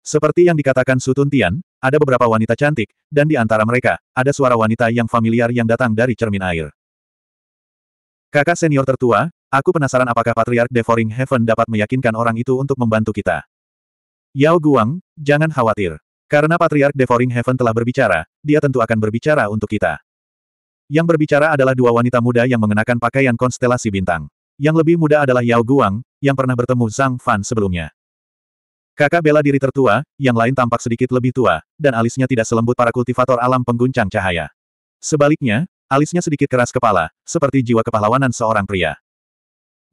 Seperti yang dikatakan Sutun Tian, ada beberapa wanita cantik, dan di antara mereka, ada suara wanita yang familiar yang datang dari cermin air. Kakak senior tertua, Aku penasaran apakah Patriark Devouring Heaven dapat meyakinkan orang itu untuk membantu kita. Yao Guang, jangan khawatir. Karena Patriark Devouring Heaven telah berbicara, dia tentu akan berbicara untuk kita. Yang berbicara adalah dua wanita muda yang mengenakan pakaian konstelasi bintang. Yang lebih muda adalah Yao Guang, yang pernah bertemu Zhang Fan sebelumnya. Kakak bela diri tertua, yang lain tampak sedikit lebih tua, dan alisnya tidak selembut para kultivator alam pengguncang cahaya. Sebaliknya, alisnya sedikit keras kepala, seperti jiwa kepahlawanan seorang pria.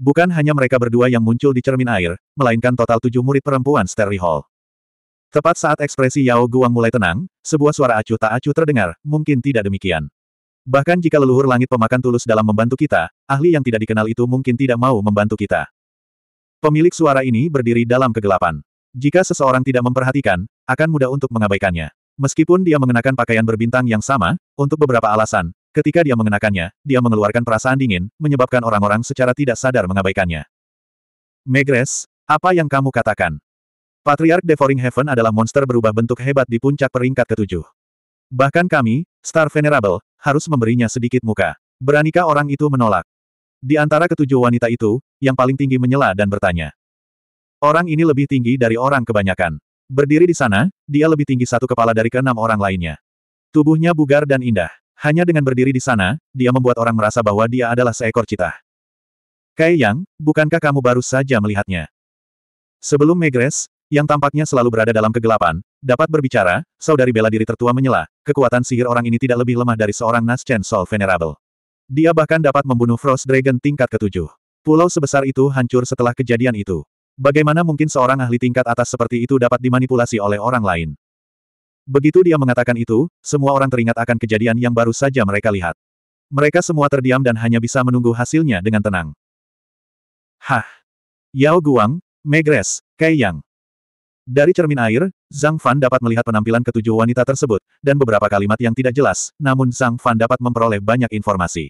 Bukan hanya mereka berdua yang muncul di cermin air, melainkan total tujuh murid perempuan Sterry Hall. Tepat saat ekspresi Yao Guang mulai tenang, sebuah suara acuh tak acuh terdengar, mungkin tidak demikian. Bahkan jika leluhur langit pemakan tulus dalam membantu kita, ahli yang tidak dikenal itu mungkin tidak mau membantu kita. Pemilik suara ini berdiri dalam kegelapan. Jika seseorang tidak memperhatikan, akan mudah untuk mengabaikannya. Meskipun dia mengenakan pakaian berbintang yang sama, untuk beberapa alasan, Ketika dia mengenakannya, dia mengeluarkan perasaan dingin, menyebabkan orang-orang secara tidak sadar mengabaikannya. Megres, apa yang kamu katakan? Patriark Devouring Heaven adalah monster berubah bentuk hebat di puncak peringkat ketujuh. Bahkan kami, Star Venerable, harus memberinya sedikit muka. Beranikah orang itu menolak? Di antara ketujuh wanita itu, yang paling tinggi menyela dan bertanya. Orang ini lebih tinggi dari orang kebanyakan. Berdiri di sana, dia lebih tinggi satu kepala dari keenam orang lainnya. Tubuhnya bugar dan indah. Hanya dengan berdiri di sana, dia membuat orang merasa bahwa dia adalah seekor cita. Kai Yang, bukankah kamu baru saja melihatnya? Sebelum Megres, yang tampaknya selalu berada dalam kegelapan, dapat berbicara, saudari bela diri tertua menyela, kekuatan sihir orang ini tidak lebih lemah dari seorang Naschen Soul Venerable. Dia bahkan dapat membunuh Frost Dragon tingkat ketujuh. Pulau sebesar itu hancur setelah kejadian itu. Bagaimana mungkin seorang ahli tingkat atas seperti itu dapat dimanipulasi oleh orang lain? Begitu dia mengatakan itu, semua orang teringat akan kejadian yang baru saja mereka lihat. Mereka semua terdiam dan hanya bisa menunggu hasilnya dengan tenang. Hah! Yao Guang, Megres, Kai Yang. Dari cermin air, Zhang Fan dapat melihat penampilan ketujuh wanita tersebut, dan beberapa kalimat yang tidak jelas, namun Zhang Fan dapat memperoleh banyak informasi.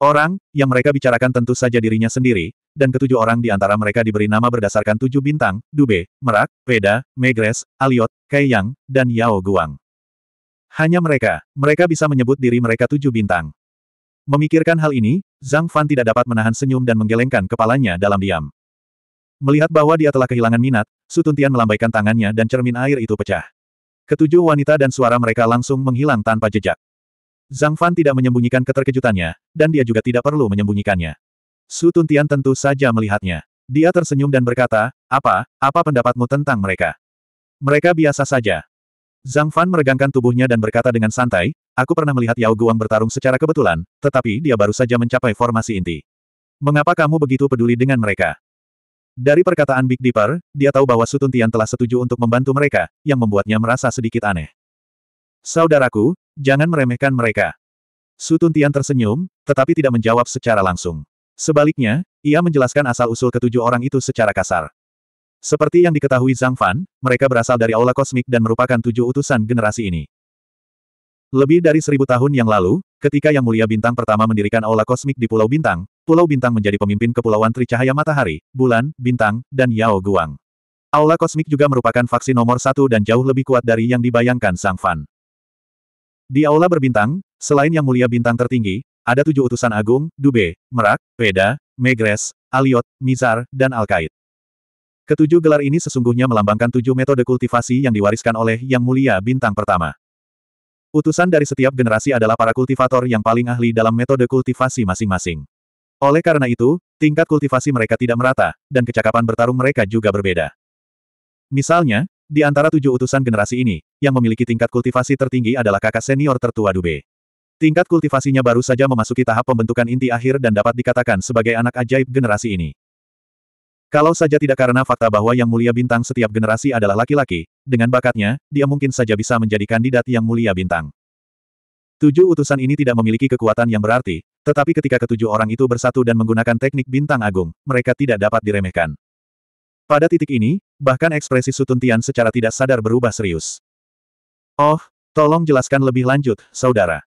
Orang yang mereka bicarakan tentu saja dirinya sendiri, dan ketujuh orang di antara mereka diberi nama berdasarkan tujuh bintang, Dube, Merak, Peda, Megres, Aliot, Kaiyang, dan Yao Guang. Hanya mereka, mereka bisa menyebut diri mereka tujuh bintang. Memikirkan hal ini, Zhang Fan tidak dapat menahan senyum dan menggelengkan kepalanya dalam diam. Melihat bahwa dia telah kehilangan minat, Sutuntian melambaikan tangannya dan cermin air itu pecah. Ketujuh wanita dan suara mereka langsung menghilang tanpa jejak. Zhang Fan tidak menyembunyikan keterkejutannya, dan dia juga tidak perlu menyembunyikannya. Su Tuntian tentu saja melihatnya. Dia tersenyum dan berkata, apa, apa pendapatmu tentang mereka? Mereka biasa saja. Zhang Fan meregangkan tubuhnya dan berkata dengan santai, aku pernah melihat Yao Guang bertarung secara kebetulan, tetapi dia baru saja mencapai formasi inti. Mengapa kamu begitu peduli dengan mereka? Dari perkataan Big Dipper, dia tahu bahwa Su Tuntian telah setuju untuk membantu mereka, yang membuatnya merasa sedikit aneh. Saudaraku, Jangan meremehkan mereka. Sutun Tian tersenyum, tetapi tidak menjawab secara langsung. Sebaliknya, ia menjelaskan asal-usul ketujuh orang itu secara kasar. Seperti yang diketahui Zhang Fan, mereka berasal dari aula kosmik dan merupakan tujuh utusan generasi ini. Lebih dari seribu tahun yang lalu, ketika Yang Mulia Bintang pertama mendirikan aula kosmik di Pulau Bintang, Pulau Bintang menjadi pemimpin Kepulauan Tricahaya Matahari, Bulan, Bintang, dan Yao Guang. Aula kosmik juga merupakan faksi nomor satu dan jauh lebih kuat dari yang dibayangkan Zhang Fan. Di aula berbintang, selain yang mulia bintang tertinggi, ada tujuh utusan agung, Dube, Merak, Peda, Megres, Aliot, Mizar, dan Alkait. Ketujuh gelar ini sesungguhnya melambangkan tujuh metode kultivasi yang diwariskan oleh Yang Mulia Bintang Pertama. Utusan dari setiap generasi adalah para kultivator yang paling ahli dalam metode kultivasi masing-masing. Oleh karena itu, tingkat kultivasi mereka tidak merata, dan kecakapan bertarung mereka juga berbeda. Misalnya, di antara tujuh utusan generasi ini, yang memiliki tingkat kultivasi tertinggi adalah kakak senior tertua Dube. Tingkat kultivasinya baru saja memasuki tahap pembentukan inti akhir dan dapat dikatakan sebagai anak ajaib generasi ini. Kalau saja tidak karena fakta bahwa yang mulia bintang setiap generasi adalah laki-laki, dengan bakatnya, dia mungkin saja bisa menjadi kandidat yang mulia bintang. Tujuh utusan ini tidak memiliki kekuatan yang berarti, tetapi ketika ketujuh orang itu bersatu dan menggunakan teknik bintang agung, mereka tidak dapat diremehkan. Pada titik ini, bahkan ekspresi Sutun secara tidak sadar berubah serius. Oh, tolong jelaskan lebih lanjut, saudara.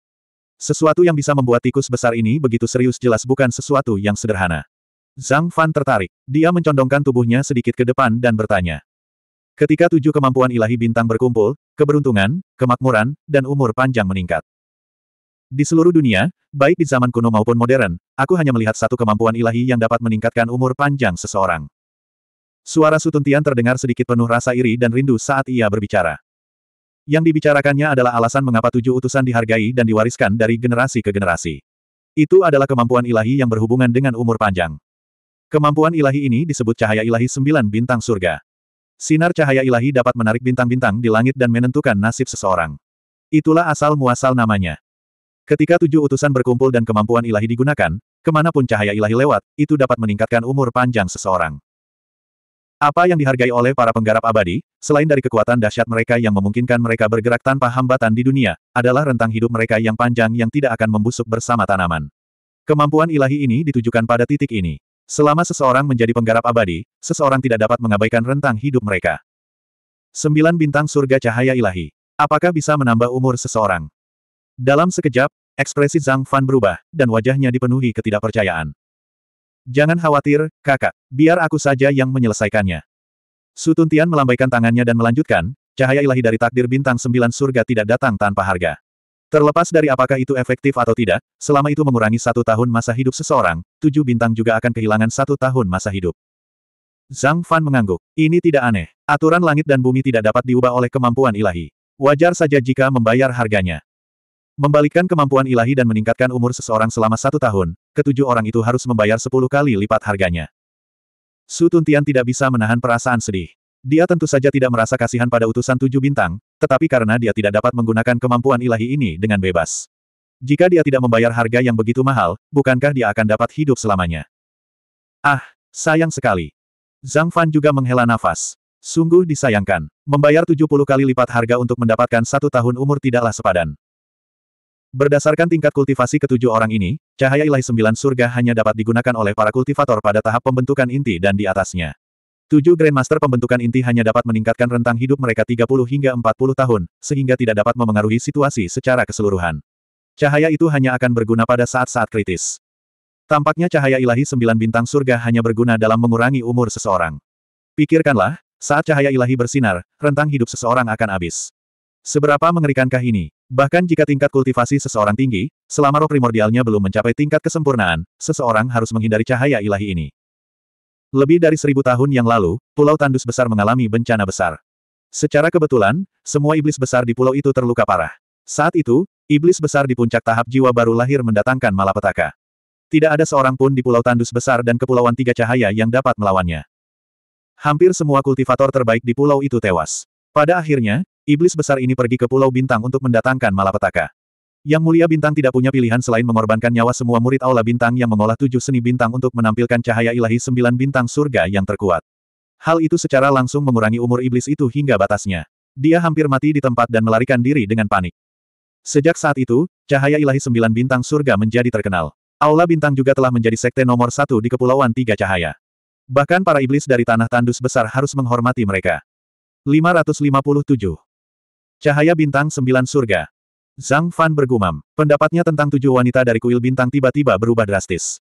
Sesuatu yang bisa membuat tikus besar ini begitu serius jelas bukan sesuatu yang sederhana. Zhang Fan tertarik. Dia mencondongkan tubuhnya sedikit ke depan dan bertanya. Ketika tujuh kemampuan ilahi bintang berkumpul, keberuntungan, kemakmuran, dan umur panjang meningkat. Di seluruh dunia, baik di zaman kuno maupun modern, aku hanya melihat satu kemampuan ilahi yang dapat meningkatkan umur panjang seseorang. Suara Sutuntian terdengar sedikit penuh rasa iri dan rindu saat ia berbicara. Yang dibicarakannya adalah alasan mengapa tujuh utusan dihargai dan diwariskan dari generasi ke generasi. Itu adalah kemampuan ilahi yang berhubungan dengan umur panjang. Kemampuan ilahi ini disebut cahaya ilahi sembilan bintang surga. Sinar cahaya ilahi dapat menarik bintang-bintang di langit dan menentukan nasib seseorang. Itulah asal-muasal namanya. Ketika tujuh utusan berkumpul dan kemampuan ilahi digunakan, kemanapun cahaya ilahi lewat, itu dapat meningkatkan umur panjang seseorang. Apa yang dihargai oleh para penggarap abadi, selain dari kekuatan dahsyat mereka yang memungkinkan mereka bergerak tanpa hambatan di dunia, adalah rentang hidup mereka yang panjang yang tidak akan membusuk bersama tanaman. Kemampuan ilahi ini ditujukan pada titik ini. Selama seseorang menjadi penggarap abadi, seseorang tidak dapat mengabaikan rentang hidup mereka. Sembilan bintang surga cahaya ilahi. Apakah bisa menambah umur seseorang? Dalam sekejap, ekspresi Zhang Fan berubah, dan wajahnya dipenuhi ketidakpercayaan. Jangan khawatir, kakak. Biar aku saja yang menyelesaikannya. Sutuntian melambaikan tangannya dan melanjutkan, cahaya ilahi dari takdir bintang sembilan surga tidak datang tanpa harga. Terlepas dari apakah itu efektif atau tidak, selama itu mengurangi satu tahun masa hidup seseorang, tujuh bintang juga akan kehilangan satu tahun masa hidup. Zhang Fan mengangguk. Ini tidak aneh. Aturan langit dan bumi tidak dapat diubah oleh kemampuan ilahi. Wajar saja jika membayar harganya. Membalikkan kemampuan ilahi dan meningkatkan umur seseorang selama satu tahun, ketujuh orang itu harus membayar sepuluh kali lipat harganya. Su Tuntian tidak bisa menahan perasaan sedih. Dia tentu saja tidak merasa kasihan pada utusan tujuh bintang, tetapi karena dia tidak dapat menggunakan kemampuan ilahi ini dengan bebas. Jika dia tidak membayar harga yang begitu mahal, bukankah dia akan dapat hidup selamanya? Ah, sayang sekali. Zhang Fan juga menghela nafas. Sungguh disayangkan. Membayar tujuh puluh kali lipat harga untuk mendapatkan satu tahun umur tidaklah sepadan. Berdasarkan tingkat kultivasi ketujuh orang ini, cahaya ilahi sembilan surga hanya dapat digunakan oleh para kultivator pada tahap pembentukan inti dan di atasnya. Tujuh Grandmaster pembentukan inti hanya dapat meningkatkan rentang hidup mereka 30 hingga 40 tahun, sehingga tidak dapat memengaruhi situasi secara keseluruhan. Cahaya itu hanya akan berguna pada saat-saat kritis. Tampaknya cahaya ilahi sembilan bintang surga hanya berguna dalam mengurangi umur seseorang. Pikirkanlah, saat cahaya ilahi bersinar, rentang hidup seseorang akan habis. Seberapa mengerikankah ini? Bahkan jika tingkat kultivasi seseorang tinggi, selama roh primordialnya belum mencapai tingkat kesempurnaan, seseorang harus menghindari cahaya ilahi ini. Lebih dari seribu tahun yang lalu, Pulau Tandus besar mengalami bencana besar. Secara kebetulan, semua iblis besar di pulau itu terluka parah. Saat itu, iblis besar di puncak tahap jiwa baru lahir mendatangkan malapetaka. Tidak ada seorang pun di Pulau Tandus besar dan Kepulauan Tiga Cahaya yang dapat melawannya. Hampir semua kultivator terbaik di pulau itu tewas. Pada akhirnya, iblis besar ini pergi ke Pulau Bintang untuk mendatangkan malapetaka. Yang mulia bintang tidak punya pilihan selain mengorbankan nyawa semua murid Aula Bintang yang mengolah tujuh seni bintang untuk menampilkan cahaya ilahi sembilan bintang surga yang terkuat. Hal itu secara langsung mengurangi umur iblis itu hingga batasnya. Dia hampir mati di tempat dan melarikan diri dengan panik. Sejak saat itu, cahaya ilahi sembilan bintang surga menjadi terkenal. Aula Bintang juga telah menjadi sekte nomor satu di Kepulauan Tiga Cahaya. Bahkan para iblis dari tanah tandus besar harus menghormati mereka. 557 Cahaya bintang sembilan surga. Zhang Fan bergumam. Pendapatnya tentang tujuh wanita dari kuil bintang tiba-tiba berubah drastis.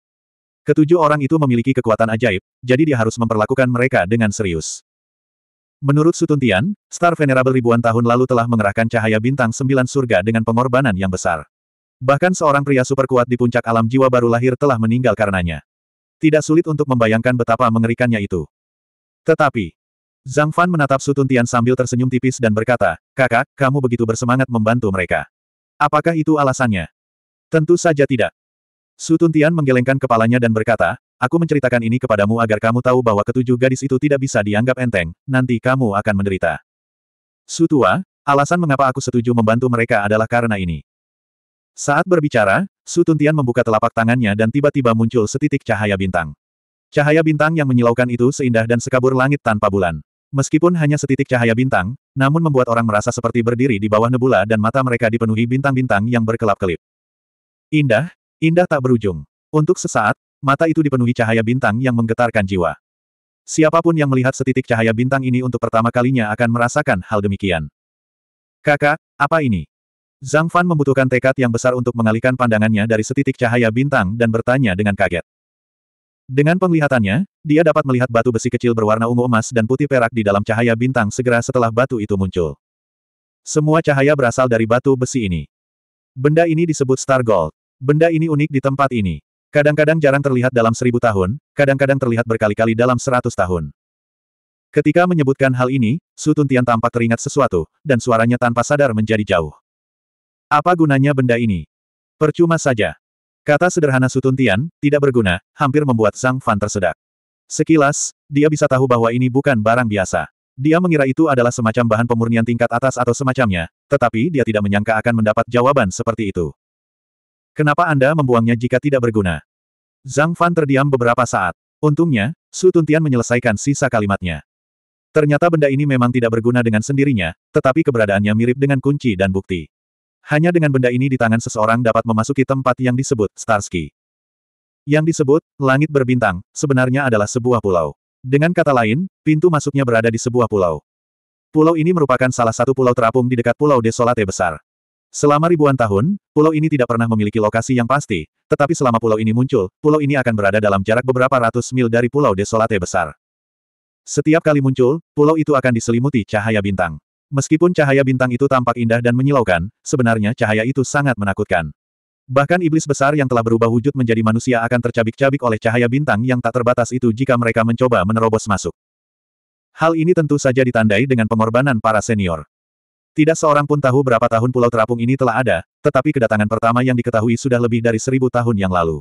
Ketujuh orang itu memiliki kekuatan ajaib, jadi dia harus memperlakukan mereka dengan serius. Menurut Sutuntian, Star Venerable ribuan tahun lalu telah mengerahkan cahaya bintang sembilan surga dengan pengorbanan yang besar. Bahkan seorang pria super kuat di puncak alam jiwa baru lahir telah meninggal karenanya. Tidak sulit untuk membayangkan betapa mengerikannya itu. Tetapi, Zhang Fan menatap Sutun Tian sambil tersenyum tipis dan berkata, Kakak, kamu begitu bersemangat membantu mereka. Apakah itu alasannya? Tentu saja tidak. Sutun Tian menggelengkan kepalanya dan berkata, Aku menceritakan ini kepadamu agar kamu tahu bahwa ketujuh gadis itu tidak bisa dianggap enteng, nanti kamu akan menderita. Sutua, alasan mengapa aku setuju membantu mereka adalah karena ini. Saat berbicara, Sutun Tian membuka telapak tangannya dan tiba-tiba muncul setitik cahaya bintang. Cahaya bintang yang menyilaukan itu seindah dan sekabur langit tanpa bulan. Meskipun hanya setitik cahaya bintang, namun membuat orang merasa seperti berdiri di bawah nebula dan mata mereka dipenuhi bintang-bintang yang berkelap-kelip. Indah, indah tak berujung. Untuk sesaat, mata itu dipenuhi cahaya bintang yang menggetarkan jiwa. Siapapun yang melihat setitik cahaya bintang ini untuk pertama kalinya akan merasakan hal demikian. Kakak, apa ini? Zhang Fan membutuhkan tekad yang besar untuk mengalihkan pandangannya dari setitik cahaya bintang dan bertanya dengan kaget. Dengan penglihatannya, dia dapat melihat batu besi kecil berwarna ungu emas dan putih perak di dalam cahaya bintang segera setelah batu itu muncul. Semua cahaya berasal dari batu besi ini. Benda ini disebut Star Gold. Benda ini unik di tempat ini. Kadang-kadang jarang terlihat dalam seribu tahun, kadang-kadang terlihat berkali-kali dalam seratus tahun. Ketika menyebutkan hal ini, Su Tian tampak teringat sesuatu, dan suaranya tanpa sadar menjadi jauh. Apa gunanya benda ini? Percuma saja. Kata sederhana Sutuntian, tidak berguna, hampir membuat Zhang Fan tersedak. Sekilas, dia bisa tahu bahwa ini bukan barang biasa. Dia mengira itu adalah semacam bahan pemurnian tingkat atas atau semacamnya, tetapi dia tidak menyangka akan mendapat jawaban seperti itu. Kenapa Anda membuangnya jika tidak berguna? Zhang Fan terdiam beberapa saat. Untungnya, Su Tuntian menyelesaikan sisa kalimatnya. Ternyata benda ini memang tidak berguna dengan sendirinya, tetapi keberadaannya mirip dengan kunci dan bukti. Hanya dengan benda ini di tangan seseorang dapat memasuki tempat yang disebut Starsky. Yang disebut, langit berbintang, sebenarnya adalah sebuah pulau. Dengan kata lain, pintu masuknya berada di sebuah pulau. Pulau ini merupakan salah satu pulau terapung di dekat Pulau Desolate besar. Selama ribuan tahun, pulau ini tidak pernah memiliki lokasi yang pasti, tetapi selama pulau ini muncul, pulau ini akan berada dalam jarak beberapa ratus mil dari Pulau Desolate besar. Setiap kali muncul, pulau itu akan diselimuti cahaya bintang. Meskipun cahaya bintang itu tampak indah dan menyilaukan, sebenarnya cahaya itu sangat menakutkan. Bahkan iblis besar yang telah berubah wujud menjadi manusia akan tercabik-cabik oleh cahaya bintang yang tak terbatas itu jika mereka mencoba menerobos masuk. Hal ini tentu saja ditandai dengan pengorbanan para senior. Tidak seorang pun tahu berapa tahun Pulau Terapung ini telah ada, tetapi kedatangan pertama yang diketahui sudah lebih dari seribu tahun yang lalu.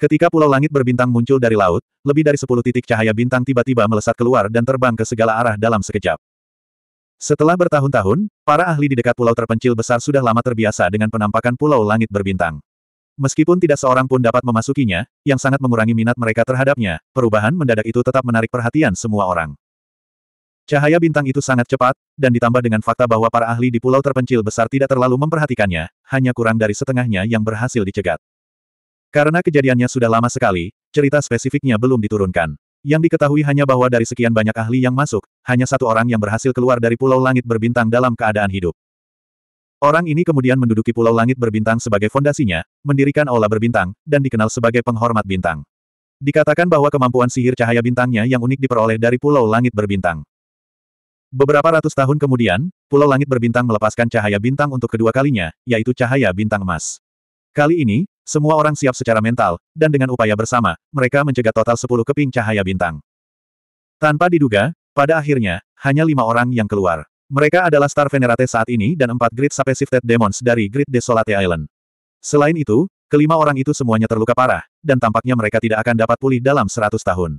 Ketika pulau langit berbintang muncul dari laut, lebih dari sepuluh titik cahaya bintang tiba-tiba melesat keluar dan terbang ke segala arah dalam sekejap. Setelah bertahun-tahun, para ahli di dekat pulau terpencil besar sudah lama terbiasa dengan penampakan pulau langit berbintang. Meskipun tidak seorang pun dapat memasukinya, yang sangat mengurangi minat mereka terhadapnya, perubahan mendadak itu tetap menarik perhatian semua orang. Cahaya bintang itu sangat cepat, dan ditambah dengan fakta bahwa para ahli di pulau terpencil besar tidak terlalu memperhatikannya, hanya kurang dari setengahnya yang berhasil dicegat. Karena kejadiannya sudah lama sekali, cerita spesifiknya belum diturunkan. Yang diketahui hanya bahwa dari sekian banyak ahli yang masuk, hanya satu orang yang berhasil keluar dari Pulau Langit Berbintang dalam keadaan hidup. Orang ini kemudian menduduki Pulau Langit Berbintang sebagai fondasinya, mendirikan Aula Berbintang, dan dikenal sebagai penghormat bintang. Dikatakan bahwa kemampuan sihir cahaya bintangnya yang unik diperoleh dari Pulau Langit Berbintang. Beberapa ratus tahun kemudian, Pulau Langit Berbintang melepaskan cahaya bintang untuk kedua kalinya, yaitu cahaya bintang emas. Kali ini, semua orang siap secara mental, dan dengan upaya bersama, mereka mencegah total sepuluh keping cahaya bintang. Tanpa diduga, pada akhirnya, hanya lima orang yang keluar. Mereka adalah Star Venerate saat ini dan empat Great Sapecifted Demons dari Grid Desolate Island. Selain itu, kelima orang itu semuanya terluka parah, dan tampaknya mereka tidak akan dapat pulih dalam seratus tahun.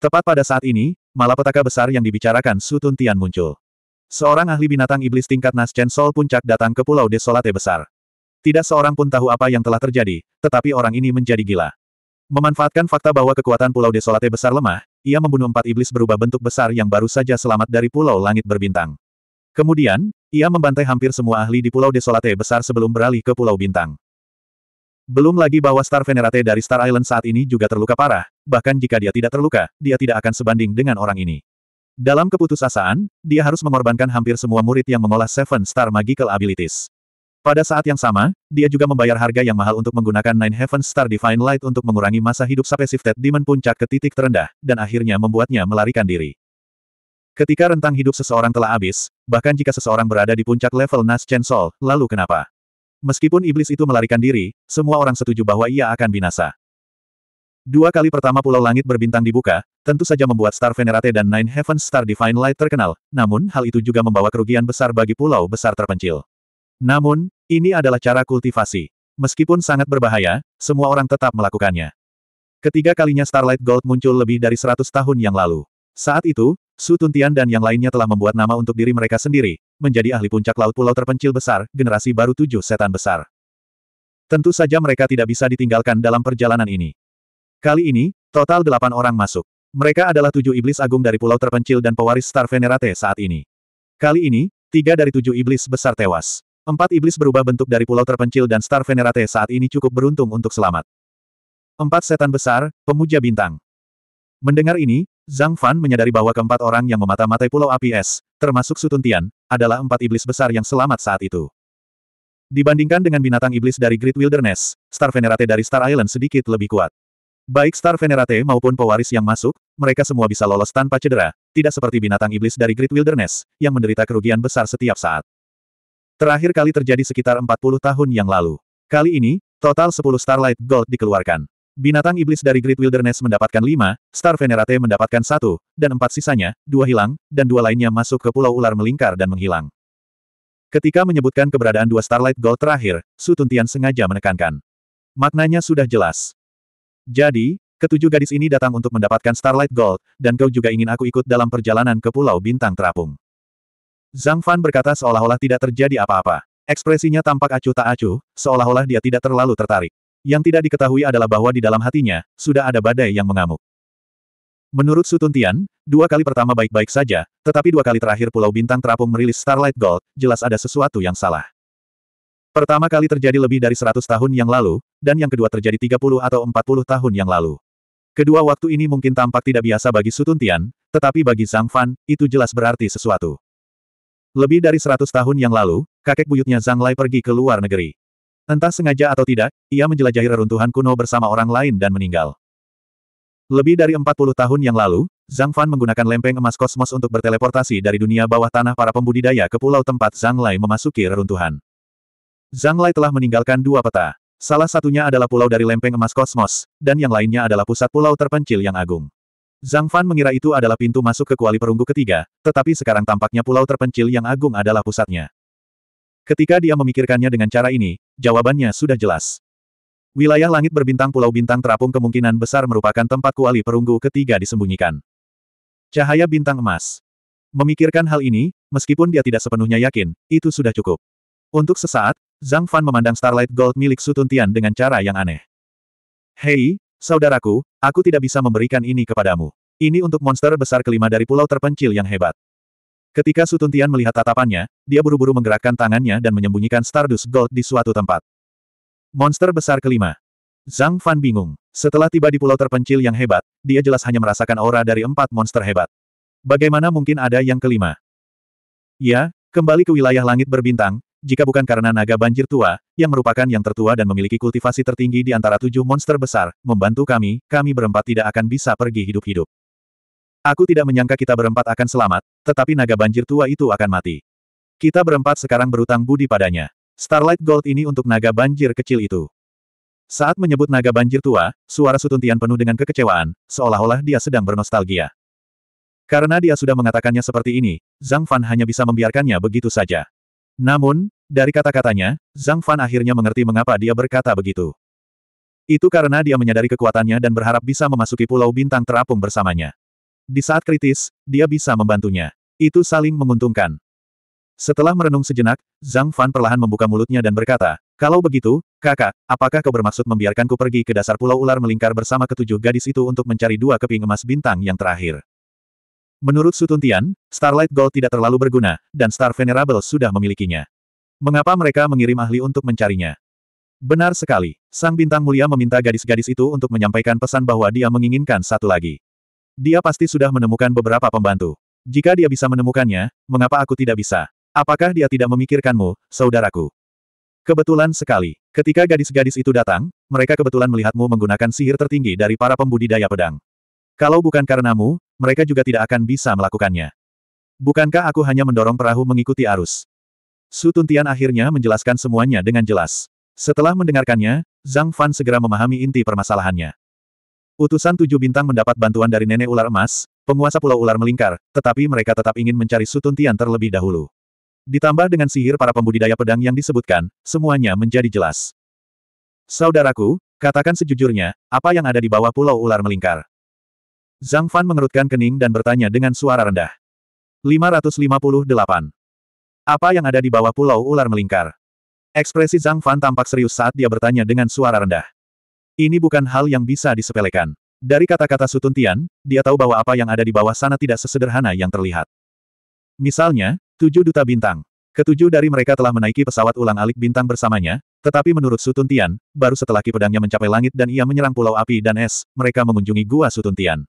Tepat pada saat ini, malapetaka besar yang dibicarakan Sutun Tian muncul. Seorang ahli binatang iblis tingkat Nascen Sol Puncak datang ke Pulau Desolate Besar. Tidak seorang pun tahu apa yang telah terjadi, tetapi orang ini menjadi gila. Memanfaatkan fakta bahwa kekuatan Pulau Desolate besar lemah, ia membunuh empat iblis berubah bentuk besar yang baru saja selamat dari Pulau Langit Berbintang. Kemudian, ia membantai hampir semua ahli di Pulau Desolate besar sebelum beralih ke Pulau Bintang. Belum lagi bahwa Star Venerate dari Star Island saat ini juga terluka parah, bahkan jika dia tidak terluka, dia tidak akan sebanding dengan orang ini. Dalam keputusasaan, dia harus mengorbankan hampir semua murid yang mengolah Seven Star Magical Abilities. Pada saat yang sama, dia juga membayar harga yang mahal untuk menggunakan Nine Heaven Star Divine Light untuk mengurangi masa hidup sampai Shifted Demon Puncak ke titik terendah, dan akhirnya membuatnya melarikan diri. Ketika rentang hidup seseorang telah habis, bahkan jika seseorang berada di puncak level Nas Chen Sol, lalu kenapa? Meskipun iblis itu melarikan diri, semua orang setuju bahwa ia akan binasa. Dua kali pertama Pulau Langit berbintang dibuka, tentu saja membuat Star Venerate dan Nine Heaven Star Divine Light terkenal, namun hal itu juga membawa kerugian besar bagi pulau besar terpencil. Namun, ini adalah cara kultivasi. Meskipun sangat berbahaya, semua orang tetap melakukannya. Ketiga kalinya Starlight Gold muncul lebih dari 100 tahun yang lalu. Saat itu, Su Tuntian dan yang lainnya telah membuat nama untuk diri mereka sendiri, menjadi ahli puncak laut pulau terpencil besar, generasi baru tujuh setan besar. Tentu saja mereka tidak bisa ditinggalkan dalam perjalanan ini. Kali ini, total delapan orang masuk. Mereka adalah tujuh iblis agung dari pulau terpencil dan pewaris Star Venerate saat ini. Kali ini, tiga dari tujuh iblis besar tewas. Empat iblis berubah bentuk dari pulau terpencil dan Star Venerate saat ini cukup beruntung untuk selamat. Empat setan besar, pemuja bintang. Mendengar ini, Zhang Fan menyadari bahwa keempat orang yang memata-matai Pulau Api Es, termasuk Sutuntian, adalah empat iblis besar yang selamat saat itu. Dibandingkan dengan binatang iblis dari Great Wilderness, Star Venerate dari Star Island sedikit lebih kuat. Baik Star Venerate maupun pewaris yang masuk, mereka semua bisa lolos tanpa cedera, tidak seperti binatang iblis dari Great Wilderness, yang menderita kerugian besar setiap saat. Terakhir kali terjadi sekitar 40 tahun yang lalu. Kali ini, total 10 Starlight Gold dikeluarkan. Binatang iblis dari Great Wilderness mendapatkan 5, Star Venerate mendapatkan 1, dan 4 sisanya, dua hilang, dan dua lainnya masuk ke pulau ular melingkar dan menghilang. Ketika menyebutkan keberadaan dua Starlight Gold terakhir, Su Tuntian sengaja menekankan. Maknanya sudah jelas. Jadi, ketujuh gadis ini datang untuk mendapatkan Starlight Gold, dan kau juga ingin aku ikut dalam perjalanan ke Pulau Bintang Terapung. Zhang Fan berkata seolah-olah tidak terjadi apa-apa. Ekspresinya tampak acuh tak acuh, seolah-olah dia tidak terlalu tertarik. Yang tidak diketahui adalah bahwa di dalam hatinya, sudah ada badai yang mengamuk. Menurut Sutun Tian, dua kali pertama baik-baik saja, tetapi dua kali terakhir Pulau Bintang Terapung merilis Starlight Gold, jelas ada sesuatu yang salah. Pertama kali terjadi lebih dari 100 tahun yang lalu, dan yang kedua terjadi 30 atau 40 tahun yang lalu. Kedua waktu ini mungkin tampak tidak biasa bagi Sutun Tian, tetapi bagi Zhang Fan, itu jelas berarti sesuatu. Lebih dari seratus tahun yang lalu, kakek buyutnya Zhang Lai pergi ke luar negeri. Entah sengaja atau tidak, ia menjelajahi reruntuhan kuno bersama orang lain dan meninggal. Lebih dari empat puluh tahun yang lalu, Zhang Fan menggunakan lempeng emas kosmos untuk berteleportasi dari dunia bawah tanah para pembudidaya ke pulau tempat Zhang Lai memasuki reruntuhan. Zhang Lai telah meninggalkan dua peta. Salah satunya adalah pulau dari lempeng emas kosmos, dan yang lainnya adalah pusat pulau terpencil yang agung. Zhang Fan mengira itu adalah pintu masuk ke kuali perunggu ketiga, tetapi sekarang tampaknya pulau terpencil yang agung adalah pusatnya. Ketika dia memikirkannya dengan cara ini, jawabannya sudah jelas. Wilayah langit berbintang Pulau Bintang Terapung kemungkinan besar merupakan tempat kuali perunggu ketiga disembunyikan. Cahaya bintang emas. Memikirkan hal ini, meskipun dia tidak sepenuhnya yakin, itu sudah cukup. Untuk sesaat, Zhang Fan memandang Starlight Gold milik Tuntian dengan cara yang aneh. Hei, Saudaraku, aku tidak bisa memberikan ini kepadamu. Ini untuk monster besar kelima dari pulau terpencil yang hebat. Ketika Sutuntian melihat tatapannya, dia buru-buru menggerakkan tangannya dan menyembunyikan Stardust Gold di suatu tempat. Monster besar kelima. Zhang Fan bingung. Setelah tiba di pulau terpencil yang hebat, dia jelas hanya merasakan aura dari empat monster hebat. Bagaimana mungkin ada yang kelima? Ya, kembali ke wilayah langit berbintang, jika bukan karena naga banjir tua, yang merupakan yang tertua dan memiliki kultivasi tertinggi di antara tujuh monster besar, membantu kami, kami berempat tidak akan bisa pergi hidup-hidup. Aku tidak menyangka kita berempat akan selamat, tetapi naga banjir tua itu akan mati. Kita berempat sekarang berutang budi padanya. Starlight Gold ini untuk naga banjir kecil itu. Saat menyebut naga banjir tua, suara Sutuntian penuh dengan kekecewaan, seolah-olah dia sedang bernostalgia. Karena dia sudah mengatakannya seperti ini, Zhang Fan hanya bisa membiarkannya begitu saja. Namun, dari kata-katanya, Zhang Fan akhirnya mengerti mengapa dia berkata begitu. Itu karena dia menyadari kekuatannya dan berharap bisa memasuki pulau bintang terapung bersamanya. Di saat kritis, dia bisa membantunya. Itu saling menguntungkan. Setelah merenung sejenak, Zhang Fan perlahan membuka mulutnya dan berkata, Kalau begitu, kakak, apakah kau bermaksud membiarkanku pergi ke dasar pulau ular melingkar bersama ketujuh gadis itu untuk mencari dua keping emas bintang yang terakhir? Menurut Sutuntian, Starlight Gold tidak terlalu berguna, dan Star Venerable sudah memilikinya. Mengapa mereka mengirim ahli untuk mencarinya? Benar sekali. Sang bintang mulia meminta gadis-gadis itu untuk menyampaikan pesan bahwa dia menginginkan satu lagi. Dia pasti sudah menemukan beberapa pembantu. Jika dia bisa menemukannya, mengapa aku tidak bisa? Apakah dia tidak memikirkanmu, saudaraku? Kebetulan sekali, ketika gadis-gadis itu datang, mereka kebetulan melihatmu menggunakan sihir tertinggi dari para pembudidaya pedang. Kalau bukan karenamu, mereka juga tidak akan bisa melakukannya. Bukankah aku hanya mendorong perahu mengikuti arus? Su Tuntian akhirnya menjelaskan semuanya dengan jelas. Setelah mendengarkannya, Zhang Fan segera memahami inti permasalahannya. Utusan tujuh bintang mendapat bantuan dari nenek ular emas, penguasa pulau ular melingkar, tetapi mereka tetap ingin mencari Su Tuntian terlebih dahulu. Ditambah dengan sihir para pembudidaya pedang yang disebutkan, semuanya menjadi jelas. Saudaraku, katakan sejujurnya, apa yang ada di bawah pulau ular melingkar? Zhang Fan mengerutkan kening dan bertanya dengan suara rendah. 558. Apa yang ada di bawah pulau ular melingkar? Ekspresi Zhang Fan tampak serius saat dia bertanya dengan suara rendah. Ini bukan hal yang bisa disepelekan. Dari kata-kata Sutun Tian, dia tahu bahwa apa yang ada di bawah sana tidak sesederhana yang terlihat. Misalnya, tujuh duta bintang. Ketujuh dari mereka telah menaiki pesawat ulang alik bintang bersamanya, tetapi menurut Sutun Tian, baru setelah ki pedangnya mencapai langit dan ia menyerang pulau api dan es, mereka mengunjungi gua Sutun Tian.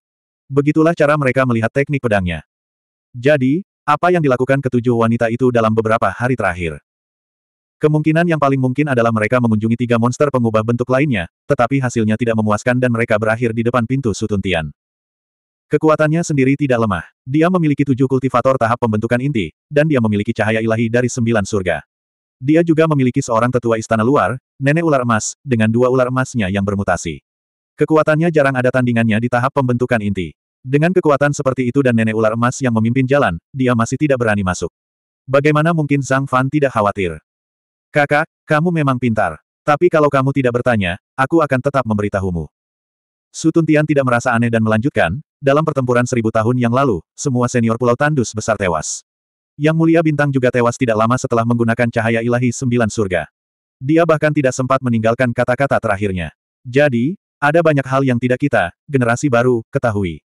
Begitulah cara mereka melihat teknik pedangnya. Jadi, apa yang dilakukan ketujuh wanita itu dalam beberapa hari terakhir? Kemungkinan yang paling mungkin adalah mereka mengunjungi tiga monster pengubah bentuk lainnya, tetapi hasilnya tidak memuaskan dan mereka berakhir di depan pintu sutuntian. Kekuatannya sendiri tidak lemah. Dia memiliki tujuh kultivator tahap pembentukan inti, dan dia memiliki cahaya ilahi dari sembilan surga. Dia juga memiliki seorang tetua istana luar, nenek ular emas, dengan dua ular emasnya yang bermutasi. Kekuatannya jarang ada tandingannya di tahap pembentukan inti. Dengan kekuatan seperti itu dan nenek ular emas yang memimpin jalan, dia masih tidak berani masuk. Bagaimana mungkin Zhang Fan tidak khawatir? Kakak, kamu memang pintar. Tapi kalau kamu tidak bertanya, aku akan tetap memberitahumu. Sutun Tian tidak merasa aneh dan melanjutkan, dalam pertempuran seribu tahun yang lalu, semua senior Pulau Tandus besar tewas. Yang mulia bintang juga tewas tidak lama setelah menggunakan cahaya ilahi sembilan surga. Dia bahkan tidak sempat meninggalkan kata-kata terakhirnya. Jadi, ada banyak hal yang tidak kita, generasi baru, ketahui.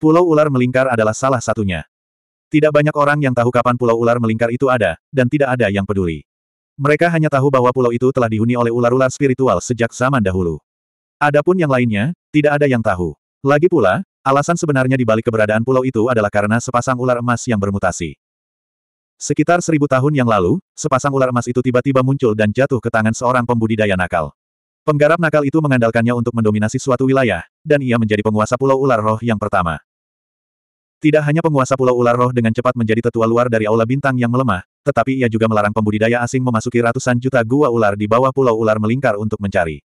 Pulau Ular Melingkar adalah salah satunya. Tidak banyak orang yang tahu kapan Pulau Ular Melingkar itu ada, dan tidak ada yang peduli. Mereka hanya tahu bahwa pulau itu telah dihuni oleh ular-ular spiritual sejak zaman dahulu. Adapun yang lainnya, tidak ada yang tahu. Lagi pula, alasan sebenarnya di balik keberadaan pulau itu adalah karena sepasang ular emas yang bermutasi. Sekitar seribu tahun yang lalu, sepasang ular emas itu tiba-tiba muncul dan jatuh ke tangan seorang pembudidaya nakal. Penggarap nakal itu mengandalkannya untuk mendominasi suatu wilayah, dan ia menjadi penguasa pulau ular roh yang pertama. Tidak hanya penguasa Pulau Ular Roh dengan cepat menjadi tetua luar dari Aula Bintang yang melemah, tetapi ia juga melarang pembudidaya asing memasuki ratusan juta gua ular di bawah Pulau Ular melingkar untuk mencari.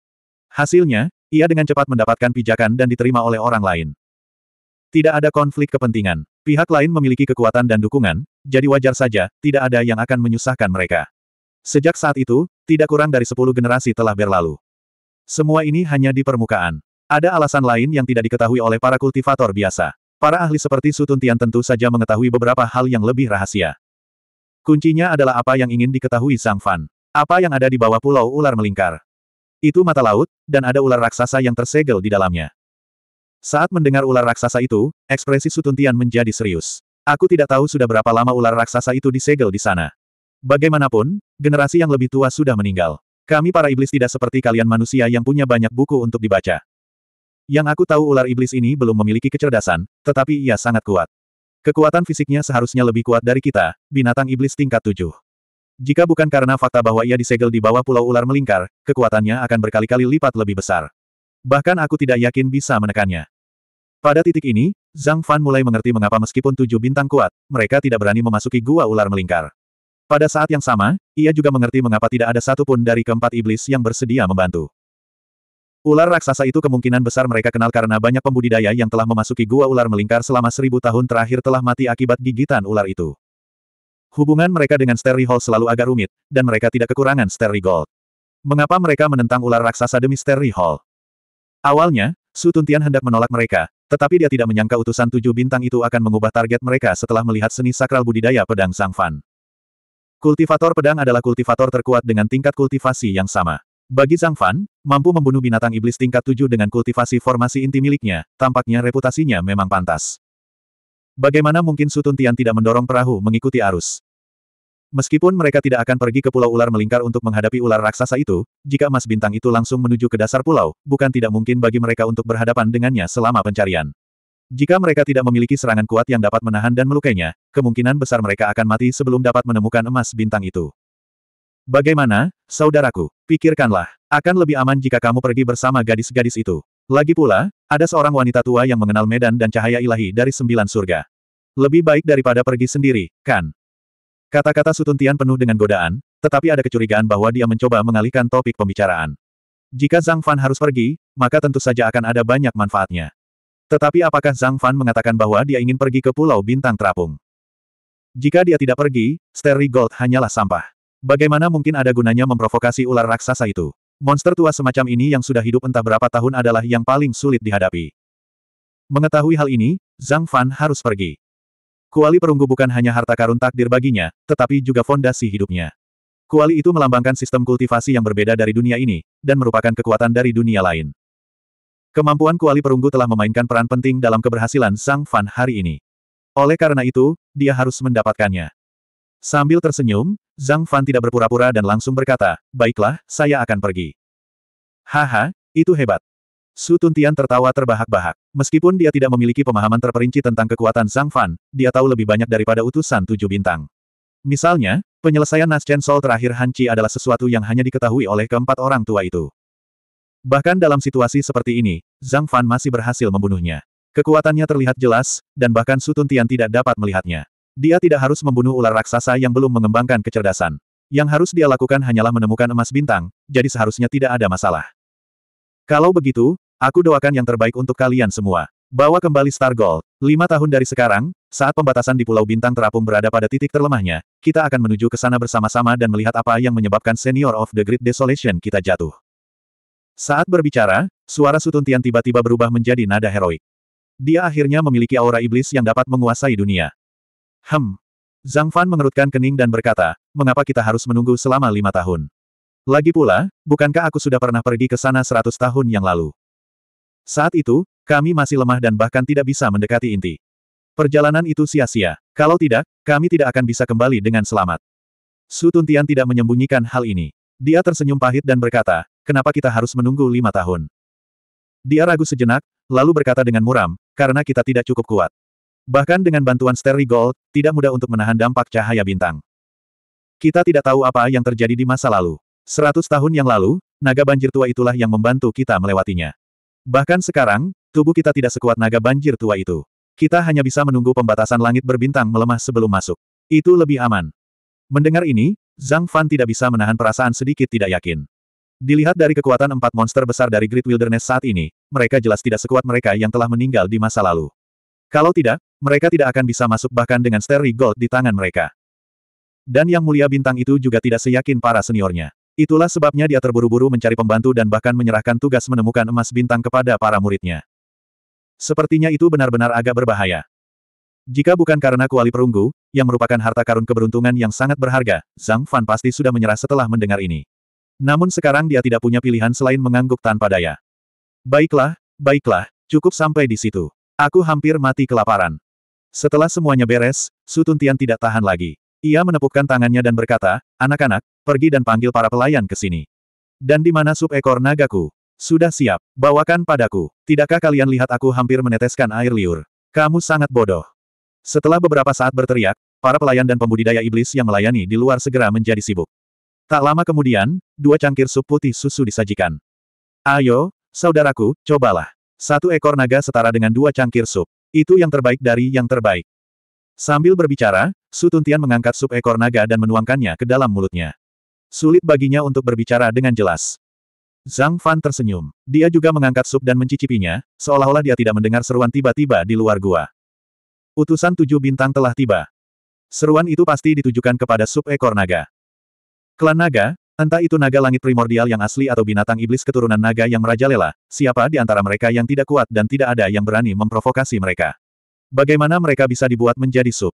Hasilnya, ia dengan cepat mendapatkan pijakan dan diterima oleh orang lain. Tidak ada konflik kepentingan. Pihak lain memiliki kekuatan dan dukungan, jadi wajar saja, tidak ada yang akan menyusahkan mereka. Sejak saat itu, tidak kurang dari sepuluh generasi telah berlalu. Semua ini hanya di permukaan. Ada alasan lain yang tidak diketahui oleh para kultivator biasa. Para ahli seperti Sutun Tian tentu saja mengetahui beberapa hal yang lebih rahasia. Kuncinya adalah apa yang ingin diketahui Sang Fan. Apa yang ada di bawah pulau ular melingkar. Itu mata laut, dan ada ular raksasa yang tersegel di dalamnya. Saat mendengar ular raksasa itu, ekspresi Sutun Tian menjadi serius. Aku tidak tahu sudah berapa lama ular raksasa itu disegel di sana. Bagaimanapun, generasi yang lebih tua sudah meninggal. Kami para iblis tidak seperti kalian manusia yang punya banyak buku untuk dibaca. Yang aku tahu ular iblis ini belum memiliki kecerdasan, tetapi ia sangat kuat. Kekuatan fisiknya seharusnya lebih kuat dari kita, binatang iblis tingkat tujuh. Jika bukan karena fakta bahwa ia disegel di bawah pulau ular melingkar, kekuatannya akan berkali-kali lipat lebih besar. Bahkan aku tidak yakin bisa menekannya. Pada titik ini, Zhang Fan mulai mengerti mengapa meskipun tujuh bintang kuat, mereka tidak berani memasuki gua ular melingkar. Pada saat yang sama, ia juga mengerti mengapa tidak ada satupun dari keempat iblis yang bersedia membantu. Ular raksasa itu kemungkinan besar mereka kenal karena banyak pembudidaya yang telah memasuki gua ular melingkar selama seribu tahun terakhir telah mati akibat gigitan ular itu. Hubungan mereka dengan Sterry Hall selalu agak rumit, dan mereka tidak kekurangan Sterry Gold. Mengapa mereka menentang ular raksasa demi Sterry Hall? Awalnya, Su Tuntian hendak menolak mereka, tetapi dia tidak menyangka utusan tujuh bintang itu akan mengubah target mereka setelah melihat seni sakral budidaya pedang Sang Fan. Kultivator pedang adalah kultivator terkuat dengan tingkat kultivasi yang sama. Bagi Zhang Fan, mampu membunuh binatang iblis tingkat tujuh dengan kultivasi formasi inti miliknya, tampaknya reputasinya memang pantas. Bagaimana mungkin Sutun Tian tidak mendorong perahu mengikuti arus? Meskipun mereka tidak akan pergi ke pulau ular melingkar untuk menghadapi ular raksasa itu, jika emas bintang itu langsung menuju ke dasar pulau, bukan tidak mungkin bagi mereka untuk berhadapan dengannya selama pencarian. Jika mereka tidak memiliki serangan kuat yang dapat menahan dan melukainya, kemungkinan besar mereka akan mati sebelum dapat menemukan emas bintang itu. Bagaimana, saudaraku? Pikirkanlah, akan lebih aman jika kamu pergi bersama gadis-gadis itu. Lagi pula, ada seorang wanita tua yang mengenal medan dan cahaya ilahi dari sembilan surga. Lebih baik daripada pergi sendiri, kan? Kata-kata Sutuntian penuh dengan godaan, tetapi ada kecurigaan bahwa dia mencoba mengalihkan topik pembicaraan. Jika Zhang Fan harus pergi, maka tentu saja akan ada banyak manfaatnya. Tetapi apakah Zhang Fan mengatakan bahwa dia ingin pergi ke Pulau Bintang Terapung? Jika dia tidak pergi, Sterry Gold hanyalah sampah. Bagaimana mungkin ada gunanya memprovokasi ular raksasa itu? Monster tua semacam ini yang sudah hidup entah berapa tahun adalah yang paling sulit dihadapi. Mengetahui hal ini, Zhang Fan harus pergi. Kuali perunggu bukan hanya harta karun takdir baginya, tetapi juga fondasi hidupnya. Kuali itu melambangkan sistem kultivasi yang berbeda dari dunia ini, dan merupakan kekuatan dari dunia lain. Kemampuan kuali perunggu telah memainkan peran penting dalam keberhasilan Zhang Fan hari ini. Oleh karena itu, dia harus mendapatkannya. Sambil tersenyum, Zhang Fan tidak berpura-pura dan langsung berkata, baiklah, saya akan pergi. Haha, itu hebat. Su Tuntian tertawa terbahak-bahak. Meskipun dia tidak memiliki pemahaman terperinci tentang kekuatan Zhang Fan, dia tahu lebih banyak daripada utusan tujuh bintang. Misalnya, penyelesaian Chen Sol terakhir Han Chi adalah sesuatu yang hanya diketahui oleh keempat orang tua itu. Bahkan dalam situasi seperti ini, Zhang Fan masih berhasil membunuhnya. Kekuatannya terlihat jelas, dan bahkan Su Tuntian tidak dapat melihatnya. Dia tidak harus membunuh ular raksasa yang belum mengembangkan kecerdasan. Yang harus dia lakukan hanyalah menemukan emas bintang, jadi seharusnya tidak ada masalah. Kalau begitu, aku doakan yang terbaik untuk kalian semua. Bawa kembali Star Gold. Lima tahun dari sekarang, saat pembatasan di Pulau Bintang terapung berada pada titik terlemahnya, kita akan menuju ke sana bersama-sama dan melihat apa yang menyebabkan Senior of the Great Desolation kita jatuh. Saat berbicara, suara Sutuntian tiba-tiba berubah menjadi nada heroik. Dia akhirnya memiliki aura iblis yang dapat menguasai dunia. Hem. Zhang Fan mengerutkan kening dan berkata, mengapa kita harus menunggu selama lima tahun? Lagi pula, bukankah aku sudah pernah pergi ke sana seratus tahun yang lalu? Saat itu, kami masih lemah dan bahkan tidak bisa mendekati inti. Perjalanan itu sia-sia. Kalau tidak, kami tidak akan bisa kembali dengan selamat. Su Tuntian tidak menyembunyikan hal ini. Dia tersenyum pahit dan berkata, kenapa kita harus menunggu lima tahun? Dia ragu sejenak, lalu berkata dengan muram, karena kita tidak cukup kuat. Bahkan dengan bantuan Sterling Gold, tidak mudah untuk menahan dampak cahaya bintang. Kita tidak tahu apa yang terjadi di masa lalu. Seratus tahun yang lalu, naga banjir tua itulah yang membantu kita melewatinya. Bahkan sekarang, tubuh kita tidak sekuat naga banjir tua itu. Kita hanya bisa menunggu pembatasan langit berbintang melemah sebelum masuk. Itu lebih aman. Mendengar ini, Zhang Fan tidak bisa menahan perasaan sedikit tidak yakin. Dilihat dari kekuatan empat monster besar dari Great Wilderness saat ini, mereka jelas tidak sekuat mereka yang telah meninggal di masa lalu. Kalau tidak, mereka tidak akan bisa masuk bahkan dengan steri Gold di tangan mereka. Dan yang mulia bintang itu juga tidak seyakin para seniornya. Itulah sebabnya dia terburu-buru mencari pembantu dan bahkan menyerahkan tugas menemukan emas bintang kepada para muridnya. Sepertinya itu benar-benar agak berbahaya. Jika bukan karena kuali perunggu, yang merupakan harta karun keberuntungan yang sangat berharga, Zhang Fan pasti sudah menyerah setelah mendengar ini. Namun sekarang dia tidak punya pilihan selain mengangguk tanpa daya. Baiklah, baiklah, cukup sampai di situ. Aku hampir mati kelaparan. Setelah semuanya beres, Sutuntian tidak tahan lagi. Ia menepukkan tangannya dan berkata, anak-anak, pergi dan panggil para pelayan ke sini. Dan di mana sup ekor nagaku? Sudah siap, bawakan padaku. Tidakkah kalian lihat aku hampir meneteskan air liur? Kamu sangat bodoh. Setelah beberapa saat berteriak, para pelayan dan pembudidaya iblis yang melayani di luar segera menjadi sibuk. Tak lama kemudian, dua cangkir sup putih susu disajikan. Ayo, saudaraku, cobalah. Satu ekor naga setara dengan dua cangkir sup. Itu yang terbaik dari yang terbaik. Sambil berbicara, Su Tuntian mengangkat sup ekor naga dan menuangkannya ke dalam mulutnya. Sulit baginya untuk berbicara dengan jelas. Zhang Fan tersenyum. Dia juga mengangkat sup dan mencicipinya, seolah-olah dia tidak mendengar seruan tiba-tiba di luar gua. Utusan tujuh bintang telah tiba. Seruan itu pasti ditujukan kepada sup ekor naga. Klan naga, Entah itu naga langit primordial yang asli atau binatang iblis keturunan naga yang merajalela, siapa di antara mereka yang tidak kuat dan tidak ada yang berani memprovokasi mereka. Bagaimana mereka bisa dibuat menjadi sup?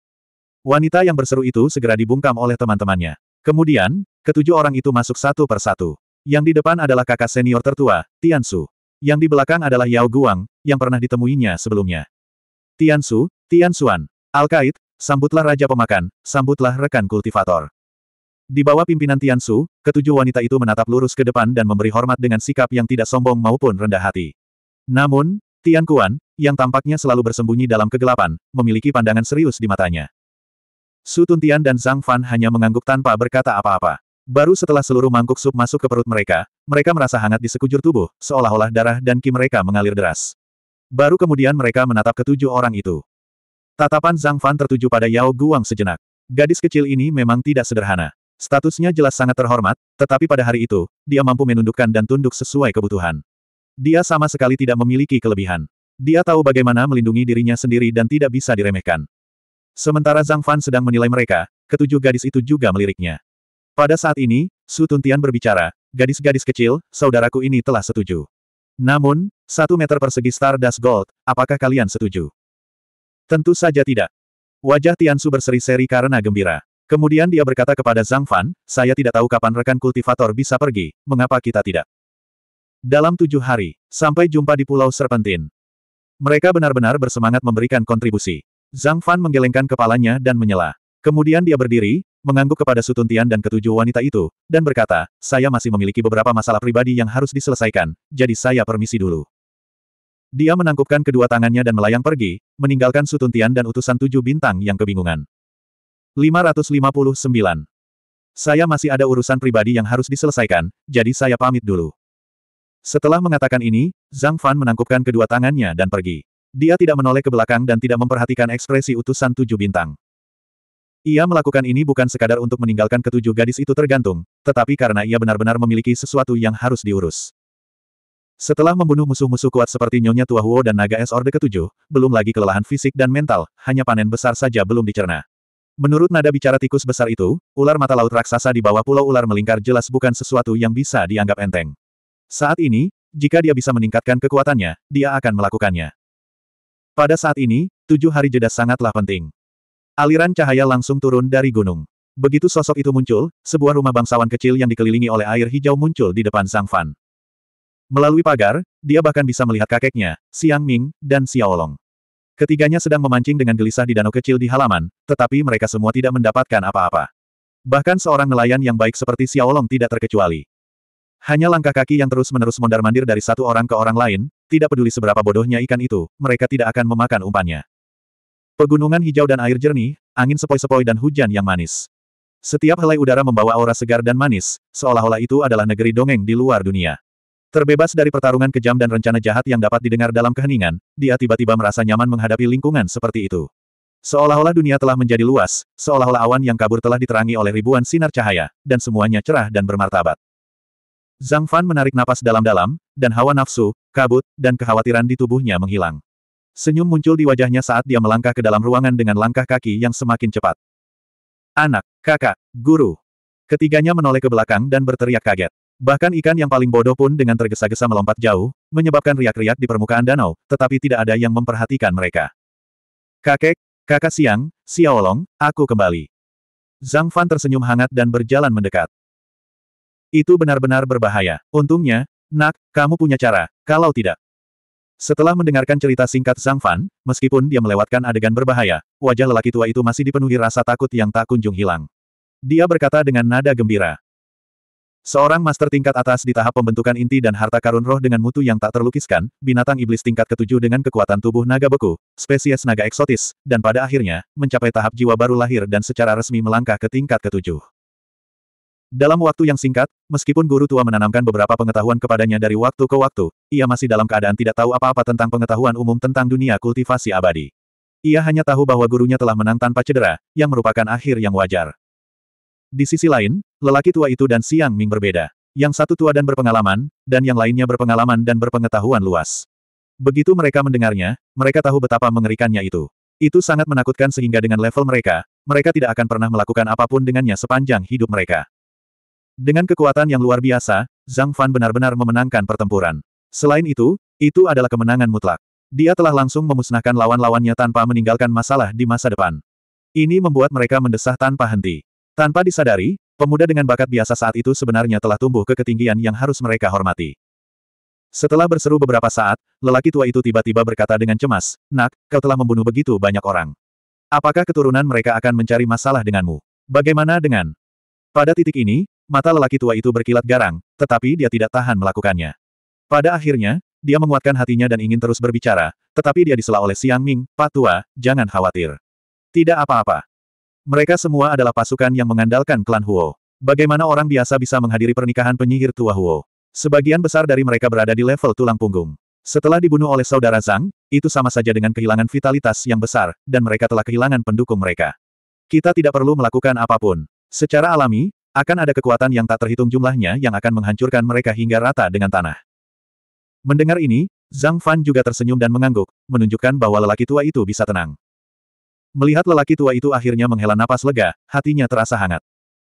Wanita yang berseru itu segera dibungkam oleh teman-temannya. Kemudian, ketujuh orang itu masuk satu per satu. Yang di depan adalah kakak senior tertua, Tiansu. Yang di belakang adalah Yao Guang, yang pernah ditemuinya sebelumnya. Tiansu, Tiansuan, Alkait, sambutlah Raja Pemakan, sambutlah rekan kultivator. Di bawah pimpinan Tiansu, ketujuh wanita itu menatap lurus ke depan dan memberi hormat dengan sikap yang tidak sombong maupun rendah hati. Namun, Tian Kuan, yang tampaknya selalu bersembunyi dalam kegelapan, memiliki pandangan serius di matanya. Su Tuntian dan Zhang Fan hanya mengangguk tanpa berkata apa-apa. Baru setelah seluruh mangkuk sup masuk ke perut mereka, mereka merasa hangat di sekujur tubuh, seolah-olah darah dan ki mereka mengalir deras. Baru kemudian mereka menatap ketujuh orang itu. Tatapan Zhang Fan tertuju pada Yao Guang sejenak. Gadis kecil ini memang tidak sederhana. Statusnya jelas sangat terhormat, tetapi pada hari itu, dia mampu menundukkan dan tunduk sesuai kebutuhan. Dia sama sekali tidak memiliki kelebihan. Dia tahu bagaimana melindungi dirinya sendiri dan tidak bisa diremehkan. Sementara Zhang Fan sedang menilai mereka, ketujuh gadis itu juga meliriknya. Pada saat ini, Su Tuntian berbicara, gadis-gadis kecil, saudaraku ini telah setuju. Namun, satu meter persegi Stardust Gold, apakah kalian setuju? Tentu saja tidak. Wajah Tian Su berseri-seri karena gembira. Kemudian dia berkata kepada Zhang Fan, saya tidak tahu kapan rekan kultivator bisa pergi, mengapa kita tidak? Dalam tujuh hari, sampai jumpa di Pulau Serpentin. Mereka benar-benar bersemangat memberikan kontribusi. Zhang Fan menggelengkan kepalanya dan menyela. Kemudian dia berdiri, mengangguk kepada Sutuntian dan ketujuh wanita itu, dan berkata, saya masih memiliki beberapa masalah pribadi yang harus diselesaikan, jadi saya permisi dulu. Dia menangkupkan kedua tangannya dan melayang pergi, meninggalkan Sutuntian dan utusan tujuh bintang yang kebingungan. 559. Saya masih ada urusan pribadi yang harus diselesaikan, jadi saya pamit dulu. Setelah mengatakan ini, Zhang Fan menangkupkan kedua tangannya dan pergi. Dia tidak menoleh ke belakang dan tidak memperhatikan ekspresi utusan tujuh bintang. Ia melakukan ini bukan sekadar untuk meninggalkan ketujuh gadis itu tergantung, tetapi karena ia benar-benar memiliki sesuatu yang harus diurus. Setelah membunuh musuh-musuh kuat seperti Nyonya Tua Huo dan Naga Es Orde ketujuh, belum lagi kelelahan fisik dan mental, hanya panen besar saja belum dicerna. Menurut nada bicara tikus besar itu, ular mata laut raksasa di bawah pulau ular melingkar jelas bukan sesuatu yang bisa dianggap enteng. Saat ini, jika dia bisa meningkatkan kekuatannya, dia akan melakukannya. Pada saat ini, tujuh hari jeda sangatlah penting. Aliran cahaya langsung turun dari gunung. Begitu sosok itu muncul, sebuah rumah bangsawan kecil yang dikelilingi oleh air hijau muncul di depan Sang Fan. Melalui pagar, dia bahkan bisa melihat kakeknya, Siang Ming, dan Xiaolong. Ketiganya sedang memancing dengan gelisah di danau kecil di halaman, tetapi mereka semua tidak mendapatkan apa-apa. Bahkan seorang nelayan yang baik seperti Xiaolong tidak terkecuali. Hanya langkah kaki yang terus-menerus mondar-mandir dari satu orang ke orang lain, tidak peduli seberapa bodohnya ikan itu, mereka tidak akan memakan umpannya. Pegunungan hijau dan air jernih, angin sepoi-sepoi dan hujan yang manis. Setiap helai udara membawa aura segar dan manis, seolah-olah itu adalah negeri dongeng di luar dunia. Terbebas dari pertarungan kejam dan rencana jahat yang dapat didengar dalam keheningan, dia tiba-tiba merasa nyaman menghadapi lingkungan seperti itu. Seolah-olah dunia telah menjadi luas, seolah-olah awan yang kabur telah diterangi oleh ribuan sinar cahaya, dan semuanya cerah dan bermartabat. Zhang Fan menarik napas dalam-dalam, dan hawa nafsu, kabut, dan kekhawatiran di tubuhnya menghilang. Senyum muncul di wajahnya saat dia melangkah ke dalam ruangan dengan langkah kaki yang semakin cepat. Anak, kakak, guru. Ketiganya menoleh ke belakang dan berteriak kaget. Bahkan ikan yang paling bodoh pun dengan tergesa-gesa melompat jauh, menyebabkan riak-riak di permukaan danau, tetapi tidak ada yang memperhatikan mereka. Kakek, kakak siang, Xiaolong, aku kembali. Zhang Fan tersenyum hangat dan berjalan mendekat. Itu benar-benar berbahaya. Untungnya, nak, kamu punya cara, kalau tidak. Setelah mendengarkan cerita singkat Zhang Fan, meskipun dia melewatkan adegan berbahaya, wajah lelaki tua itu masih dipenuhi rasa takut yang tak kunjung hilang. Dia berkata dengan nada gembira, Seorang master tingkat atas di tahap pembentukan inti dan harta karun roh dengan mutu yang tak terlukiskan, binatang iblis tingkat ketujuh dengan kekuatan tubuh naga beku, spesies naga eksotis, dan pada akhirnya, mencapai tahap jiwa baru lahir dan secara resmi melangkah ke tingkat ketujuh. Dalam waktu yang singkat, meskipun guru tua menanamkan beberapa pengetahuan kepadanya dari waktu ke waktu, ia masih dalam keadaan tidak tahu apa-apa tentang pengetahuan umum tentang dunia kultivasi abadi. Ia hanya tahu bahwa gurunya telah menang tanpa cedera, yang merupakan akhir yang wajar. Di sisi lain, lelaki tua itu dan Siang Ming berbeda. Yang satu tua dan berpengalaman, dan yang lainnya berpengalaman dan berpengetahuan luas. Begitu mereka mendengarnya, mereka tahu betapa mengerikannya itu. Itu sangat menakutkan sehingga dengan level mereka, mereka tidak akan pernah melakukan apapun dengannya sepanjang hidup mereka. Dengan kekuatan yang luar biasa, Zhang Fan benar-benar memenangkan pertempuran. Selain itu, itu adalah kemenangan mutlak. Dia telah langsung memusnahkan lawan-lawannya tanpa meninggalkan masalah di masa depan. Ini membuat mereka mendesah tanpa henti. Tanpa disadari, pemuda dengan bakat biasa saat itu sebenarnya telah tumbuh ke ketinggian yang harus mereka hormati. Setelah berseru beberapa saat, lelaki tua itu tiba-tiba berkata dengan cemas, Nak, kau telah membunuh begitu banyak orang. Apakah keturunan mereka akan mencari masalah denganmu? Bagaimana dengan? Pada titik ini, mata lelaki tua itu berkilat garang, tetapi dia tidak tahan melakukannya. Pada akhirnya, dia menguatkan hatinya dan ingin terus berbicara, tetapi dia disela oleh Siang Ming, Pak Tua, jangan khawatir. Tidak apa-apa. Mereka semua adalah pasukan yang mengandalkan klan Huo. Bagaimana orang biasa bisa menghadiri pernikahan penyihir tua Huo? Sebagian besar dari mereka berada di level tulang punggung. Setelah dibunuh oleh saudara Zhang, itu sama saja dengan kehilangan vitalitas yang besar, dan mereka telah kehilangan pendukung mereka. Kita tidak perlu melakukan apapun. Secara alami, akan ada kekuatan yang tak terhitung jumlahnya yang akan menghancurkan mereka hingga rata dengan tanah. Mendengar ini, Zhang Fan juga tersenyum dan mengangguk, menunjukkan bahwa lelaki tua itu bisa tenang. Melihat lelaki tua itu akhirnya menghela napas lega, hatinya terasa hangat.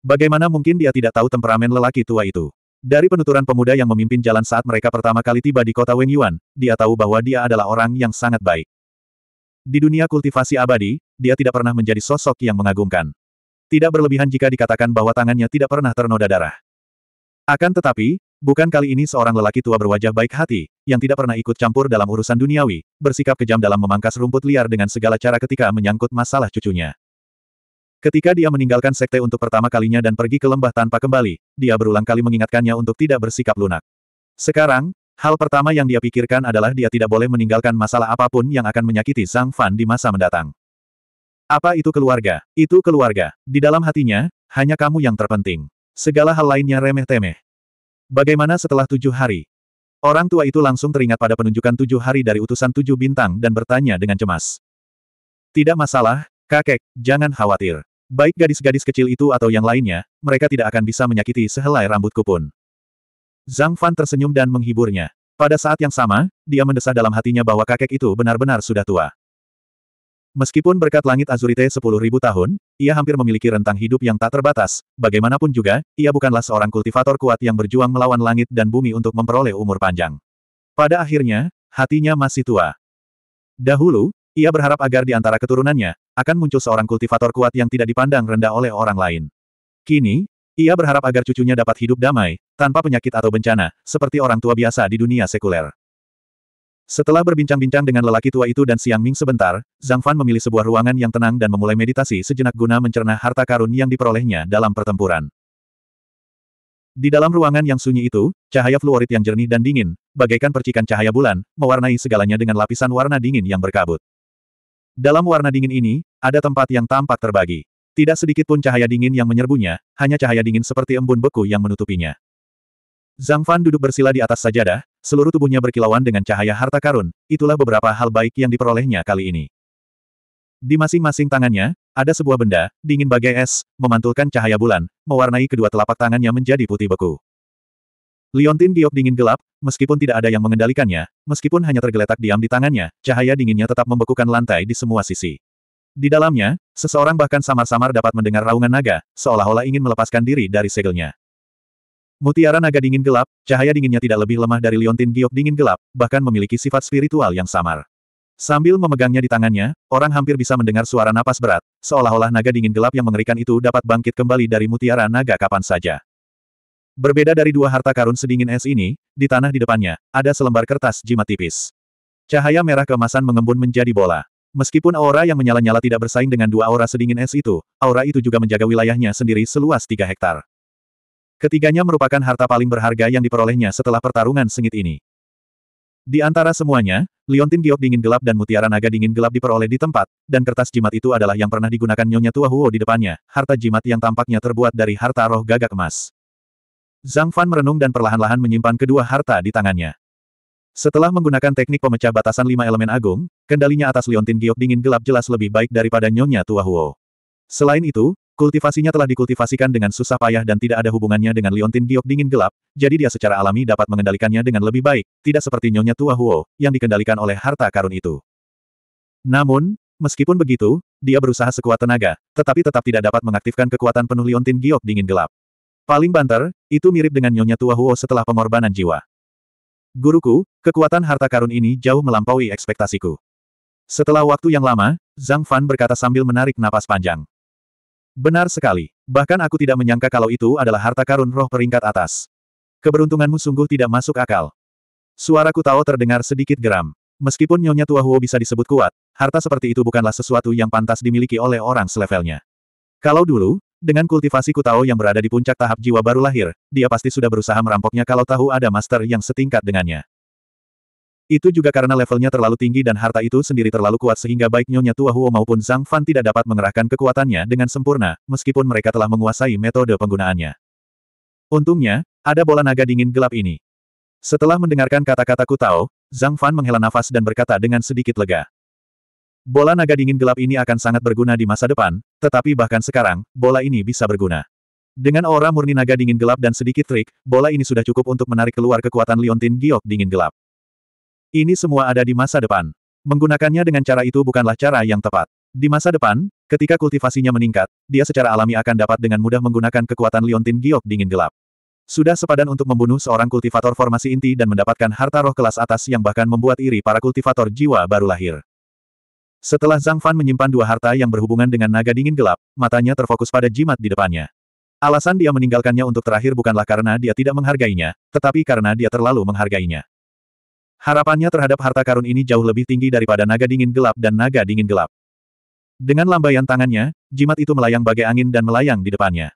Bagaimana mungkin dia tidak tahu temperamen lelaki tua itu? Dari penuturan pemuda yang memimpin jalan saat mereka pertama kali tiba di kota Yuan, dia tahu bahwa dia adalah orang yang sangat baik. Di dunia kultivasi abadi, dia tidak pernah menjadi sosok yang mengagumkan. Tidak berlebihan jika dikatakan bahwa tangannya tidak pernah ternoda darah. Akan tetapi, Bukan kali ini seorang lelaki tua berwajah baik hati, yang tidak pernah ikut campur dalam urusan duniawi, bersikap kejam dalam memangkas rumput liar dengan segala cara ketika menyangkut masalah cucunya. Ketika dia meninggalkan sekte untuk pertama kalinya dan pergi ke lembah tanpa kembali, dia berulang kali mengingatkannya untuk tidak bersikap lunak. Sekarang, hal pertama yang dia pikirkan adalah dia tidak boleh meninggalkan masalah apapun yang akan menyakiti Zhang Fan di masa mendatang. Apa itu keluarga? Itu keluarga. Di dalam hatinya, hanya kamu yang terpenting. Segala hal lainnya remeh-temeh. Bagaimana setelah tujuh hari? Orang tua itu langsung teringat pada penunjukan tujuh hari dari utusan tujuh bintang dan bertanya dengan cemas. Tidak masalah, kakek, jangan khawatir. Baik gadis-gadis kecil itu atau yang lainnya, mereka tidak akan bisa menyakiti sehelai rambutku pun. Zhang Fan tersenyum dan menghiburnya. Pada saat yang sama, dia mendesah dalam hatinya bahwa kakek itu benar-benar sudah tua. Meskipun berkat langit Azurite 10.000 tahun, ia hampir memiliki rentang hidup yang tak terbatas, bagaimanapun juga, ia bukanlah seorang kultivator kuat yang berjuang melawan langit dan bumi untuk memperoleh umur panjang. Pada akhirnya, hatinya masih tua. Dahulu, ia berharap agar di antara keturunannya, akan muncul seorang kultivator kuat yang tidak dipandang rendah oleh orang lain. Kini, ia berharap agar cucunya dapat hidup damai, tanpa penyakit atau bencana, seperti orang tua biasa di dunia sekuler. Setelah berbincang-bincang dengan lelaki tua itu dan Siang Ming sebentar, Zhang Fan memilih sebuah ruangan yang tenang dan memulai meditasi sejenak guna mencerna harta karun yang diperolehnya dalam pertempuran. Di dalam ruangan yang sunyi itu, cahaya fluorit yang jernih dan dingin, bagaikan percikan cahaya bulan, mewarnai segalanya dengan lapisan warna dingin yang berkabut. Dalam warna dingin ini, ada tempat yang tampak terbagi. Tidak sedikit pun cahaya dingin yang menyerbunya, hanya cahaya dingin seperti embun beku yang menutupinya. Zhang Fan duduk bersila di atas sajadah, seluruh tubuhnya berkilauan dengan cahaya harta karun, itulah beberapa hal baik yang diperolehnya kali ini. Di masing-masing tangannya, ada sebuah benda, dingin bagai es, memantulkan cahaya bulan, mewarnai kedua telapak tangannya menjadi putih beku. Liontin giok dingin gelap, meskipun tidak ada yang mengendalikannya, meskipun hanya tergeletak diam di tangannya, cahaya dinginnya tetap membekukan lantai di semua sisi. Di dalamnya, seseorang bahkan samar-samar dapat mendengar raungan naga, seolah-olah ingin melepaskan diri dari segelnya. Mutiara naga dingin gelap, cahaya dinginnya tidak lebih lemah dari liontin giok dingin gelap, bahkan memiliki sifat spiritual yang samar. Sambil memegangnya di tangannya, orang hampir bisa mendengar suara napas berat, seolah-olah naga dingin gelap yang mengerikan itu dapat bangkit kembali dari mutiara naga kapan saja. Berbeda dari dua harta karun sedingin es ini, di tanah di depannya, ada selembar kertas jimat tipis. Cahaya merah keemasan mengembun menjadi bola. Meskipun aura yang menyala-nyala tidak bersaing dengan dua aura sedingin es itu, aura itu juga menjaga wilayahnya sendiri seluas tiga hektar. Ketiganya merupakan harta paling berharga yang diperolehnya setelah pertarungan sengit ini. Di antara semuanya, liontin giok dingin gelap dan mutiara naga dingin gelap diperoleh di tempat, dan kertas jimat itu adalah yang pernah digunakan Nyonya Tua Huo di depannya, harta jimat yang tampaknya terbuat dari harta roh gagak emas. Zhang Fan merenung dan perlahan-lahan menyimpan kedua harta di tangannya. Setelah menggunakan teknik pemecah batasan lima elemen agung, kendalinya atas liontin giok dingin gelap jelas lebih baik daripada Nyonya Tua Huo. Selain itu, Kultivasinya telah dikultivasikan dengan susah payah dan tidak ada hubungannya dengan liontin giok dingin gelap, jadi dia secara alami dapat mengendalikannya dengan lebih baik, tidak seperti Nyonya Tua Huo, yang dikendalikan oleh harta karun itu. Namun, meskipun begitu, dia berusaha sekuat tenaga, tetapi tetap tidak dapat mengaktifkan kekuatan penuh liontin giok dingin gelap. Paling banter, itu mirip dengan Nyonya Tua Huo setelah pengorbanan jiwa. Guruku, kekuatan harta karun ini jauh melampaui ekspektasiku. Setelah waktu yang lama, Zhang Fan berkata sambil menarik napas panjang. Benar sekali. Bahkan aku tidak menyangka kalau itu adalah harta karun roh peringkat atas. Keberuntunganmu sungguh tidak masuk akal. Suaraku tahu terdengar sedikit geram. Meskipun Nyonya Tua Huo bisa disebut kuat, harta seperti itu bukanlah sesuatu yang pantas dimiliki oleh orang selevelnya. Kalau dulu, dengan kultivasi Kutao yang berada di puncak tahap jiwa baru lahir, dia pasti sudah berusaha merampoknya kalau tahu ada master yang setingkat dengannya. Itu juga karena levelnya terlalu tinggi dan harta itu sendiri terlalu kuat sehingga baik Nyonya Tua Huo maupun Zhang Fan tidak dapat mengerahkan kekuatannya dengan sempurna, meskipun mereka telah menguasai metode penggunaannya. Untungnya, ada bola naga dingin gelap ini. Setelah mendengarkan kata-kata Kutao, Zhang Fan menghela nafas dan berkata dengan sedikit lega. Bola naga dingin gelap ini akan sangat berguna di masa depan, tetapi bahkan sekarang, bola ini bisa berguna. Dengan aura murni naga dingin gelap dan sedikit trik, bola ini sudah cukup untuk menarik keluar kekuatan liontin giok dingin gelap. Ini semua ada di masa depan. Menggunakannya dengan cara itu bukanlah cara yang tepat. Di masa depan, ketika kultivasinya meningkat, dia secara alami akan dapat dengan mudah menggunakan kekuatan liontin giok dingin gelap. Sudah sepadan untuk membunuh seorang kultivator formasi inti dan mendapatkan harta roh kelas atas yang bahkan membuat iri para kultivator jiwa baru lahir. Setelah Zhang Fan menyimpan dua harta yang berhubungan dengan naga dingin gelap, matanya terfokus pada jimat di depannya. Alasan dia meninggalkannya untuk terakhir bukanlah karena dia tidak menghargainya, tetapi karena dia terlalu menghargainya. Harapannya terhadap harta karun ini jauh lebih tinggi daripada naga dingin gelap dan naga dingin gelap. Dengan lambaian tangannya, jimat itu melayang bagai angin dan melayang di depannya.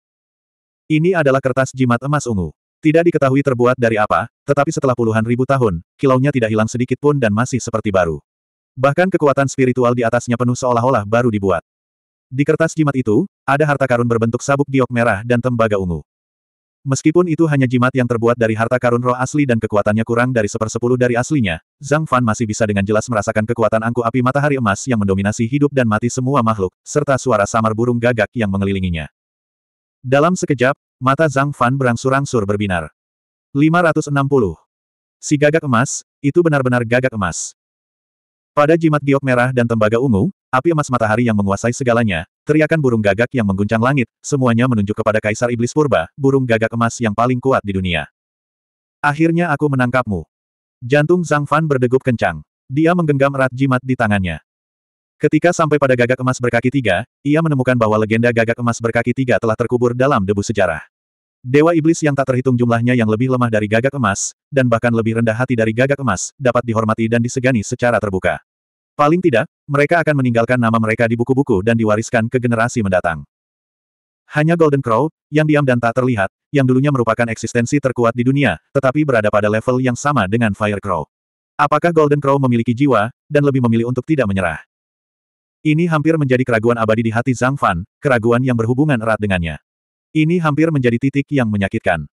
Ini adalah kertas jimat emas ungu. Tidak diketahui terbuat dari apa, tetapi setelah puluhan ribu tahun, kilaunya tidak hilang sedikit pun dan masih seperti baru. Bahkan kekuatan spiritual di atasnya penuh seolah-olah baru dibuat. Di kertas jimat itu, ada harta karun berbentuk sabuk giok merah dan tembaga ungu. Meskipun itu hanya jimat yang terbuat dari harta karun roh asli dan kekuatannya kurang dari sepersepuluh dari aslinya, Zhang Fan masih bisa dengan jelas merasakan kekuatan angku api matahari emas yang mendominasi hidup dan mati semua makhluk, serta suara samar burung gagak yang mengelilinginya. Dalam sekejap, mata Zhang Fan berangsur-angsur berbinar. 560. Si gagak emas, itu benar-benar gagak emas. Pada jimat giok merah dan tembaga ungu, Api emas matahari yang menguasai segalanya, teriakan burung gagak yang mengguncang langit, semuanya menunjuk kepada Kaisar Iblis Purba, burung gagak emas yang paling kuat di dunia. Akhirnya aku menangkapmu. Jantung Zhang Fan berdegup kencang. Dia menggenggam erat jimat di tangannya. Ketika sampai pada gagak emas berkaki tiga, ia menemukan bahwa legenda gagak emas berkaki tiga telah terkubur dalam debu sejarah. Dewa iblis yang tak terhitung jumlahnya yang lebih lemah dari gagak emas, dan bahkan lebih rendah hati dari gagak emas, dapat dihormati dan disegani secara terbuka. Paling tidak, mereka akan meninggalkan nama mereka di buku-buku dan diwariskan ke generasi mendatang. Hanya Golden Crow, yang diam dan tak terlihat, yang dulunya merupakan eksistensi terkuat di dunia, tetapi berada pada level yang sama dengan Fire Crow. Apakah Golden Crow memiliki jiwa, dan lebih memilih untuk tidak menyerah? Ini hampir menjadi keraguan abadi di hati Zhang Fan, keraguan yang berhubungan erat dengannya. Ini hampir menjadi titik yang menyakitkan.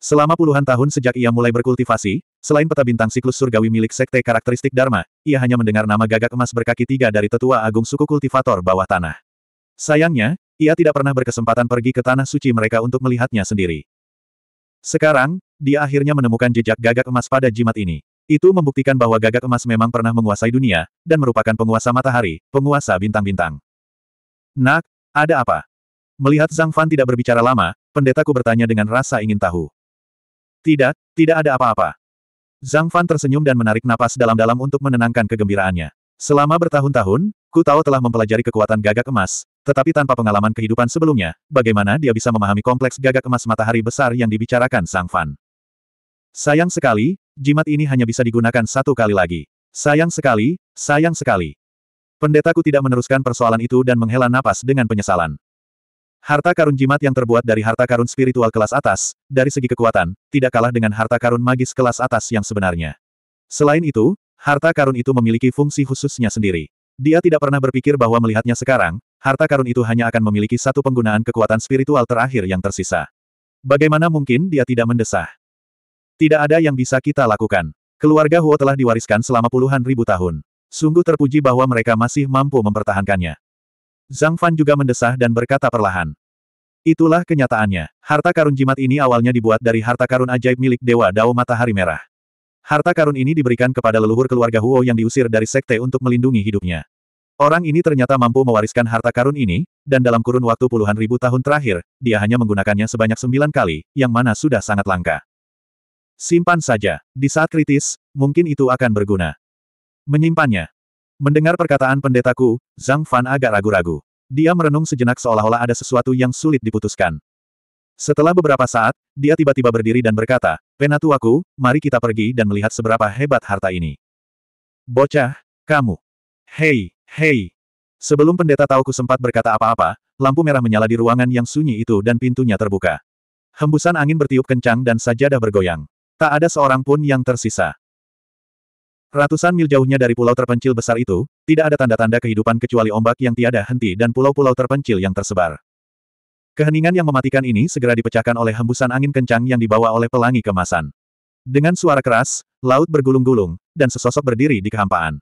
Selama puluhan tahun sejak ia mulai berkultivasi, selain peta bintang siklus surgawi milik sekte karakteristik Dharma, ia hanya mendengar nama gagak emas berkaki tiga dari tetua agung suku kultivator bawah tanah. Sayangnya, ia tidak pernah berkesempatan pergi ke tanah suci mereka untuk melihatnya sendiri. Sekarang, dia akhirnya menemukan jejak gagak emas pada jimat ini. Itu membuktikan bahwa gagak emas memang pernah menguasai dunia, dan merupakan penguasa matahari, penguasa bintang-bintang. Nak, ada apa? Melihat Zhang Fan tidak berbicara lama, pendetaku bertanya dengan rasa ingin tahu. Tidak, tidak ada apa-apa. Zhang Fan tersenyum dan menarik napas dalam-dalam untuk menenangkan kegembiraannya. Selama bertahun-tahun, Ku Tao telah mempelajari kekuatan gagak emas, tetapi tanpa pengalaman kehidupan sebelumnya, bagaimana dia bisa memahami kompleks gagak emas matahari besar yang dibicarakan Zhang Fan? Sayang sekali, jimat ini hanya bisa digunakan satu kali lagi. Sayang sekali, sayang sekali. Pendetaku tidak meneruskan persoalan itu dan menghela napas dengan penyesalan. Harta karun jimat yang terbuat dari harta karun spiritual kelas atas, dari segi kekuatan, tidak kalah dengan harta karun magis kelas atas yang sebenarnya. Selain itu, harta karun itu memiliki fungsi khususnya sendiri. Dia tidak pernah berpikir bahwa melihatnya sekarang, harta karun itu hanya akan memiliki satu penggunaan kekuatan spiritual terakhir yang tersisa. Bagaimana mungkin dia tidak mendesah? Tidak ada yang bisa kita lakukan. Keluarga Huo telah diwariskan selama puluhan ribu tahun. Sungguh terpuji bahwa mereka masih mampu mempertahankannya. Zhang Fan juga mendesah dan berkata perlahan. Itulah kenyataannya. Harta karun jimat ini awalnya dibuat dari harta karun ajaib milik Dewa Dao Matahari Merah. Harta karun ini diberikan kepada leluhur keluarga Huo yang diusir dari sekte untuk melindungi hidupnya. Orang ini ternyata mampu mewariskan harta karun ini, dan dalam kurun waktu puluhan ribu tahun terakhir, dia hanya menggunakannya sebanyak sembilan kali, yang mana sudah sangat langka. Simpan saja. Di saat kritis, mungkin itu akan berguna. Menyimpannya. Mendengar perkataan pendetaku, Zhang Fan agak ragu-ragu. Dia merenung sejenak seolah-olah ada sesuatu yang sulit diputuskan. Setelah beberapa saat, dia tiba-tiba berdiri dan berkata, Penatuaku, mari kita pergi dan melihat seberapa hebat harta ini. Bocah, kamu. Hei, hei. Sebelum pendeta tahuku sempat berkata apa-apa, lampu merah menyala di ruangan yang sunyi itu dan pintunya terbuka. Hembusan angin bertiup kencang dan sajadah bergoyang. Tak ada seorang pun yang tersisa. Ratusan mil jauhnya dari pulau terpencil besar itu, tidak ada tanda-tanda kehidupan kecuali ombak yang tiada henti dan pulau-pulau terpencil yang tersebar. Keheningan yang mematikan ini segera dipecahkan oleh hembusan angin kencang yang dibawa oleh pelangi kemasan. Dengan suara keras, laut bergulung-gulung, dan sesosok berdiri di kehampaan.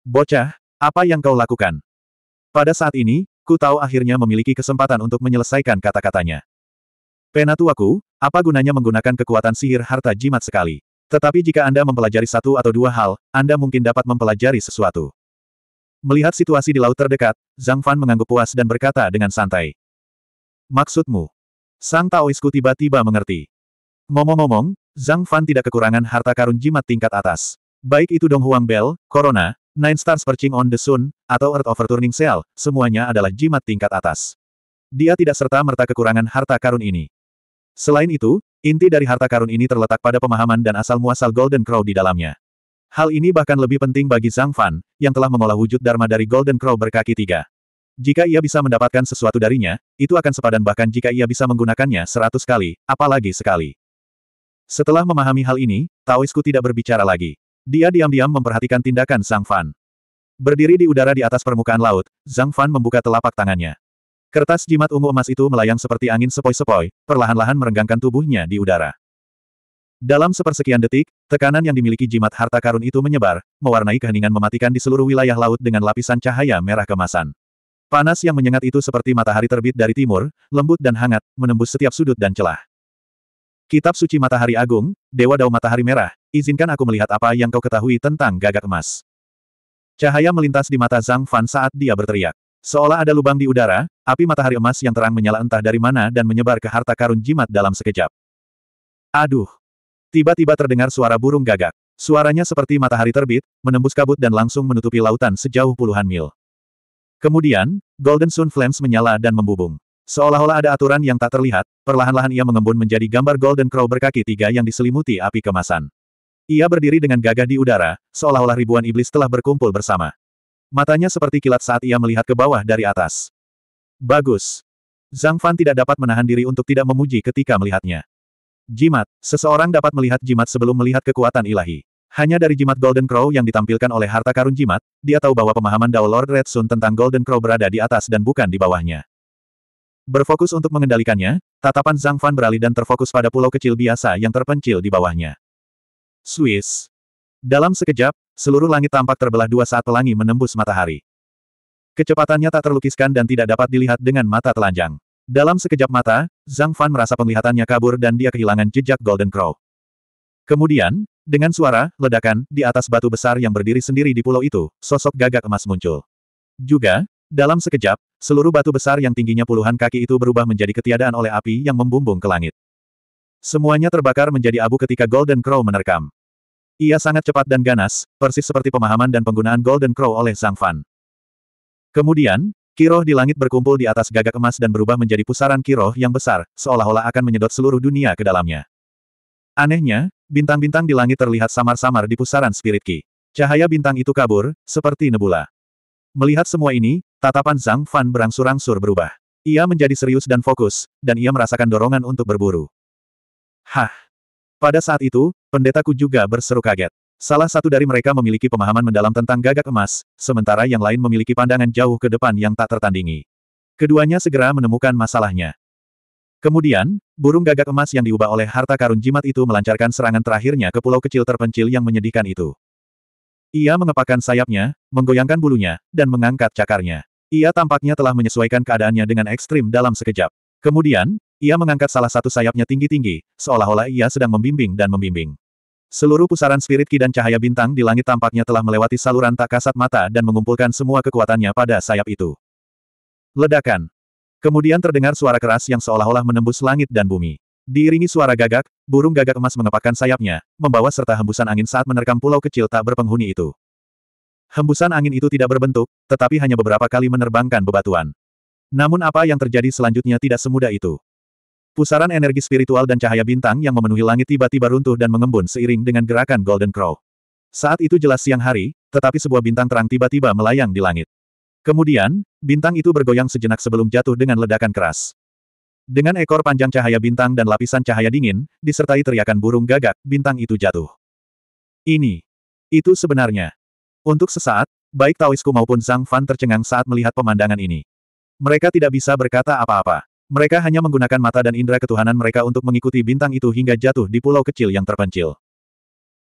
Bocah, apa yang kau lakukan? Pada saat ini, ku tahu akhirnya memiliki kesempatan untuk menyelesaikan kata-katanya. Penatuaku, apa gunanya menggunakan kekuatan sihir harta jimat sekali? Tetapi jika Anda mempelajari satu atau dua hal, Anda mungkin dapat mempelajari sesuatu. Melihat situasi di laut terdekat, Zhang Fan mengangguk puas dan berkata dengan santai. Maksudmu? Sang Taoisku tiba-tiba mengerti. Ngomong-ngomong, Zhang Fan tidak kekurangan harta karun jimat tingkat atas. Baik itu Dong Huang Bell, Corona, Nine Stars Perching on the Sun, atau Earth Overturning Cell, semuanya adalah jimat tingkat atas. Dia tidak serta-merta kekurangan harta karun ini. Selain itu, Inti dari harta karun ini terletak pada pemahaman dan asal-muasal Golden Crow di dalamnya. Hal ini bahkan lebih penting bagi Zhang Fan, yang telah mengolah wujud Dharma dari Golden Crow berkaki tiga. Jika ia bisa mendapatkan sesuatu darinya, itu akan sepadan bahkan jika ia bisa menggunakannya seratus kali, apalagi sekali. Setelah memahami hal ini, Taoisku tidak berbicara lagi. Dia diam-diam memperhatikan tindakan Zhang Fan. Berdiri di udara di atas permukaan laut, Zhang Fan membuka telapak tangannya. Kertas jimat ungu emas itu melayang seperti angin sepoi-sepoi, perlahan-lahan merenggangkan tubuhnya di udara. Dalam sepersekian detik, tekanan yang dimiliki jimat harta karun itu menyebar, mewarnai keheningan mematikan di seluruh wilayah laut dengan lapisan cahaya merah kemasan. Panas yang menyengat itu seperti matahari terbit dari timur, lembut dan hangat, menembus setiap sudut dan celah. Kitab Suci Matahari Agung, Dewa Dao Matahari Merah, izinkan aku melihat apa yang kau ketahui tentang gagak emas. Cahaya melintas di mata Zhang Fan saat dia berteriak. Seolah ada lubang di udara, api matahari emas yang terang menyala entah dari mana dan menyebar ke harta karun jimat dalam sekejap. Aduh! Tiba-tiba terdengar suara burung gagak. Suaranya seperti matahari terbit, menembus kabut dan langsung menutupi lautan sejauh puluhan mil. Kemudian, Golden Sun Flames menyala dan membubung. Seolah-olah ada aturan yang tak terlihat, perlahan-lahan ia mengembun menjadi gambar Golden Crow berkaki tiga yang diselimuti api kemasan. Ia berdiri dengan gagah di udara, seolah-olah ribuan iblis telah berkumpul bersama. Matanya seperti kilat saat ia melihat ke bawah dari atas. Bagus. Zhang Fan tidak dapat menahan diri untuk tidak memuji ketika melihatnya. Jimat, seseorang dapat melihat jimat sebelum melihat kekuatan ilahi. Hanya dari jimat Golden Crow yang ditampilkan oleh harta karun jimat, dia tahu bahwa pemahaman Dao Lord Red Sun tentang Golden Crow berada di atas dan bukan di bawahnya. Berfokus untuk mengendalikannya, tatapan Zhang Fan beralih dan terfokus pada pulau kecil biasa yang terpencil di bawahnya. Swiss. Dalam sekejap, Seluruh langit tampak terbelah dua saat pelangi menembus matahari. Kecepatannya tak terlukiskan dan tidak dapat dilihat dengan mata telanjang. Dalam sekejap mata, Zhang Fan merasa penglihatannya kabur dan dia kehilangan jejak Golden Crow. Kemudian, dengan suara, ledakan, di atas batu besar yang berdiri sendiri di pulau itu, sosok gagak emas muncul. Juga, dalam sekejap, seluruh batu besar yang tingginya puluhan kaki itu berubah menjadi ketiadaan oleh api yang membumbung ke langit. Semuanya terbakar menjadi abu ketika Golden Crow menerkam. Ia sangat cepat dan ganas, persis seperti pemahaman dan penggunaan Golden Crow oleh Zhang Fan. Kemudian, kiroh di langit berkumpul di atas gagak emas dan berubah menjadi pusaran kiroh yang besar, seolah-olah akan menyedot seluruh dunia ke dalamnya. Anehnya, bintang-bintang di langit terlihat samar-samar di pusaran Spirit Ki. Cahaya bintang itu kabur, seperti nebula. Melihat semua ini, tatapan Zhang Fan berangsur-angsur berubah. Ia menjadi serius dan fokus, dan ia merasakan dorongan untuk berburu. Hah! Pada saat itu, pendetaku juga berseru kaget. Salah satu dari mereka memiliki pemahaman mendalam tentang gagak emas, sementara yang lain memiliki pandangan jauh ke depan yang tak tertandingi. Keduanya segera menemukan masalahnya. Kemudian, burung gagak emas yang diubah oleh harta karun jimat itu melancarkan serangan terakhirnya ke pulau kecil terpencil yang menyedihkan itu. Ia mengepakkan sayapnya, menggoyangkan bulunya, dan mengangkat cakarnya. Ia tampaknya telah menyesuaikan keadaannya dengan ekstrim dalam sekejap. Kemudian, ia mengangkat salah satu sayapnya tinggi-tinggi, seolah-olah ia sedang membimbing dan membimbing. Seluruh pusaran spirit ki dan cahaya bintang di langit tampaknya telah melewati saluran tak kasat mata dan mengumpulkan semua kekuatannya pada sayap itu. Ledakan. Kemudian terdengar suara keras yang seolah-olah menembus langit dan bumi. Diiringi suara gagak, burung gagak emas mengepakkan sayapnya, membawa serta hembusan angin saat menerkam pulau kecil tak berpenghuni itu. Hembusan angin itu tidak berbentuk, tetapi hanya beberapa kali menerbangkan bebatuan. Namun apa yang terjadi selanjutnya tidak semudah itu. Pusaran energi spiritual dan cahaya bintang yang memenuhi langit tiba-tiba runtuh dan mengembun seiring dengan gerakan Golden Crow. Saat itu jelas siang hari, tetapi sebuah bintang terang tiba-tiba melayang di langit. Kemudian, bintang itu bergoyang sejenak sebelum jatuh dengan ledakan keras. Dengan ekor panjang cahaya bintang dan lapisan cahaya dingin, disertai teriakan burung gagak, bintang itu jatuh. Ini. Itu sebenarnya. Untuk sesaat, baik Taoisku maupun Zhang Fan tercengang saat melihat pemandangan ini. Mereka tidak bisa berkata apa-apa. Mereka hanya menggunakan mata dan indera ketuhanan mereka untuk mengikuti bintang itu hingga jatuh di pulau kecil yang terpencil.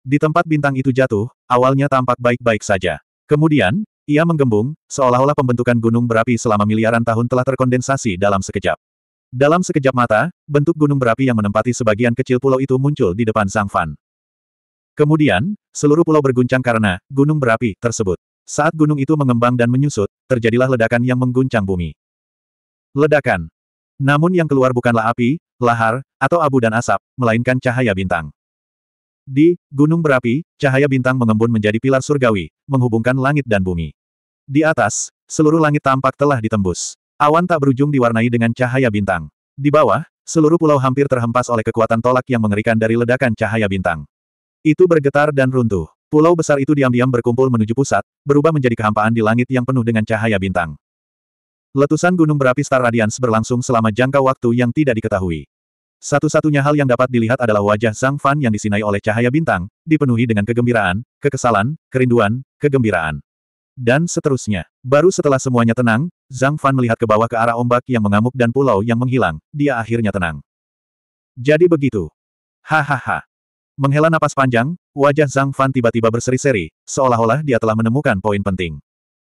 Di tempat bintang itu jatuh, awalnya tampak baik-baik saja. Kemudian, ia menggembung, seolah-olah pembentukan gunung berapi selama miliaran tahun telah terkondensasi dalam sekejap. Dalam sekejap mata, bentuk gunung berapi yang menempati sebagian kecil pulau itu muncul di depan sang Fan. Kemudian, seluruh pulau berguncang karena gunung berapi tersebut. Saat gunung itu mengembang dan menyusut, terjadilah ledakan yang mengguncang bumi. Ledakan namun yang keluar bukanlah api, lahar, atau abu dan asap, melainkan cahaya bintang. Di gunung berapi, cahaya bintang mengembun menjadi pilar surgawi, menghubungkan langit dan bumi. Di atas, seluruh langit tampak telah ditembus. Awan tak berujung diwarnai dengan cahaya bintang. Di bawah, seluruh pulau hampir terhempas oleh kekuatan tolak yang mengerikan dari ledakan cahaya bintang. Itu bergetar dan runtuh. Pulau besar itu diam-diam berkumpul menuju pusat, berubah menjadi kehampaan di langit yang penuh dengan cahaya bintang. Letusan gunung berapi Star Radiance berlangsung selama jangka waktu yang tidak diketahui. Satu-satunya hal yang dapat dilihat adalah wajah Zhang Fan yang disinai oleh cahaya bintang, dipenuhi dengan kegembiraan, kekesalan, kerinduan, kegembiraan. Dan seterusnya. Baru setelah semuanya tenang, Zhang Fan melihat ke bawah ke arah ombak yang mengamuk dan pulau yang menghilang, dia akhirnya tenang. Jadi begitu. Hahaha. Menghela napas panjang, wajah Zhang Fan tiba-tiba berseri-seri, seolah-olah dia telah menemukan poin penting.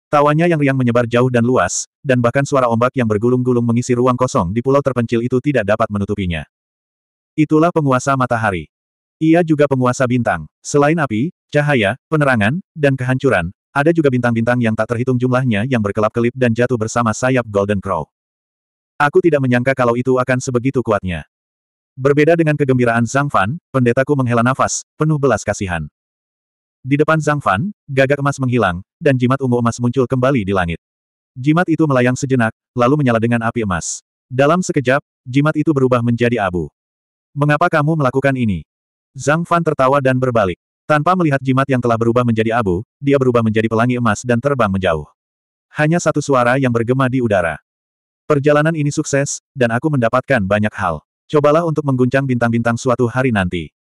Tawanya yang riang menyebar jauh dan luas, dan bahkan suara ombak yang bergulung-gulung mengisi ruang kosong di pulau terpencil itu tidak dapat menutupinya. Itulah penguasa matahari. Ia juga penguasa bintang. Selain api, cahaya, penerangan, dan kehancuran, ada juga bintang-bintang yang tak terhitung jumlahnya yang berkelap-kelip dan jatuh bersama sayap Golden Crow. Aku tidak menyangka kalau itu akan sebegitu kuatnya. Berbeda dengan kegembiraan Zhang Fan, pendetaku menghela nafas, penuh belas kasihan. Di depan Zhang Fan, gagak emas menghilang, dan jimat ungu emas muncul kembali di langit. Jimat itu melayang sejenak, lalu menyala dengan api emas. Dalam sekejap, jimat itu berubah menjadi abu. Mengapa kamu melakukan ini? Zhang Fan tertawa dan berbalik. Tanpa melihat jimat yang telah berubah menjadi abu, dia berubah menjadi pelangi emas dan terbang menjauh. Hanya satu suara yang bergema di udara. Perjalanan ini sukses, dan aku mendapatkan banyak hal. Cobalah untuk mengguncang bintang-bintang suatu hari nanti.